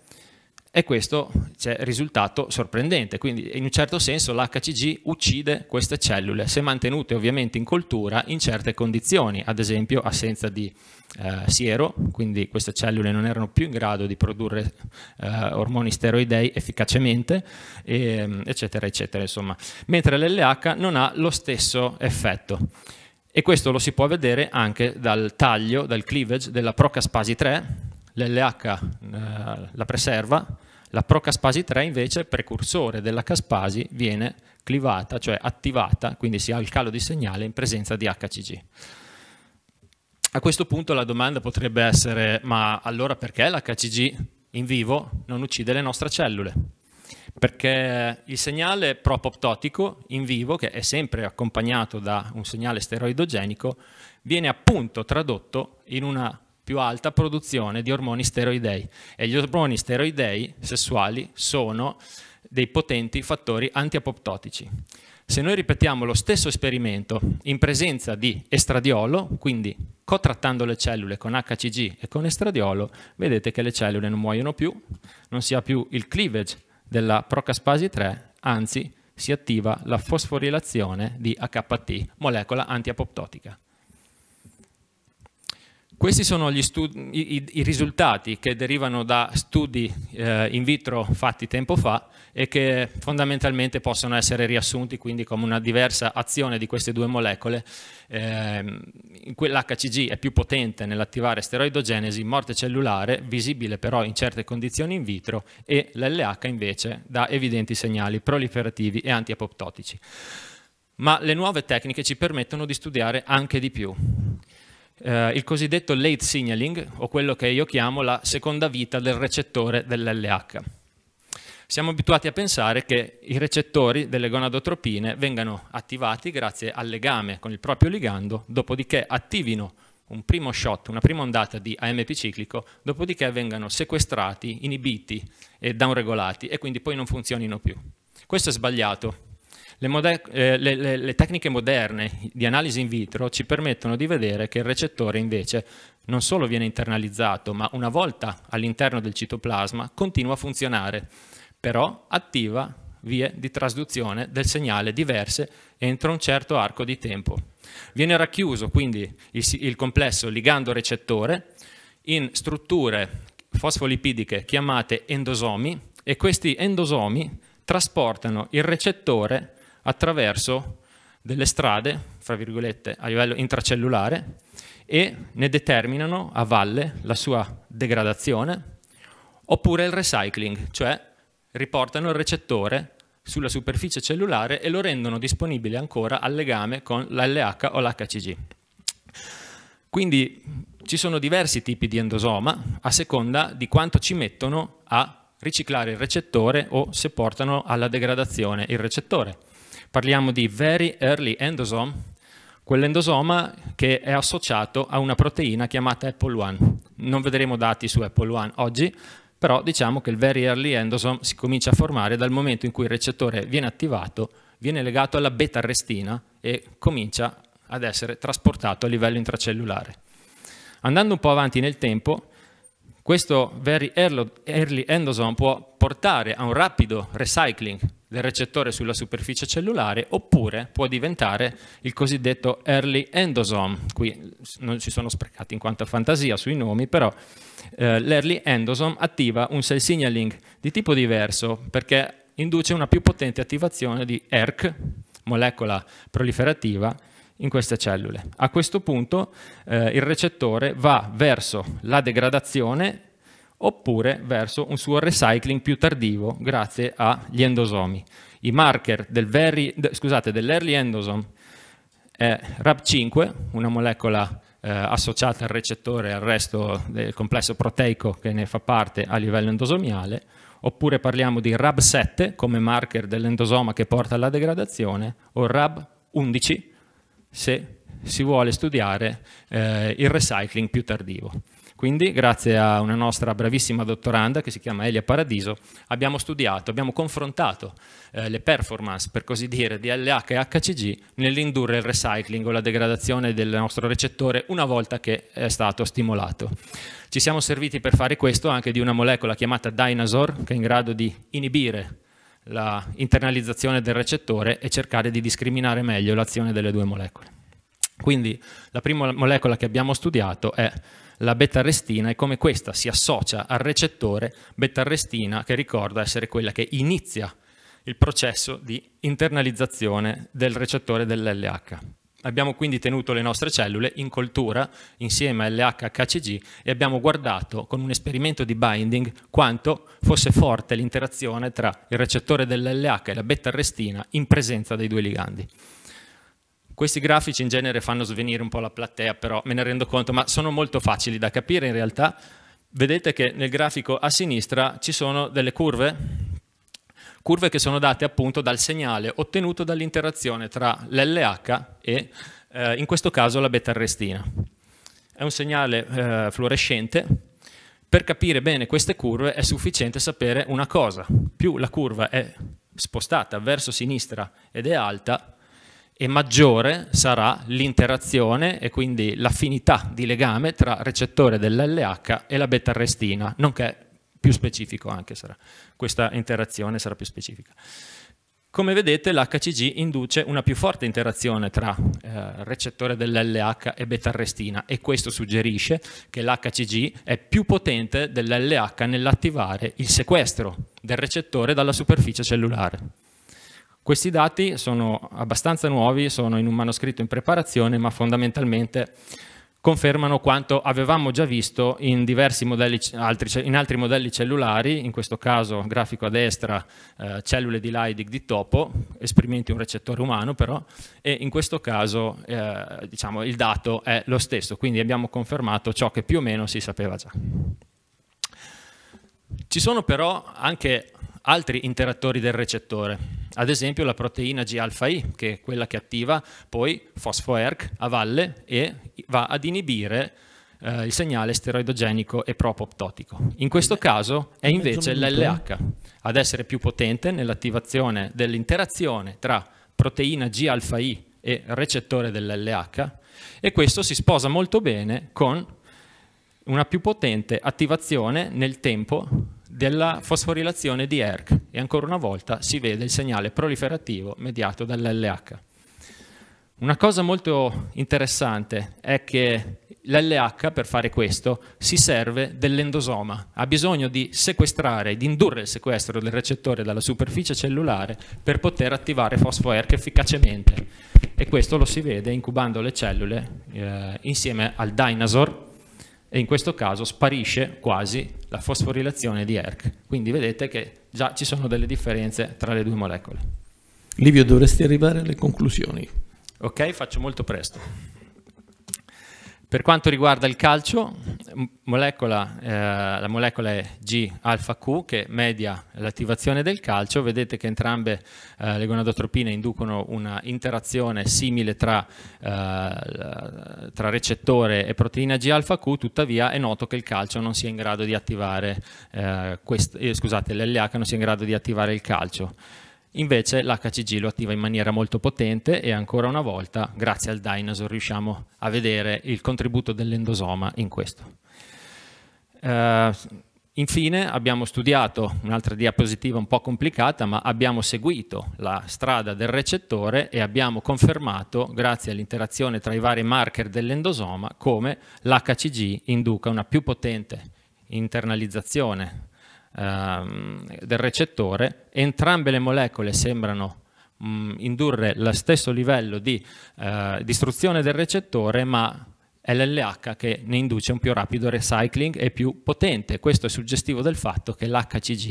[SPEAKER 11] e questo è c'è risultato sorprendente, quindi in un certo senso l'HCG uccide queste cellule se mantenute ovviamente in coltura in certe condizioni, ad esempio assenza di eh, siero, quindi queste cellule non erano più in grado di produrre eh, ormoni steroidei efficacemente, e, ehm, eccetera, eccetera, insomma. Mentre l'LH non ha lo stesso effetto e questo lo si può vedere anche dal taglio, dal cleavage della Procaspasi 3, l'LH eh, la preserva, la Procaspasi 3 invece, precursore della caspasi, viene clivata, cioè attivata, quindi si ha il calo di segnale in presenza di HCG. A questo punto la domanda potrebbe essere, ma allora perché l'HCG in vivo non uccide le nostre cellule? perché il segnale propoptotico in vivo, che è sempre accompagnato da un segnale steroidogenico, viene appunto tradotto in una più alta produzione di ormoni steroidei e gli ormoni steroidei sessuali sono dei potenti fattori antiapoptotici. Se noi ripetiamo lo stesso esperimento in presenza di estradiolo, quindi cotrattando le cellule con HCG e con estradiolo, vedete che le cellule non muoiono più, non si ha più il cleavage della procaspasi 3, anzi si attiva la fosforilazione di AKT, molecola antiapoptotica. Questi sono studi, i, i, risultati che derivano da studi eh, in vitro fatti tempo fa e che fondamentalmente possono essere riassunti quindi come una diversa azione di queste due molecole. Eh, L'HCG è più potente nell'attivare steroidogenesi, morte cellulare, visibile però in certe condizioni in vitro, e l'LH invece dà evidenti segnali proliferativi e antiapoptotici. Ma le nuove tecniche ci permettono di studiare anche di più eh, il cosiddetto late signaling, o quello che io chiamo la seconda vita del recettore dell'LH. Siamo abituati a pensare che i recettori delle gonadotropine vengano attivati grazie al legame con il proprio ligando, dopodiché attivino un primo shot, una prima ondata di AMP ciclico, dopodiché vengano sequestrati, inibiti e downregolati e quindi poi non funzionino più. Questo è sbagliato le, moder- eh, le, le, le tecniche moderne di analisi in vitro ci permettono di vedere che il recettore invece non solo viene internalizzato, ma una volta all'interno del citoplasma continua a funzionare, però attiva vie di trasduzione del segnale diverse entro un certo arco di tempo. Viene racchiuso quindi il, il complesso ligando-recettore in strutture fosfolipidiche chiamate endosomi e questi endosomi trasportano il recettore attraverso delle strade, fra virgolette, a livello intracellulare e ne determinano a valle la sua degradazione oppure il recycling, cioè riportano il recettore sulla superficie cellulare e lo rendono disponibile ancora al legame con l'LH o l'HCG. Quindi ci sono diversi tipi di endosoma a seconda di quanto ci mettono a riciclare il recettore o se portano alla degradazione il recettore. Parliamo di Very Early Endosome, quell'endosoma che è associato a una proteina chiamata Apple 1. Non vedremo dati su Apple 1 oggi, però diciamo che il very early endosome si comincia a formare dal momento in cui il recettore viene attivato, viene legato alla beta-arrestina e comincia ad essere trasportato a livello intracellulare. Andando un po' avanti nel tempo, questo very early endosome può portare a un rapido recycling del recettore sulla superficie cellulare oppure può diventare il cosiddetto early endosome. Qui non ci sono sprecati in quanto fantasia sui nomi, però eh, l'early endosome attiva un cell signaling di tipo diverso perché induce una più potente attivazione di ERK, molecola proliferativa, in queste cellule. A questo punto eh, il recettore va verso la degradazione oppure verso un suo recycling più tardivo grazie agli endosomi. I marker del very, scusate, dell'early endosome è RAB5, una molecola eh, associata al recettore e al resto del complesso proteico che ne fa parte a livello endosomiale, oppure parliamo di RAB7 come marker dell'endosoma che porta alla degradazione, o RAB11 se si vuole studiare eh, il recycling più tardivo. Quindi, grazie a una nostra bravissima dottoranda che si chiama Elia Paradiso, abbiamo studiato, abbiamo confrontato eh, le performance, per così dire, di LH e HCG nell'indurre il recycling o la degradazione del nostro recettore una volta che è stato stimolato. Ci siamo serviti per fare questo anche di una molecola chiamata Dinosaur, che è in grado di inibire l'internalizzazione del recettore e cercare di discriminare meglio l'azione delle due molecole. Quindi la prima molecola che abbiamo studiato è la beta-arrestina e come questa si associa al recettore beta-arrestina che ricorda essere quella che inizia il processo di internalizzazione del recettore dell'LH. Abbiamo quindi tenuto le nostre cellule in coltura insieme a LHHCG e abbiamo guardato con un esperimento di binding quanto fosse forte l'interazione tra il recettore dell'LH e la beta-arrestina in presenza dei due ligandi. Questi grafici in genere fanno svenire un po' la platea, però me ne rendo conto, ma sono molto facili da capire in realtà. Vedete che nel grafico a sinistra ci sono delle curve curve che sono date appunto dal segnale ottenuto dall'interazione tra l'LH e eh, in questo caso la beta-arrestina. È un segnale eh, fluorescente, per capire bene queste curve è sufficiente sapere una cosa, più la curva è spostata verso sinistra ed è alta, e maggiore sarà l'interazione e quindi l'affinità di legame tra recettore dell'LH e la beta-arrestina, nonché più specifico anche sarà, questa interazione sarà più specifica. Come vedete l'HCG induce una più forte interazione tra eh, recettore dell'LH e beta-arrestina e questo suggerisce che l'HCG è più potente dell'LH nell'attivare il sequestro del recettore dalla superficie cellulare. Questi dati sono abbastanza nuovi, sono in un manoscritto in preparazione, ma fondamentalmente confermano quanto avevamo già visto in, modelli, altri, in altri, modelli cellulari, in questo caso grafico a destra eh, cellule di Leidig di topo, esprimenti un recettore umano però, e in questo caso eh, diciamo, il dato è lo stesso, quindi abbiamo confermato ciò che più o meno si sapeva già. Ci sono però anche altri interattori del recettore, ad esempio la proteina G-alfa-I, che è quella che attiva poi fosfoerc a valle e va ad inibire eh, il segnale steroidogenico e propoptotico. In questo eh, caso è eh, invece l'LH ad essere più potente nell'attivazione dell'interazione tra proteina G-alfa-I e recettore dell'LH e questo si sposa molto bene con una più potente attivazione nel tempo della fosforilazione di ERK e ancora una volta si vede il segnale proliferativo mediato dall'LH. Una cosa molto interessante è che l'LH per fare questo si serve dell'endosoma, ha bisogno di sequestrare, di indurre il sequestro del recettore dalla superficie cellulare per poter attivare fosfo-ERK efficacemente e questo lo si vede incubando le cellule eh, insieme al dinosaur e in questo caso sparisce quasi la fosforilazione di ERK. Quindi vedete che già ci sono delle differenze tra le due molecole.
[SPEAKER 10] Livio, dovresti arrivare alle conclusioni.
[SPEAKER 11] Ok, faccio molto presto. Per quanto riguarda il calcio, molecola, eh, la molecola è G-alfa-Q che media l'attivazione del calcio. Vedete che entrambe eh, le gonadotropine inducono una interazione simile tra, eh, tra recettore e proteina G-alfa-Q, tuttavia è noto che il calcio non sia in grado di attivare, eh, quest, eh, scusate, l'LH non sia in grado di attivare il calcio. Invece l'HCG lo attiva in maniera molto potente e ancora una volta, grazie al dinosaur, riusciamo a vedere il contributo dell'endosoma in questo. Uh, infine abbiamo studiato un'altra diapositiva un po' complicata, ma abbiamo seguito la strada del recettore e abbiamo confermato, grazie all'interazione tra i vari marker dell'endosoma, come l'HCG induca una più potente internalizzazione ehm, del recettore, entrambe le molecole sembrano mh, mm, indurre lo stesso livello di eh, distruzione del recettore, ma è l'LH che ne induce un più rapido recycling e più potente. Questo è suggestivo del fatto che l'HCG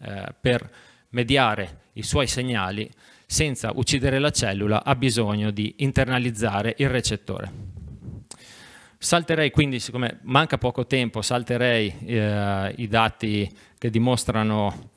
[SPEAKER 11] eh, per mediare i suoi segnali senza uccidere la cellula ha bisogno di internalizzare il recettore. Salterei quindi, siccome manca poco tempo, salterei eh, i dati che dimostrano,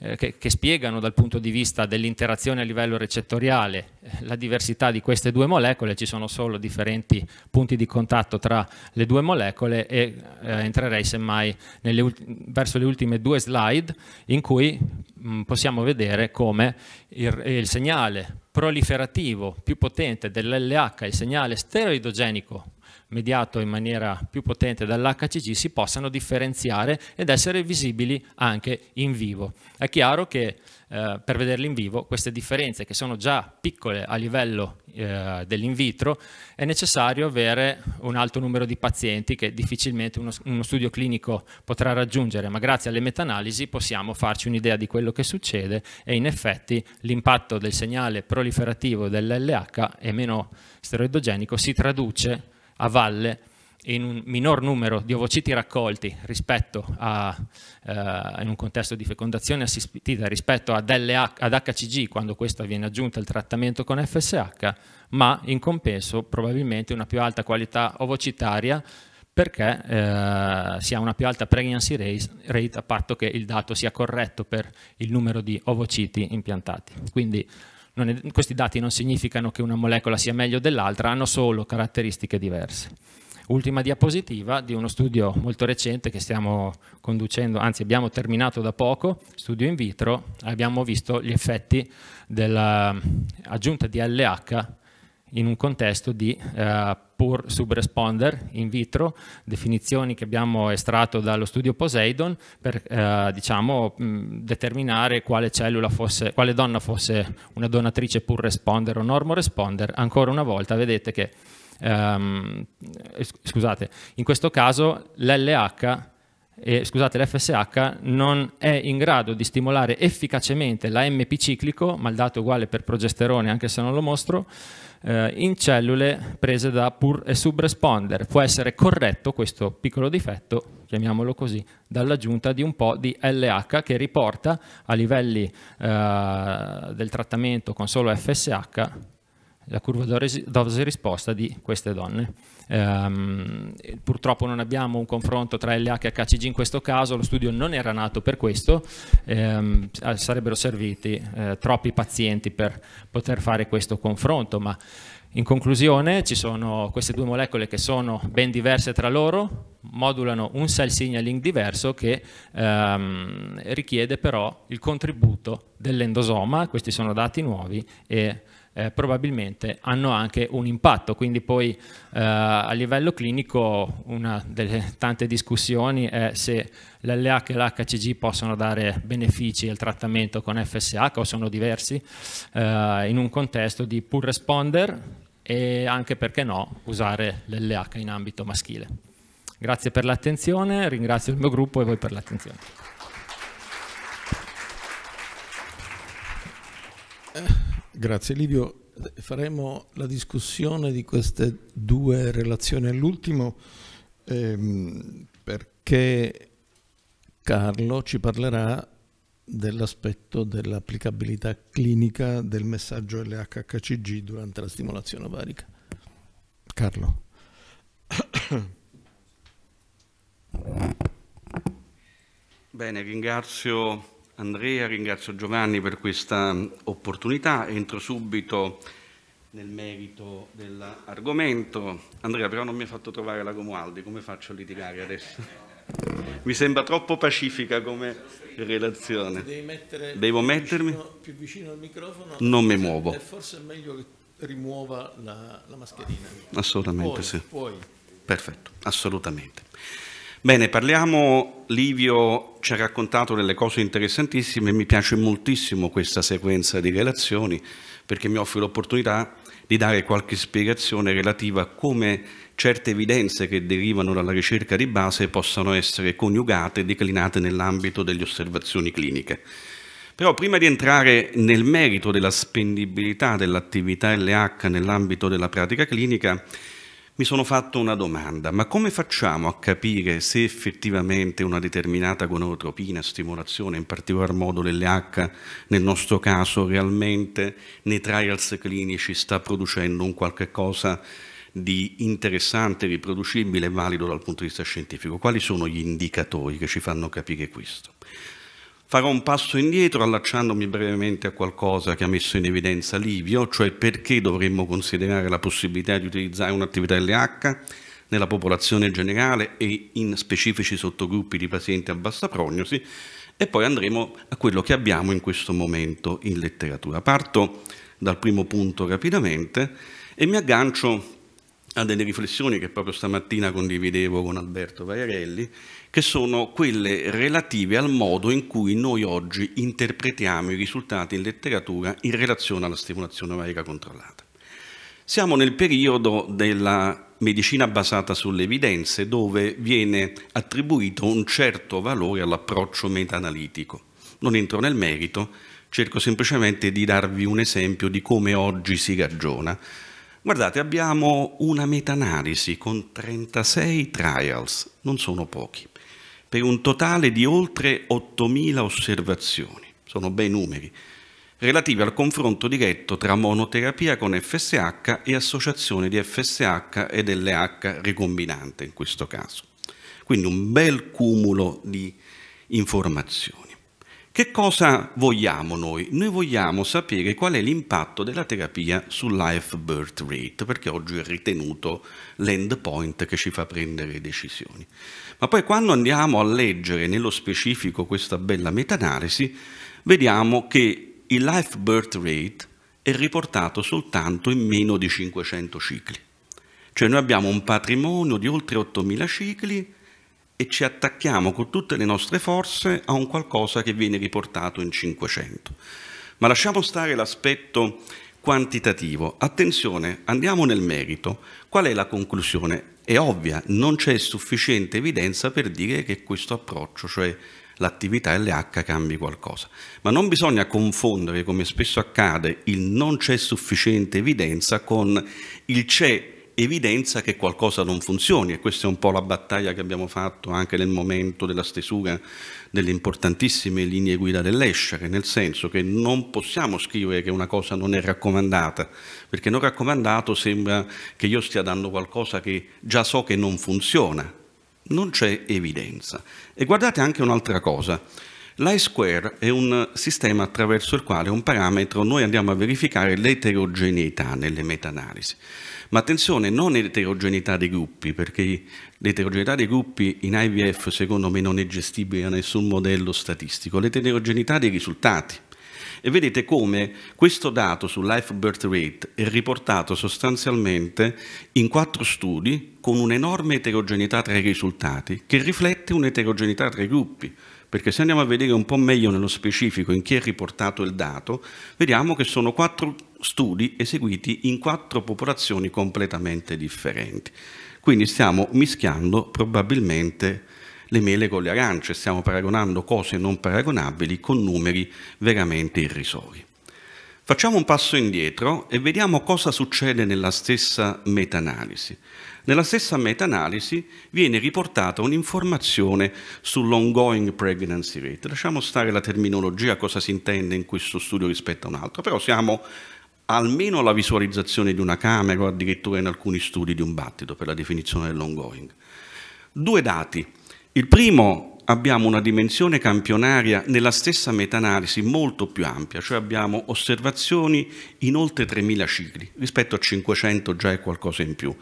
[SPEAKER 11] eh, che, che, spiegano dal punto di vista dell'interazione a livello recettoriale eh, la diversità di queste due molecole, ci sono solo differenti punti di contatto tra le due molecole e eh, entrerei semmai nelle, verso le ultime due slide in cui mh, mm, possiamo vedere come il, il segnale proliferativo più potente dell'LH, il segnale steroidogenico mediato in maniera più potente dall'HCG si possano differenziare ed essere visibili anche in vivo. È chiaro che eh, per vederli in vivo queste differenze che sono già piccole a livello eh, dell'in vitro è necessario avere un alto numero di pazienti che difficilmente uno, uno studio clinico potrà raggiungere, ma grazie alle meta-analisi possiamo farci un'idea di quello che succede e in effetti l'impatto del segnale proliferativo dell'LH e meno steroidogenico si traduce a valle in un minor numero di ovociti raccolti rispetto a, eh, in un contesto di fecondazione assistita rispetto ad, LH, ad HCG quando questa viene aggiunta al trattamento con FSH, ma in compenso probabilmente una più alta qualità ovocitaria perché eh, si ha una più alta pregnancy rate a patto che il dato sia corretto per il numero di ovociti impiantati. Quindi è, questi dati non significano che una molecola sia meglio dell'altra, hanno solo caratteristiche diverse. Ultima diapositiva di uno studio molto recente che stiamo conducendo, anzi abbiamo terminato da poco, studio in vitro, abbiamo visto gli effetti dell'aggiunta di LH in un contesto di eh, pur subresponder in vitro, definizioni che abbiamo estratto dallo studio Poseidon per eh, diciamo, mh, determinare quale, fosse, quale donna fosse una donatrice pur responder o normo responder. Ancora una volta vedete che ehm, scusate, in questo caso l'LH e, scusate, l'FSH non è in grado di stimolare efficacemente l'AMP ciclico, ma il dato è uguale per progesterone anche se non lo mostro, eh, in cellule prese da pur e subresponder. Può essere corretto questo piccolo difetto, chiamiamolo così, dall'aggiunta di un po' di LH che riporta a livelli eh, del trattamento con solo FSH la curva dosi risposta di queste donne. Ehm, purtroppo non abbiamo un confronto tra LH e HCG in questo caso, lo studio non era nato per questo, ehm, sarebbero serviti eh, troppi pazienti per poter fare questo confronto, ma in conclusione ci sono queste due molecole che sono ben diverse tra loro, modulano un cell signaling diverso che ehm, richiede però il contributo dell'endosoma, questi sono dati nuovi e eh, probabilmente hanno anche un impatto. Quindi poi eh, a livello clinico una delle tante discussioni è se l'LH e l'HCG possono dare benefici al trattamento con FSH o sono diversi eh, in un contesto di pull responder e anche perché no usare l'LH in ambito maschile. Grazie per l'attenzione, ringrazio il mio gruppo e voi per
[SPEAKER 10] l'attenzione. Eh, Grazie Livio. Faremo la discussione di queste due relazioni all'ultimo ehm, perché Carlo ci parlerà dell'aspetto dell'applicabilità clinica del messaggio LHCG durante la stimolazione ovarica.
[SPEAKER 9] Carlo.
[SPEAKER 12] Bene, ringrazio Andrea, ringrazio Giovanni per questa opportunità, entro subito nel merito dell'argomento. Andrea però non mi ha fatto trovare la Gomualdi, come faccio a litigare adesso? Mi sembra troppo pacifica come relazione. Mettere Devo più mettermi? Vicino,
[SPEAKER 10] più vicino al microfono.
[SPEAKER 12] Non mi muovo. È
[SPEAKER 10] forse è meglio che rimuova la, la mascherina. Assolutamente puoi, sì. Puoi.
[SPEAKER 12] Perfetto, assolutamente. Bene, parliamo, Livio ci ha raccontato delle cose interessantissime, mi piace moltissimo questa sequenza di relazioni perché mi offre l'opportunità di dare qualche spiegazione relativa a come certe evidenze che derivano dalla ricerca di base possano essere coniugate e declinate nell'ambito delle osservazioni cliniche. Però prima di entrare nel merito della spendibilità dell'attività LH nell'ambito della pratica clinica, mi sono fatto una domanda, ma come facciamo a capire se effettivamente una determinata gonotropina, stimolazione, in particolar modo l'LH, nel nostro caso realmente nei trials clinici sta producendo un qualche cosa di interessante, riproducibile e valido dal punto di vista scientifico? Quali sono gli indicatori che ci fanno capire questo? Farò un passo indietro allacciandomi brevemente a qualcosa che ha messo in evidenza Livio, cioè perché dovremmo considerare la possibilità di utilizzare un'attività LH nella popolazione generale e in specifici sottogruppi di pazienti a bassa prognosi e poi andremo a quello che abbiamo in questo momento in letteratura. Parto dal primo punto rapidamente e mi aggancio a delle riflessioni che proprio stamattina condividevo con Alberto Vairelli, che sono quelle relative al modo in cui noi oggi interpretiamo i risultati in letteratura in relazione alla stimolazione ovarica controllata. Siamo nel periodo della medicina basata sulle evidenze dove viene attribuito un certo valore all'approccio meta-analitico. Non entro nel merito, cerco semplicemente di darvi un esempio di come oggi si ragiona Guardate, abbiamo una meta-analisi con 36 trials, non sono pochi, per un totale di oltre 8.000 osservazioni, sono bei numeri, relativi al confronto diretto tra monoterapia con FSH e associazione di FSH ed LH ricombinante in questo caso. Quindi un bel cumulo di informazioni. Che cosa vogliamo noi? Noi vogliamo sapere qual è l'impatto della terapia sul life birth rate, perché oggi è ritenuto l'endpoint che ci fa prendere decisioni. Ma poi quando andiamo a leggere nello specifico questa bella meta-analisi, vediamo che il life birth rate è riportato soltanto in meno di 500 cicli. Cioè noi abbiamo un patrimonio di oltre 8.000 cicli e ci attacchiamo con tutte le nostre forze a un qualcosa che viene riportato in 500. Ma lasciamo stare l'aspetto quantitativo. Attenzione, andiamo nel merito. Qual è la conclusione? È ovvia, non c'è sufficiente evidenza per dire che questo approccio, cioè l'attività LH cambi qualcosa. Ma non bisogna confondere, come spesso accade, il non c'è sufficiente evidenza con il c'è evidenza che qualcosa non funzioni e questa è un po' la battaglia che abbiamo fatto anche nel momento della stesura delle importantissime linee guida dell'ESCIA, che nel senso che non possiamo scrivere che una cosa non è raccomandata, perché non raccomandato sembra che io stia dando qualcosa che già so che non funziona, non c'è evidenza. E guardate anche un'altra cosa. L'I-square è un sistema attraverso il quale un parametro noi andiamo a verificare l'eterogeneità nelle meta-analisi. Ma attenzione, non l'eterogeneità dei gruppi, perché l'eterogeneità dei gruppi in IVF secondo me non è gestibile da nessun modello statistico, l'eterogeneità dei risultati. E vedete come questo dato sul life birth rate è riportato sostanzialmente in quattro studi con un'enorme eterogeneità tra i risultati, che riflette un'eterogeneità tra i gruppi. Perché se andiamo a vedere un po' meglio nello specifico in chi è riportato il dato, vediamo che sono quattro studi eseguiti in quattro popolazioni completamente differenti. Quindi stiamo mischiando probabilmente le mele con le arance, stiamo paragonando cose non paragonabili con numeri veramente irrisori. Facciamo un passo indietro e vediamo cosa succede nella stessa meta-analisi. Nella stessa meta-analisi viene riportata un'informazione sull'ongoing pregnancy rate. Lasciamo stare la terminologia, cosa si intende in questo studio rispetto a un altro, però siamo almeno alla visualizzazione di una camera o addirittura in alcuni studi di un battito per la definizione dell'ongoing. Due dati. Il primo abbiamo una dimensione campionaria nella stessa meta-analisi molto più ampia, cioè abbiamo osservazioni in oltre 3.000 cicli rispetto a 500 già è qualcosa in più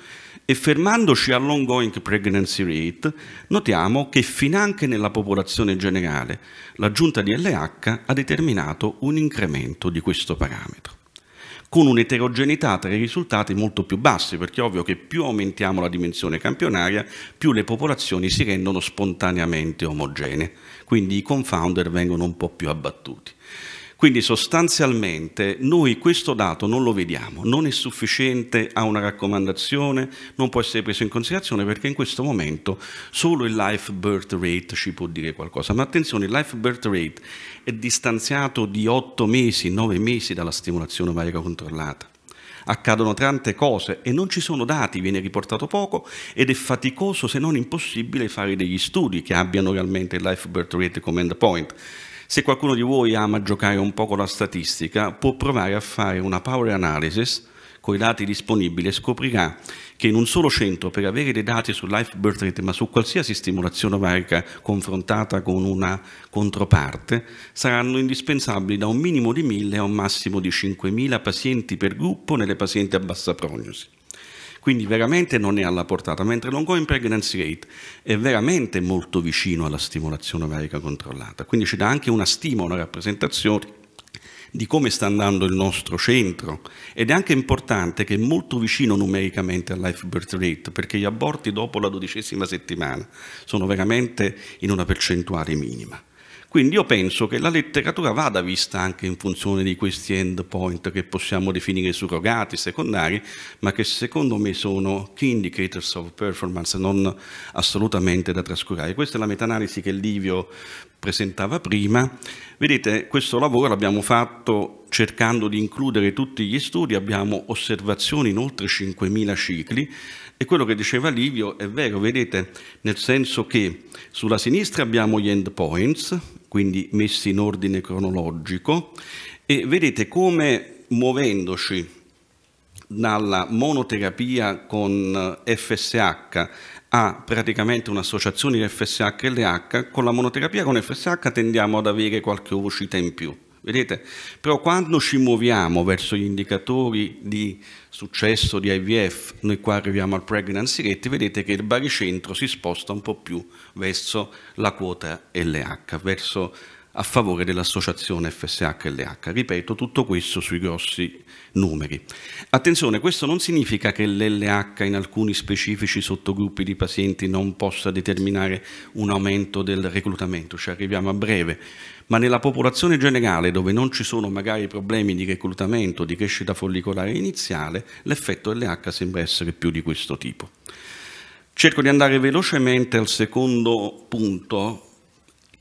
[SPEAKER 12] e fermandoci all'ongoing pregnancy rate, notiamo che finanche nella popolazione generale l'aggiunta di LH ha determinato un incremento di questo parametro con un'eterogeneità tra i risultati molto più bassi, perché è ovvio che più aumentiamo la dimensione campionaria, più le popolazioni si rendono spontaneamente omogenee, quindi i confounder vengono un po' più abbattuti. Quindi sostanzialmente noi questo dato non lo vediamo, non è sufficiente a una raccomandazione, non può essere preso in considerazione perché in questo momento solo il life birth rate ci può dire qualcosa. Ma attenzione, il life birth rate è distanziato di 8 mesi, 9 mesi dalla stimolazione ovarica controllata accadono tante cose e non ci sono dati, viene riportato poco ed è faticoso se non impossibile fare degli studi che abbiano realmente il life birth rate come endpoint. Se qualcuno di voi ama giocare un po' con la statistica, può provare a fare una power analysis con i dati disponibili e scoprirà che in un solo centro per avere dei dati sul life birth rate ma su qualsiasi stimolazione ovarica confrontata con una controparte saranno indispensabili da un minimo di 1000 a un massimo di 5000 pazienti per gruppo nelle pazienti a bassa prognosi. Quindi veramente non è alla portata, mentre l'ongoing pregnancy rate è veramente molto vicino alla stimolazione ovarica controllata. Quindi ci dà anche una stima, una rappresentazione di come sta andando il nostro centro ed è anche importante che è molto vicino numericamente al life birth rate perché gli aborti dopo la dodicesima settimana sono veramente in una percentuale minima. Quindi io penso che la letteratura vada vista anche in funzione di questi endpoint che possiamo definire surrogati, secondari, ma che secondo me sono key indicators of performance, non assolutamente da trascurare. Questa è la meta-analisi che Livio presentava prima. Vedete, questo lavoro l'abbiamo fatto cercando di includere tutti gli studi, abbiamo osservazioni in oltre 5.000 cicli e quello che diceva Livio è vero, vedete, nel senso che sulla sinistra abbiamo gli endpoints quindi messi in ordine cronologico, e vedete come muovendoci dalla monoterapia con FSH eh, a praticamente un'associazione di FSH e LH, con la monoterapia con FSH tendiamo ad avere qualche ovocita in più. Vedete? Però quando ci muoviamo verso gli indicatori di successo di IVF, noi qua arriviamo al pregnancy rate, vedete che il baricentro si sposta un po' più verso la quota LH, verso, a favore dell'associazione FSH-LH. Ripeto, tutto questo sui grossi numeri. Attenzione, questo non significa che l'LH in alcuni specifici sottogruppi di pazienti non possa determinare un aumento del reclutamento, ci arriviamo a breve, ma nella popolazione generale dove non ci sono magari problemi di reclutamento, di crescita follicolare iniziale, l'effetto LH sembra essere più di questo tipo. Cerco di andare velocemente al secondo punto,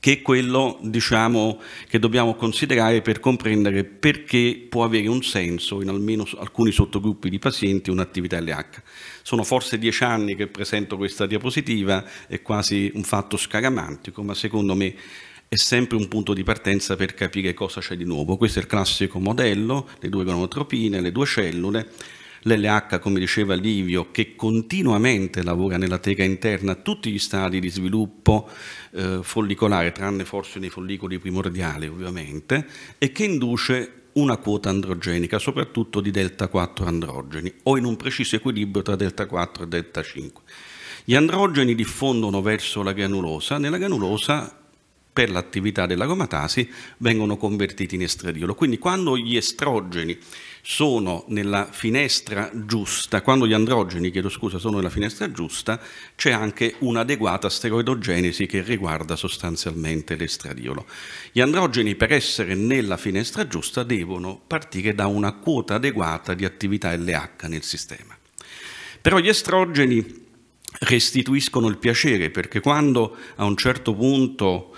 [SPEAKER 12] che è quello diciamo, che dobbiamo considerare per comprendere perché può avere un senso in almeno alcuni sottogruppi di pazienti un'attività LH. Sono forse dieci anni che presento questa diapositiva, è quasi un fatto scaramantico, ma secondo me è sempre un punto di partenza per capire cosa c'è di nuovo. Questo è il classico modello, le due gonotropine, le due cellule, l'LH, come diceva Livio, che continuamente lavora nella tega interna a tutti gli stadi di sviluppo eh, follicolare, tranne forse nei follicoli primordiali ovviamente, e che induce una quota androgenica, soprattutto di delta 4 androgeni, o in un preciso equilibrio tra delta 4 e delta 5. Gli androgeni diffondono verso la granulosa, nella granulosa per l'attività della gomatasi vengono convertiti in estradiolo. Quindi quando gli estrogeni sono nella finestra giusta, quando gli androgeni, chiedo scusa, sono nella finestra giusta, c'è anche un'adeguata steroidogenesi che riguarda sostanzialmente l'estradiolo. Gli androgeni per essere nella finestra giusta devono partire da una quota adeguata di attività LH nel sistema. Però gli estrogeni restituiscono il piacere perché quando a un certo punto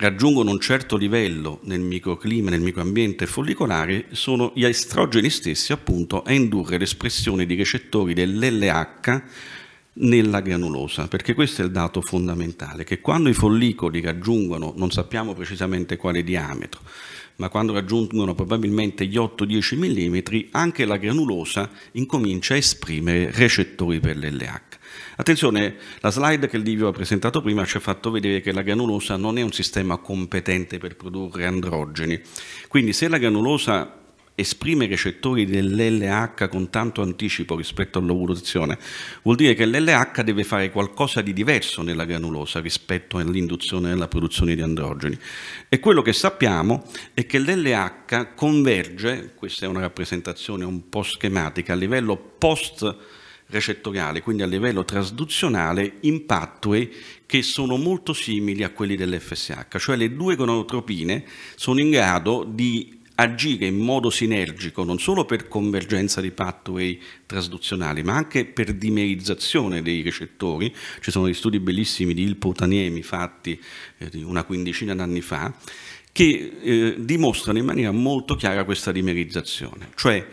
[SPEAKER 12] raggiungono un certo livello nel microclima, nel microambiente follicolare, sono gli estrogeni stessi appunto a indurre l'espressione di recettori dell'LH nella granulosa, perché questo è il dato fondamentale, che quando i follicoli raggiungono, non sappiamo precisamente quale diametro, ma quando raggiungono probabilmente gli 8-10 mm, anche la granulosa incomincia a esprimere recettori per l'LH. Attenzione, la slide che il Livio ha presentato prima ci ha fatto vedere che la granulosa non è un sistema competente per produrre androgeni. Quindi se la granulosa esprime recettori dell'LH con tanto anticipo rispetto all'ovulazione, vuol dire che l'LH deve fare qualcosa di diverso nella granulosa rispetto all'induzione e alla produzione di androgeni. E quello che sappiamo è che l'LH converge, questa è una rappresentazione un po' schematica, a livello post recettoriale, quindi a livello trasduzionale, in pathway che sono molto simili a quelli dell'FSH, cioè le due gonadotropine sono in grado di agire in modo sinergico non solo per convergenza di pathway trasduzionali, ma anche per dimerizzazione dei recettori. Ci sono degli studi bellissimi di Ilpotaniemi fatti eh, una quindicina d'anni fa che eh, dimostrano in maniera molto chiara questa dimerizzazione, cioè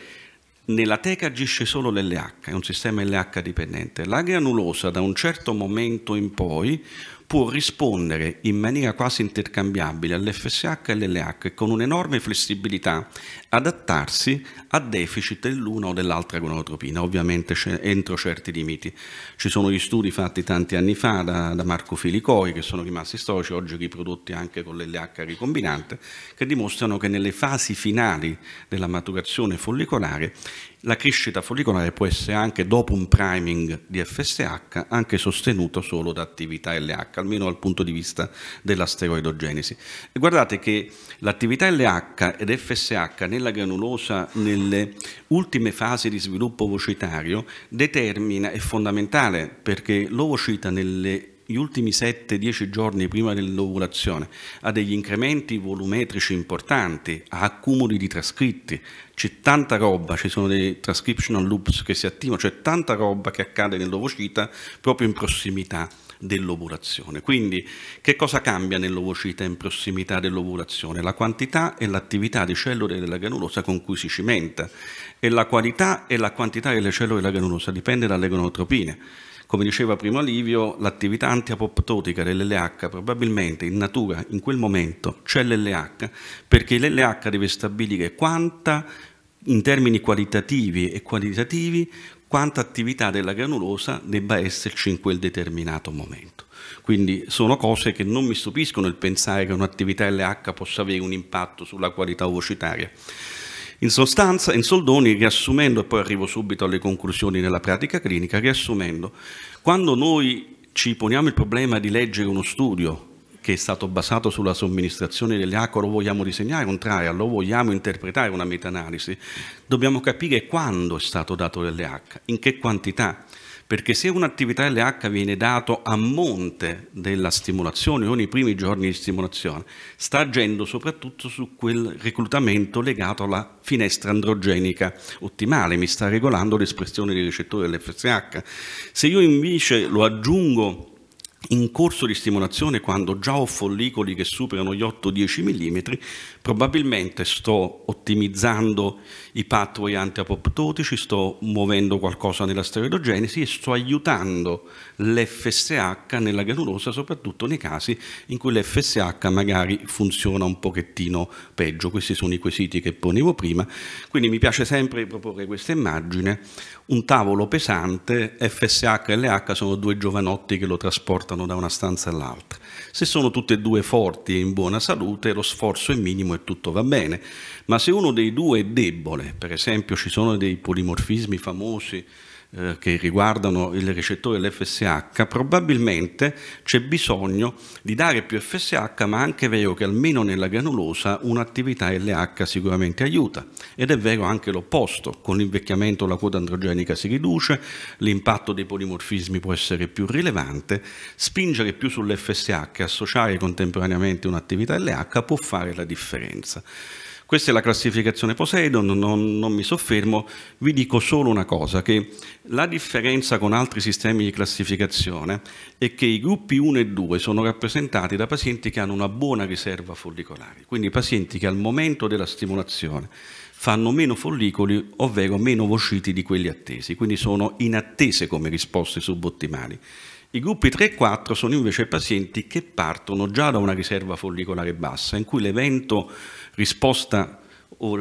[SPEAKER 12] nella teca agisce solo l'LH, è un sistema LH dipendente. La granulosa da un certo momento in poi può rispondere in maniera quasi intercambiabile all'FSH e all'LH con un'enorme flessibilità adattarsi a deficit dell'una o dell'altra gonotropina, ovviamente entro certi limiti. Ci sono gli studi fatti tanti anni fa da, da Marco Filicoi, che sono rimasti storici, oggi riprodotti anche con l'LH ricombinante, che dimostrano che nelle fasi finali della maturazione follicolare la crescita follicolare può essere anche dopo un priming di FSH, anche sostenuto solo da attività LH, almeno dal punto di vista della steroidogenesi. E guardate che l'attività LH ed FSH salmonella granulosa nelle ultime fasi di sviluppo ovocitario determina, è fondamentale perché l'ovocita nelle gli ultimi 7-10 giorni prima dell'ovulazione ha degli incrementi volumetrici importanti, ha accumuli di trascritti, c'è tanta roba, ci sono dei transcriptional loops che si attivano, c'è tanta roba che accade nell'ovocita proprio in prossimità dell'ovulazione. Quindi che cosa cambia nell'ovocita in prossimità dell'ovulazione? La quantità e l'attività di cellule della granulosa con cui si cimenta e la qualità e la quantità delle cellule della granulosa dipende dalle gonotropine. Come diceva prima Livio, l'attività antiapoptotica dell'LH probabilmente in natura in quel momento c'è l'LH perché l'LH deve stabilire quanta in termini qualitativi e quantitativi quanta attività della granulosa debba esserci in quel determinato momento. Quindi sono cose che non mi stupiscono il pensare che un'attività LH possa avere un impatto sulla qualità ovocitaria. In sostanza, in soldoni, riassumendo, e poi arrivo subito alle conclusioni nella pratica clinica, riassumendo, quando noi ci poniamo il problema di leggere uno studio che è stato basato sulla somministrazione dell'acqua lo vogliamo disegnare, un trial, lo vogliamo interpretare una meta-analisi, dobbiamo capire quando è stato dato l'LH, in che quantità. Perché se un'attività LH viene data a monte della stimolazione o nei primi giorni di stimolazione, sta agendo soprattutto su quel reclutamento legato alla finestra androgenica ottimale, mi sta regolando l'espressione dei recettori dell'FSH. Se io invece lo aggiungo in corso di stimolazione quando già ho follicoli che superano gli 8-10 mm, probabilmente sto ottimizzando i pathway antiapoptotici, sto muovendo qualcosa nella steroidogenesi e sto aiutando l'FSH nella granulosa, soprattutto nei casi in cui l'FSH magari funziona un pochettino peggio. Questi sono i quesiti che ponevo prima, quindi mi piace sempre proporre questa immagine, un tavolo pesante, FSH e LH sono due giovanotti che lo trasportano da una stanza all'altra. Se sono tutti e due forti e in buona salute, lo sforzo è minimo e tutto va bene. Ma se uno dei due è debole, per esempio ci sono dei polimorfismi famosi eh, che riguardano il recettore dell'FSH, probabilmente c'è bisogno di dare più FSH, ma anche è vero che almeno nella granulosa un'attività LH sicuramente aiuta. Ed è vero anche l'opposto, con l'invecchiamento la quota androgenica si riduce, l'impatto dei polimorfismi può essere più rilevante, spingere più sull'FSH e associare contemporaneamente un'attività LH può fare la differenza. Questa è la classificazione Poseidon, non, non mi soffermo, vi dico solo una cosa, che la differenza con altri sistemi di classificazione è che i gruppi 1 e 2 sono rappresentati da pazienti che hanno una buona riserva follicolare, quindi pazienti che al momento della stimolazione fanno meno follicoli, ovvero meno vociti di quelli attesi, quindi sono inattese come risposte subottimali. I gruppi 3 e 4 sono invece pazienti che partono già da una riserva follicolare bassa, in cui l'evento risposta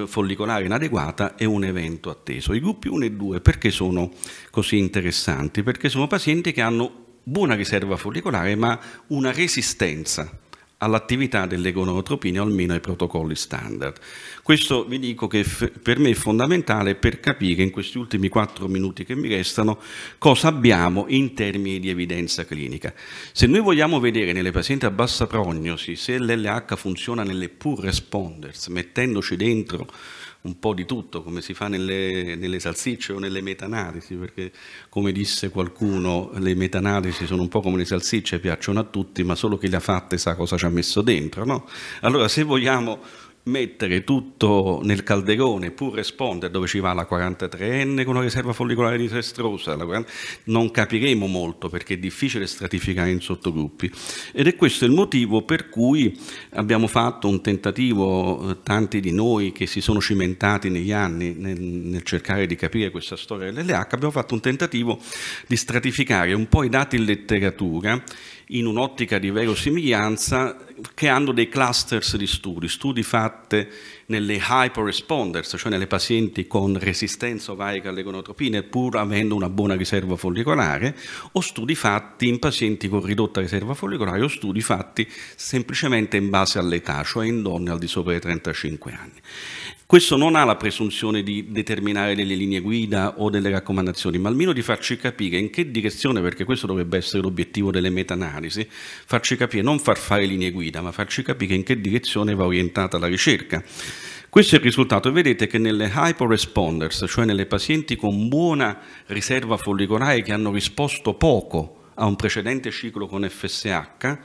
[SPEAKER 12] follicolare inadeguata è un evento atteso. I gruppi 1 e 2 perché sono così interessanti? Perché sono pazienti che hanno buona riserva follicolare ma una resistenza all'attività dell'egonotropina, almeno ai protocolli standard. Questo vi dico che per me è fondamentale per capire in questi ultimi quattro minuti che mi restano cosa abbiamo in termini di evidenza clinica. Se noi vogliamo vedere nelle pazienti a bassa prognosi se l'LH funziona nelle poor responders, mettendoci dentro un po' di tutto, come si fa nelle, nelle salsicce o nelle metanalisi, perché come disse qualcuno le metanalisi sono un po' come le salsicce, piacciono a tutti, ma solo chi le ha fatte sa cosa ci ha messo dentro. No? Allora se vogliamo mettere tutto nel calderone pur rispondere dove ci va la 43enne con una riserva follicolare disastrosa, non capiremo molto perché è difficile stratificare in sottogruppi ed è questo il motivo per cui abbiamo fatto un tentativo, eh, tanti di noi che si sono cimentati negli anni nel, nel cercare di capire questa storia dell'LH, abbiamo fatto un tentativo di stratificare un po' i dati in letteratura in un'ottica di verosimiglianza creando dei clusters di studi, studi fatti nelle responders, cioè nelle pazienti con resistenza ovaica alle gonotropine pur avendo una buona riserva follicolare, o studi fatti in pazienti con ridotta riserva follicolare o studi fatti semplicemente in base all'età, cioè in donne al di sopra dei 35 anni. Questo non ha la presunzione di determinare delle linee guida o delle raccomandazioni, ma almeno di farci capire in che direzione, perché questo dovrebbe essere l'obiettivo delle meta-analisi, farci capire, non far fare linee guida, ma farci capire in che direzione va orientata la ricerca. Questo è il risultato vedete che nelle hyporesponders, cioè nelle pazienti con buona riserva follicolare che hanno risposto poco a un precedente ciclo con FSH,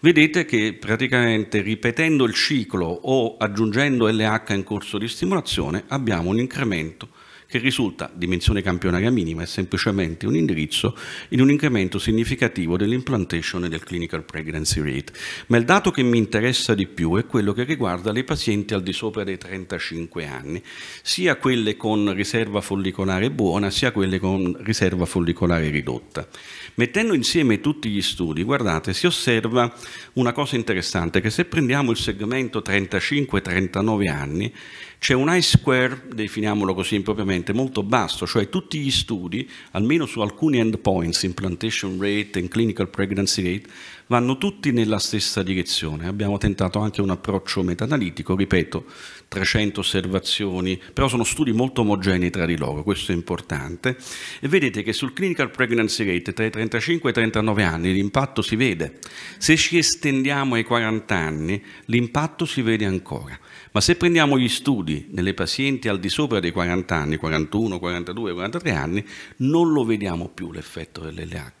[SPEAKER 12] vedete che praticamente ripetendo il ciclo o aggiungendo LH in corso di stimolazione abbiamo un incremento che risulta dimensione campionaria minima è semplicemente un indirizzo in un incremento significativo dell'implantation e del clinical pregnancy rate. Ma il dato che mi interessa di più è quello che riguarda le pazienti al di sopra dei 35 anni, sia quelle con riserva follicolare buona, sia quelle con riserva follicolare ridotta. Mettendo insieme tutti gli studi, guardate, si osserva una cosa interessante, che se prendiamo il segmento 35-39 anni, c'è un I square, definiamolo così impropriamente, molto basso, cioè tutti gli studi, almeno su alcuni endpoints, implantation rate e clinical pregnancy rate, vanno tutti nella stessa direzione. Abbiamo tentato anche un approccio meta-analitico, ripeto, 300 osservazioni, però sono studi molto omogenei tra di loro, questo è importante. E vedete che sul clinical pregnancy rate tra i 35 e i 39 anni l'impatto si vede. Se ci estendiamo ai 40 anni, l'impatto si vede ancora. Ma se prendiamo gli studi nelle pazienti al di sopra dei 40 anni, 41, 42, 43 anni, non lo vediamo più l'effetto dell'LH.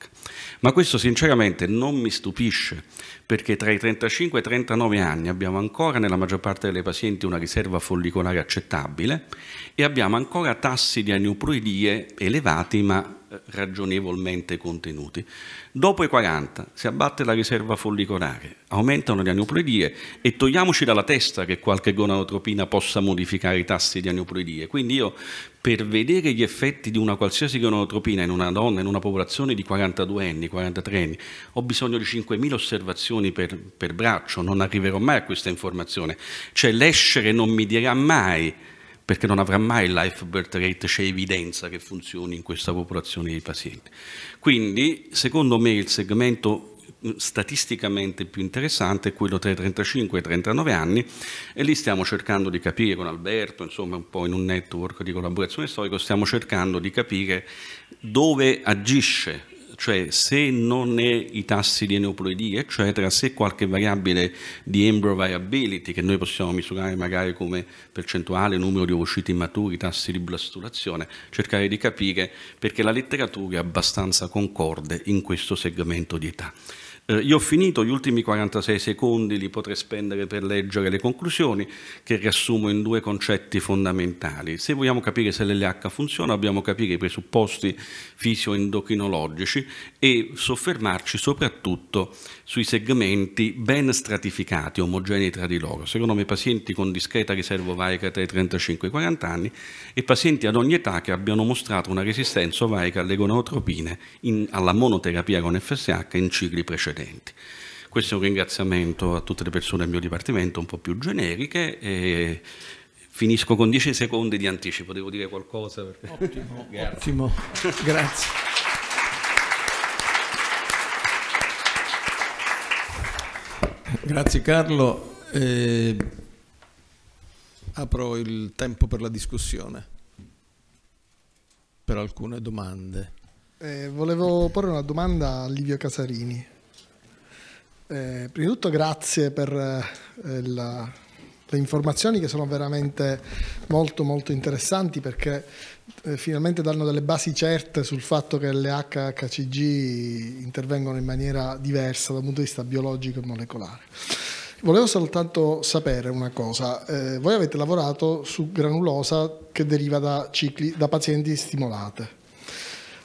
[SPEAKER 12] Ma questo sinceramente non mi stupisce, perché tra i 35 e i 39 anni abbiamo ancora nella maggior parte delle pazienti una riserva follicolare accettabile e abbiamo ancora tassi di aneuploidie elevati ma ragionevolmente contenuti. Dopo i 40 si abbatte la riserva follicolare, aumentano le aneuploidie e togliamoci dalla testa che qualche gonadotropina possa modificare i tassi di aneuploidie. Quindi io per vedere gli effetti di una qualsiasi gonadotropina in una donna, in una popolazione di 42 anni, 43 anni, ho bisogno di 5.000 osservazioni per, per braccio, non arriverò mai a questa informazione. Cioè l'escere non mi dirà mai perché non avrà mai il life birth rate, c'è evidenza che funzioni in questa popolazione di pazienti. Quindi, secondo me, il segmento mm, statisticamente più interessante è quello tra i 35 e i 39 anni e lì stiamo cercando di capire con Alberto, insomma un po' in un network di collaborazione storico, stiamo cercando di capire dove agisce cioè se non è i tassi di neoploidia, eccetera, se qualche variabile di embryo viability, che noi possiamo misurare magari come percentuale, numero di ovociti immaturi, tassi di blastulazione, cercare di capire perché la letteratura è abbastanza concorde in questo segmento di età. Eh, io ho finito gli ultimi 46 secondi, li potrei spendere per leggere le conclusioni che riassumo in due concetti fondamentali. Se vogliamo capire se l'LH funziona dobbiamo capire i presupposti fisioendocrinologici e soffermarci soprattutto sui segmenti ben stratificati, omogenei tra di loro. Secondo me pazienti con discreta riserva ovaica tra i 35 e i 40 anni e pazienti ad ogni età che abbiano mostrato una resistenza ovaica alle gonotropine in, alla monoterapia con FSH in cicli precedenti precedenti. Questo è un ringraziamento a tutte le persone del mio dipartimento un po' più generiche finisco con 10 secondi di anticipo, devo dire qualcosa. Perché... Ottimo, [LAUGHS] Grazie. ottimo.
[SPEAKER 10] Grazie. Grazie Carlo. Eh, apro il tempo per la discussione, per alcune domande.
[SPEAKER 13] Eh, volevo porre una domanda a Livio Casarini. Eh, prima di tutto grazie per eh, la, le informazioni che sono veramente molto molto interessanti perché eh, finalmente danno delle basi certe sul fatto che le HHCG intervengono in maniera diversa dal punto di vista biologico e molecolare. Volevo soltanto sapere una cosa, eh, voi avete lavorato su granulosa che deriva da, cicli, da pazienti stimolate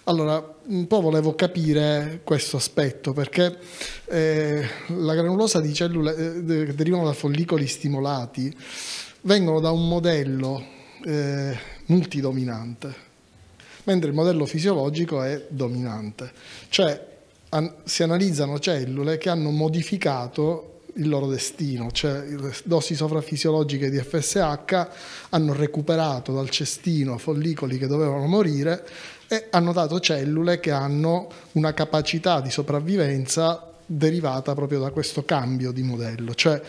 [SPEAKER 13] allora, un po' volevo capire questo aspetto perché eh, la granulosa di cellule eh, derivano da follicoli stimolati, vengono da un modello eh, multidominante, mentre il modello fisiologico è dominante, cioè an si analizzano cellule che hanno modificato il loro destino, cioè le dosi sovrafisiologiche di FSH hanno recuperato dal cestino follicoli che dovevano morire e hanno dato cellule che hanno una capacità di sopravvivenza derivata proprio da questo cambio di modello, cioè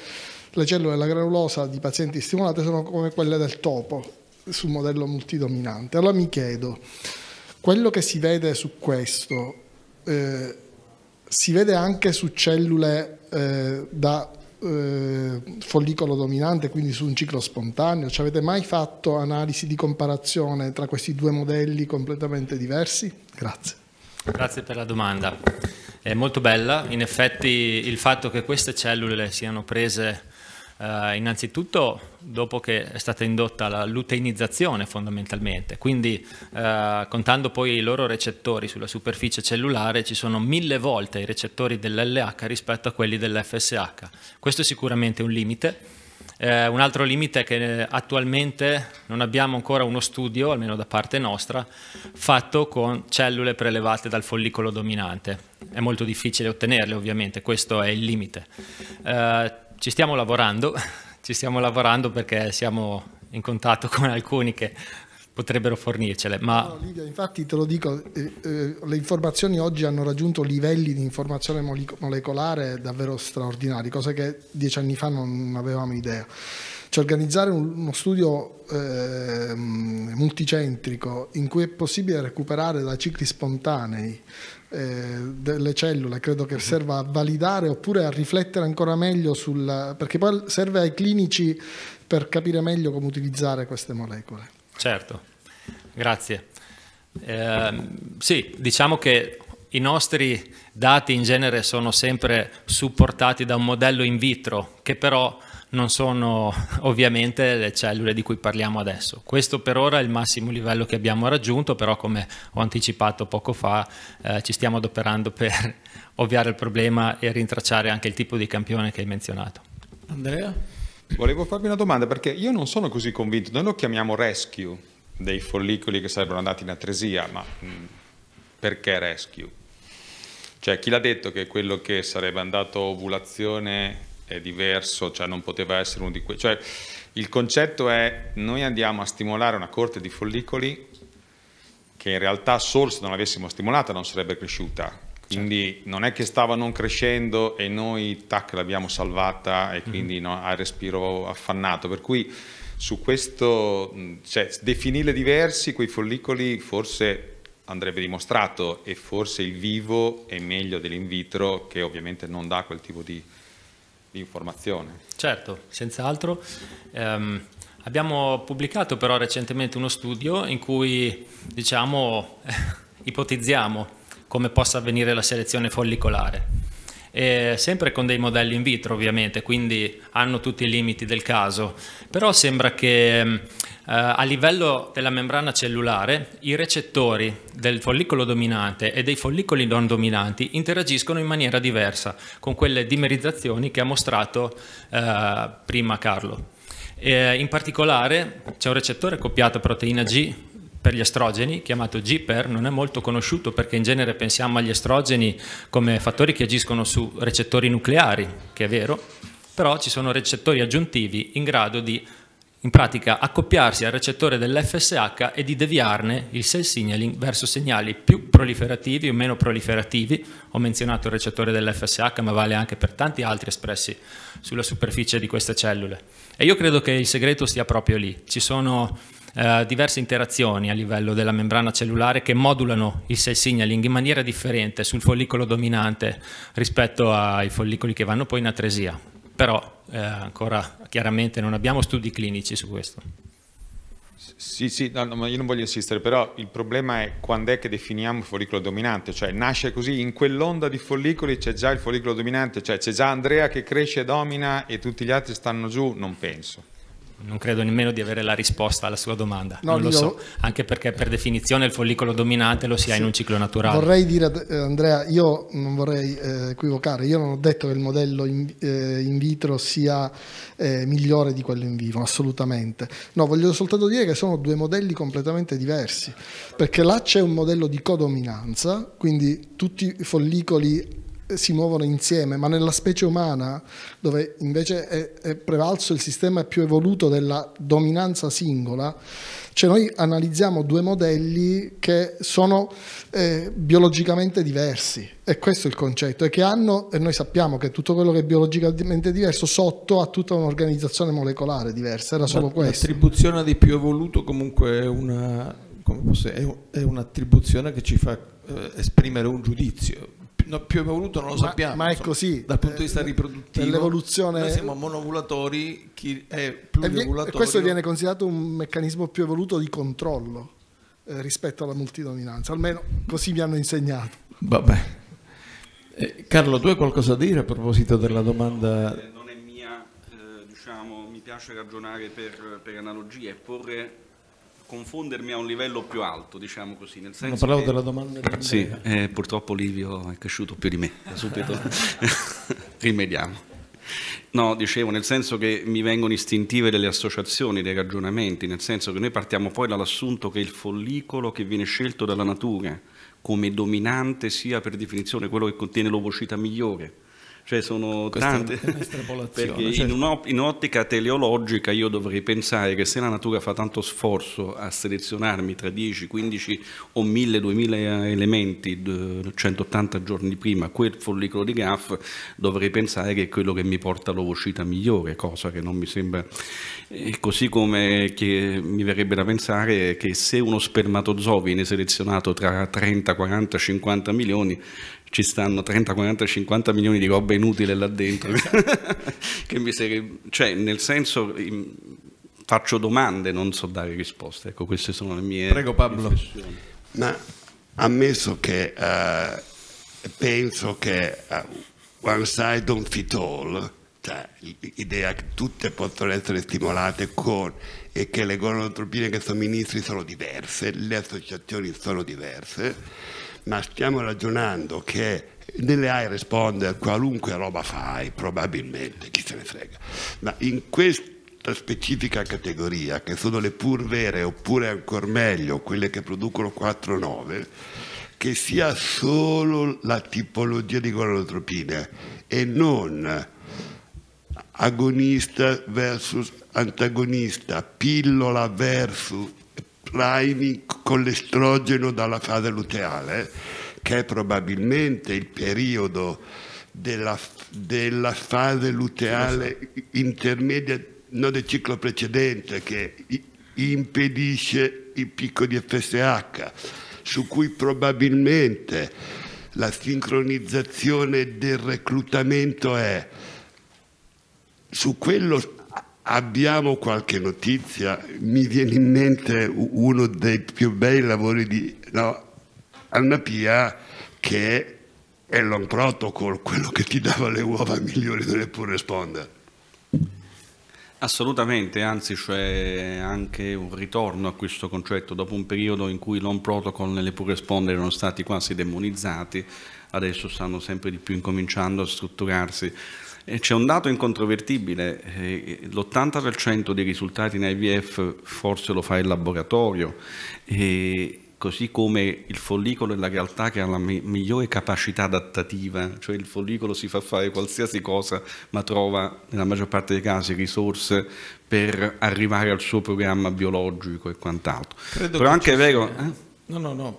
[SPEAKER 13] le cellule della granulosa di pazienti stimolate sono come quelle del topo sul modello multidominante. Allora mi chiedo, quello che si vede su questo eh, si vede anche su cellule eh, da eh, follicolo dominante, quindi su un ciclo spontaneo? Ci avete mai fatto analisi di comparazione tra questi due modelli completamente diversi? Grazie.
[SPEAKER 11] Grazie per la domanda. È molto bella, in effetti il fatto che queste cellule siano prese eh, innanzitutto dopo che è stata indotta la luteinizzazione fondamentalmente, quindi eh, contando poi i loro recettori sulla superficie cellulare ci sono mille volte i recettori dell'LH rispetto a quelli dell'FSH. Questo è sicuramente un limite. Eh, un altro limite è che eh, attualmente non abbiamo ancora uno studio, almeno da parte nostra, fatto con cellule prelevate dal follicolo dominante. È molto difficile ottenerle ovviamente, questo è il limite. Eh, ci stiamo lavorando, [LAUGHS] ci stiamo lavorando perché siamo in contatto con alcuni che potrebbero fornircele. Ma... No,
[SPEAKER 13] Livia, infatti te lo dico, eh, eh, le informazioni oggi hanno raggiunto livelli di informazione molecolare davvero straordinari, cosa che dieci anni fa non avevamo idea. Cioè organizzare un, uno studio eh, multicentrico in cui è possibile recuperare da cicli spontanei eh, delle cellule credo che mhm. serva a validare oppure a riflettere ancora meglio sul perché poi serve ai clinici per capire meglio come utilizzare queste molecole.
[SPEAKER 11] Certo, grazie. Eh, sì, diciamo che i nostri dati in genere sono sempre supportati da un modello in vitro che però non sono [LAUGHS] ovviamente le cellule di cui parliamo adesso. Questo per ora è il massimo livello che abbiamo raggiunto, però come ho anticipato poco fa eh, ci stiamo adoperando per [LAUGHS] ovviare il problema e rintracciare anche il tipo di campione che hai menzionato.
[SPEAKER 3] Andrea? Volevo farvi una domanda perché io non sono così convinto, noi lo chiamiamo rescue dei follicoli che sarebbero andati in atresia, ma mm, perché rescue? Cioè chi l'ha detto che quello che sarebbe andato ovulazione è diverso, cioè non poteva essere uno di quei... Cioè, il concetto è noi andiamo a stimolare una corte di follicoli che in realtà solo se non l'avessimo stimolata non sarebbe cresciuta. Certo. Quindi certo. non è che stava non crescendo e noi tac l'abbiamo salvata e mm-hmm. quindi mm. no, ha il respiro affannato. Per cui su questo, cioè, definirle diversi quei follicoli forse andrebbe dimostrato e forse il vivo è meglio dell'in vitro che ovviamente non dà quel tipo di di informazione.
[SPEAKER 11] Certo, senz'altro. Um, abbiamo pubblicato però recentemente uno studio in cui diciamo, [LAUGHS] ipotizziamo come possa avvenire la selezione follicolare. E sempre con dei modelli in vitro ovviamente, quindi hanno tutti i limiti del caso, però sembra che eh, a livello della membrana cellulare i recettori del follicolo dominante e dei follicoli non dominanti interagiscono in maniera diversa con quelle dimerizzazioni che ha mostrato eh, prima Carlo. E in particolare c'è un recettore copiato a proteina G per gli estrogeni, chiamato GPER, non è molto conosciuto perché in genere pensiamo agli estrogeni come fattori che agiscono su recettori nucleari, che è vero, però ci sono recettori aggiuntivi in grado di in pratica accoppiarsi al recettore dell'FSH e di deviarne il cell signaling verso segnali più proliferativi o meno proliferativi. Ho menzionato il recettore dell'FSH, ma vale anche per tanti altri espressi sulla superficie di queste cellule. E io credo che il segreto sia proprio lì. Ci sono eh, diverse interazioni a livello della membrana cellulare che modulano il cell signaling in maniera differente sul follicolo dominante rispetto ai follicoli che vanno poi in atresia però eh, ancora chiaramente non abbiamo studi clinici su questo.
[SPEAKER 3] Sì, sì, no, no, io non voglio insistere, però il problema è quando è che definiamo follicolo dominante, cioè nasce così, in quell'onda di follicoli c'è già il follicolo dominante, cioè c'è già Andrea che cresce e domina e tutti gli altri stanno giù, non penso non credo nemmeno di avere la risposta alla sua domanda,
[SPEAKER 11] no, non lo so, anche perché per definizione il follicolo dominante lo si sì. ha in un ciclo naturale. Vorrei
[SPEAKER 13] dire, eh, Andrea, io non vorrei eh, equivocare, io non ho detto che il modello in, eh, in vitro sia eh, migliore di quello in vivo, assolutamente. No, voglio soltanto dire che sono due modelli completamente diversi, perché là c'è un modello di codominanza, quindi tutti i follicoli si muovono insieme, ma nella specie umana, dove invece è, è prevalso il sistema più evoluto della dominanza singola, cioè noi analizziamo due modelli che sono eh, biologicamente diversi, e questo è il concetto, e che hanno, e noi sappiamo che tutto quello che è biologicamente diverso sotto ha tutta un'organizzazione molecolare diversa, era solo questo.
[SPEAKER 10] L'attribuzione di più evoluto comunque è una, è un'attribuzione che ci fa eh, esprimere un giudizio no, più evoluto non lo sappiamo. Ma è così. Dal punto di vista eh, riproduttivo. L'evoluzione... Noi siamo monovulatori, chi è più E questo viene
[SPEAKER 13] considerato un meccanismo più evoluto di controllo eh, rispetto alla multidominanza, almeno così mi hanno insegnato.
[SPEAKER 10] Vabbè. Eh, Carlo, tu hai qualcosa da dire a proposito della domanda...
[SPEAKER 12] Eh, non è mia, eh, diciamo, mi piace ragionare per, per analogie e porre confondermi a un livello più alto, diciamo così. Nel senso non parlavo che... della domanda di Sì, eh, purtroppo Livio è cresciuto più di me, subito [LAUGHS] rimediamo. No, dicevo, nel senso che mi vengono istintive delle associazioni, dei ragionamenti, nel senso che noi partiamo poi dall'assunto che il follicolo che viene scelto dalla natura come dominante sia per definizione quello che contiene l'ovocita migliore cioè sono Questa tante, perché certo. in, un'ottica teleologica io dovrei pensare che se la natura fa tanto sforzo a selezionarmi tra 10, 15 o 1000, 2000 elementi 180 giorni prima quel follicolo di gaff, dovrei pensare che è quello che mi porta all'ovocita migliore, cosa che non mi sembra... E eh, così come mi verrebbe da pensare che se uno spermatozoo viene selezionato tra 30, 40, 50 milioni, ci stanno 30, 40, 50 milioni di roba inutile là dentro. sarebbe, esatto. [LAUGHS] cioè, nel senso faccio domande, non so dare risposte. Ecco, queste
[SPEAKER 8] sono le mie Prego
[SPEAKER 10] Pablo.
[SPEAKER 12] Ma
[SPEAKER 8] ammesso che eh, penso che uh, one side don't fit all, cioè l'idea che tutte possono essere stimolate con e che le gonotropine che somministri sono diverse, le associazioni sono diverse ma stiamo ragionando che nell'AI risponde a qualunque roba fai, probabilmente, chi se ne frega. Ma in questa specifica categoria, che sono le pur vere, oppure ancora meglio, quelle che producono 4-9, che sia solo la tipologia di gonadotropine e non agonista versus antagonista, pillola versus sottraimi con l'estrogeno dalla fase luteale, che è probabilmente il periodo della, della fase luteale intermedia, non del ciclo precedente, che impedisce il picco di FSH, su cui probabilmente la sincronizzazione del reclutamento è su quello Abbiamo qualche notizia? Mi viene in mente uno dei più bei lavori di no, Anna Pia che è l'on protocol, quello che ti dava le uova migliori delle pur rispondere.
[SPEAKER 12] Assolutamente, anzi c'è anche un ritorno a questo concetto dopo un periodo in cui l'on protocol nelle pur rispondere erano stati quasi demonizzati, adesso stanno sempre di più incominciando a strutturarsi eh, c'è un dato incontrovertibile, eh, l'80% dei risultati in IVF forse lo fa il laboratorio, eh, così come il follicolo è la realtà che ha la migliore capacità adattativa, cioè il follicolo si fa fare qualsiasi cosa ma trova nella maggior parte dei casi risorse per arrivare al suo programma biologico e quant'altro. Credo Però anche è vero... Eh? No, no, no,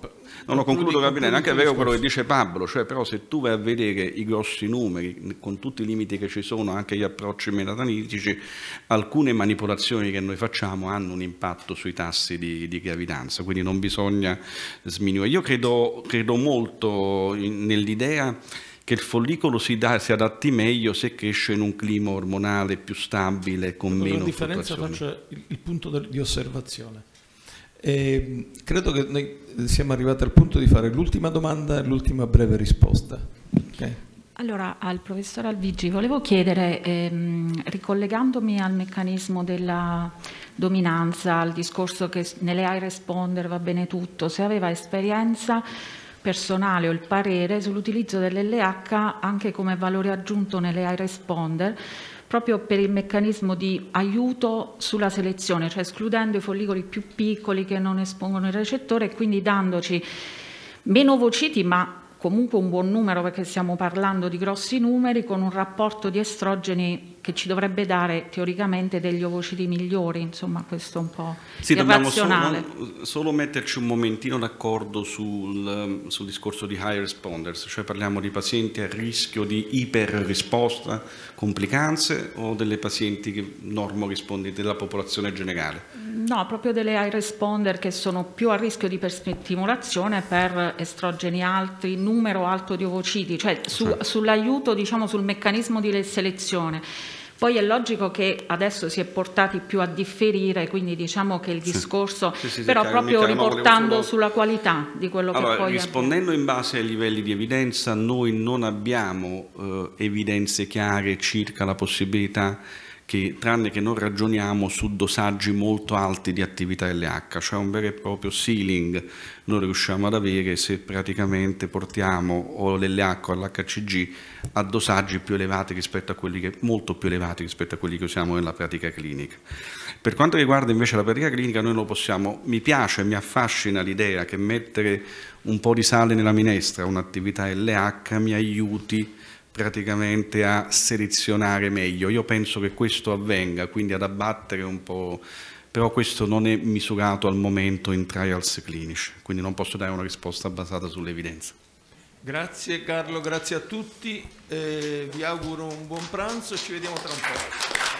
[SPEAKER 12] No, no, concludo Gabriele, anche è vero quello che dice Pablo, cioè però se tu vai a vedere i grossi numeri, con tutti i limiti che ci sono, anche gli approcci metaanalitici, alcune manipolazioni che noi facciamo hanno un impatto sui tassi di, di gravidanza, quindi non bisogna sminuire. Io credo, credo molto nell'idea che il follicolo si, da, si, adatti meglio se cresce in un clima ormonale più stabile, con Dopo meno la differenza
[SPEAKER 10] faccio il punto di osservazione. E ehm, credo che noi siamo arrivati al punto di fare l'ultima domanda e l'ultima breve risposta. Okay.
[SPEAKER 14] Allora, al professor Alvigi volevo chiedere, ehm, ricollegandomi al meccanismo della dominanza, al discorso che nelle AI responder va bene tutto, se aveva esperienza personale o il parere sull'utilizzo dell'LH anche come valore aggiunto nelle AI responder proprio per il meccanismo di aiuto sulla selezione, cioè escludendo i follicoli più piccoli che non espongono il recettore e quindi dandoci meno ovociti ma comunque un buon numero perché stiamo parlando di grossi numeri con un rapporto di estrogeni che ci dovrebbe dare teoricamente degli ovociti migliori, insomma questo è un po' sì, irrazionale.
[SPEAKER 12] Dobbiamo solo, solo metterci un momentino d'accordo sul, ehm, sul, discorso di high responders, cioè parliamo di pazienti a rischio di iperrisposta, complicanze o delle pazienti che normo rispondi della popolazione generale?
[SPEAKER 14] No, proprio delle high responder che sono più a rischio di iperstimolazione per estrogeni alti, numero alto di ovociti, cioè su, sì. Certo. sull'aiuto, diciamo sul meccanismo di selezione. Poi è logico che adesso si è portati più a differire, quindi diciamo che il discorso,
[SPEAKER 12] sì, sì, sì, però proprio riportando
[SPEAKER 14] solo... sulla qualità di quello allora, che poi...
[SPEAKER 12] Rispondendo è... in base ai livelli di evidenza, noi non abbiamo eh, evidenze chiare circa la possibilità che tranne che non ragioniamo su dosaggi molto alti di attività LH, cioè un vero e proprio ceiling noi riusciamo ad avere se praticamente portiamo o l'LH o l'HCG a dosaggi più elevati rispetto a quelli che, molto più elevati rispetto a quelli che usiamo nella pratica clinica. Per quanto riguarda invece la pratica clinica, noi lo possiamo, mi piace, mi affascina l'idea che mettere un po' di sale nella minestra, un'attività LH mi aiuti praticamente a selezionare meglio. Io penso che questo avvenga, quindi ad abbattere un po', però questo non è misurato al momento in trials clinici, quindi non posso dare una risposta basata sull'evidenza.
[SPEAKER 10] Grazie Carlo, grazie a tutti, eh, vi auguro un buon pranzo, ci vediamo tra un po'.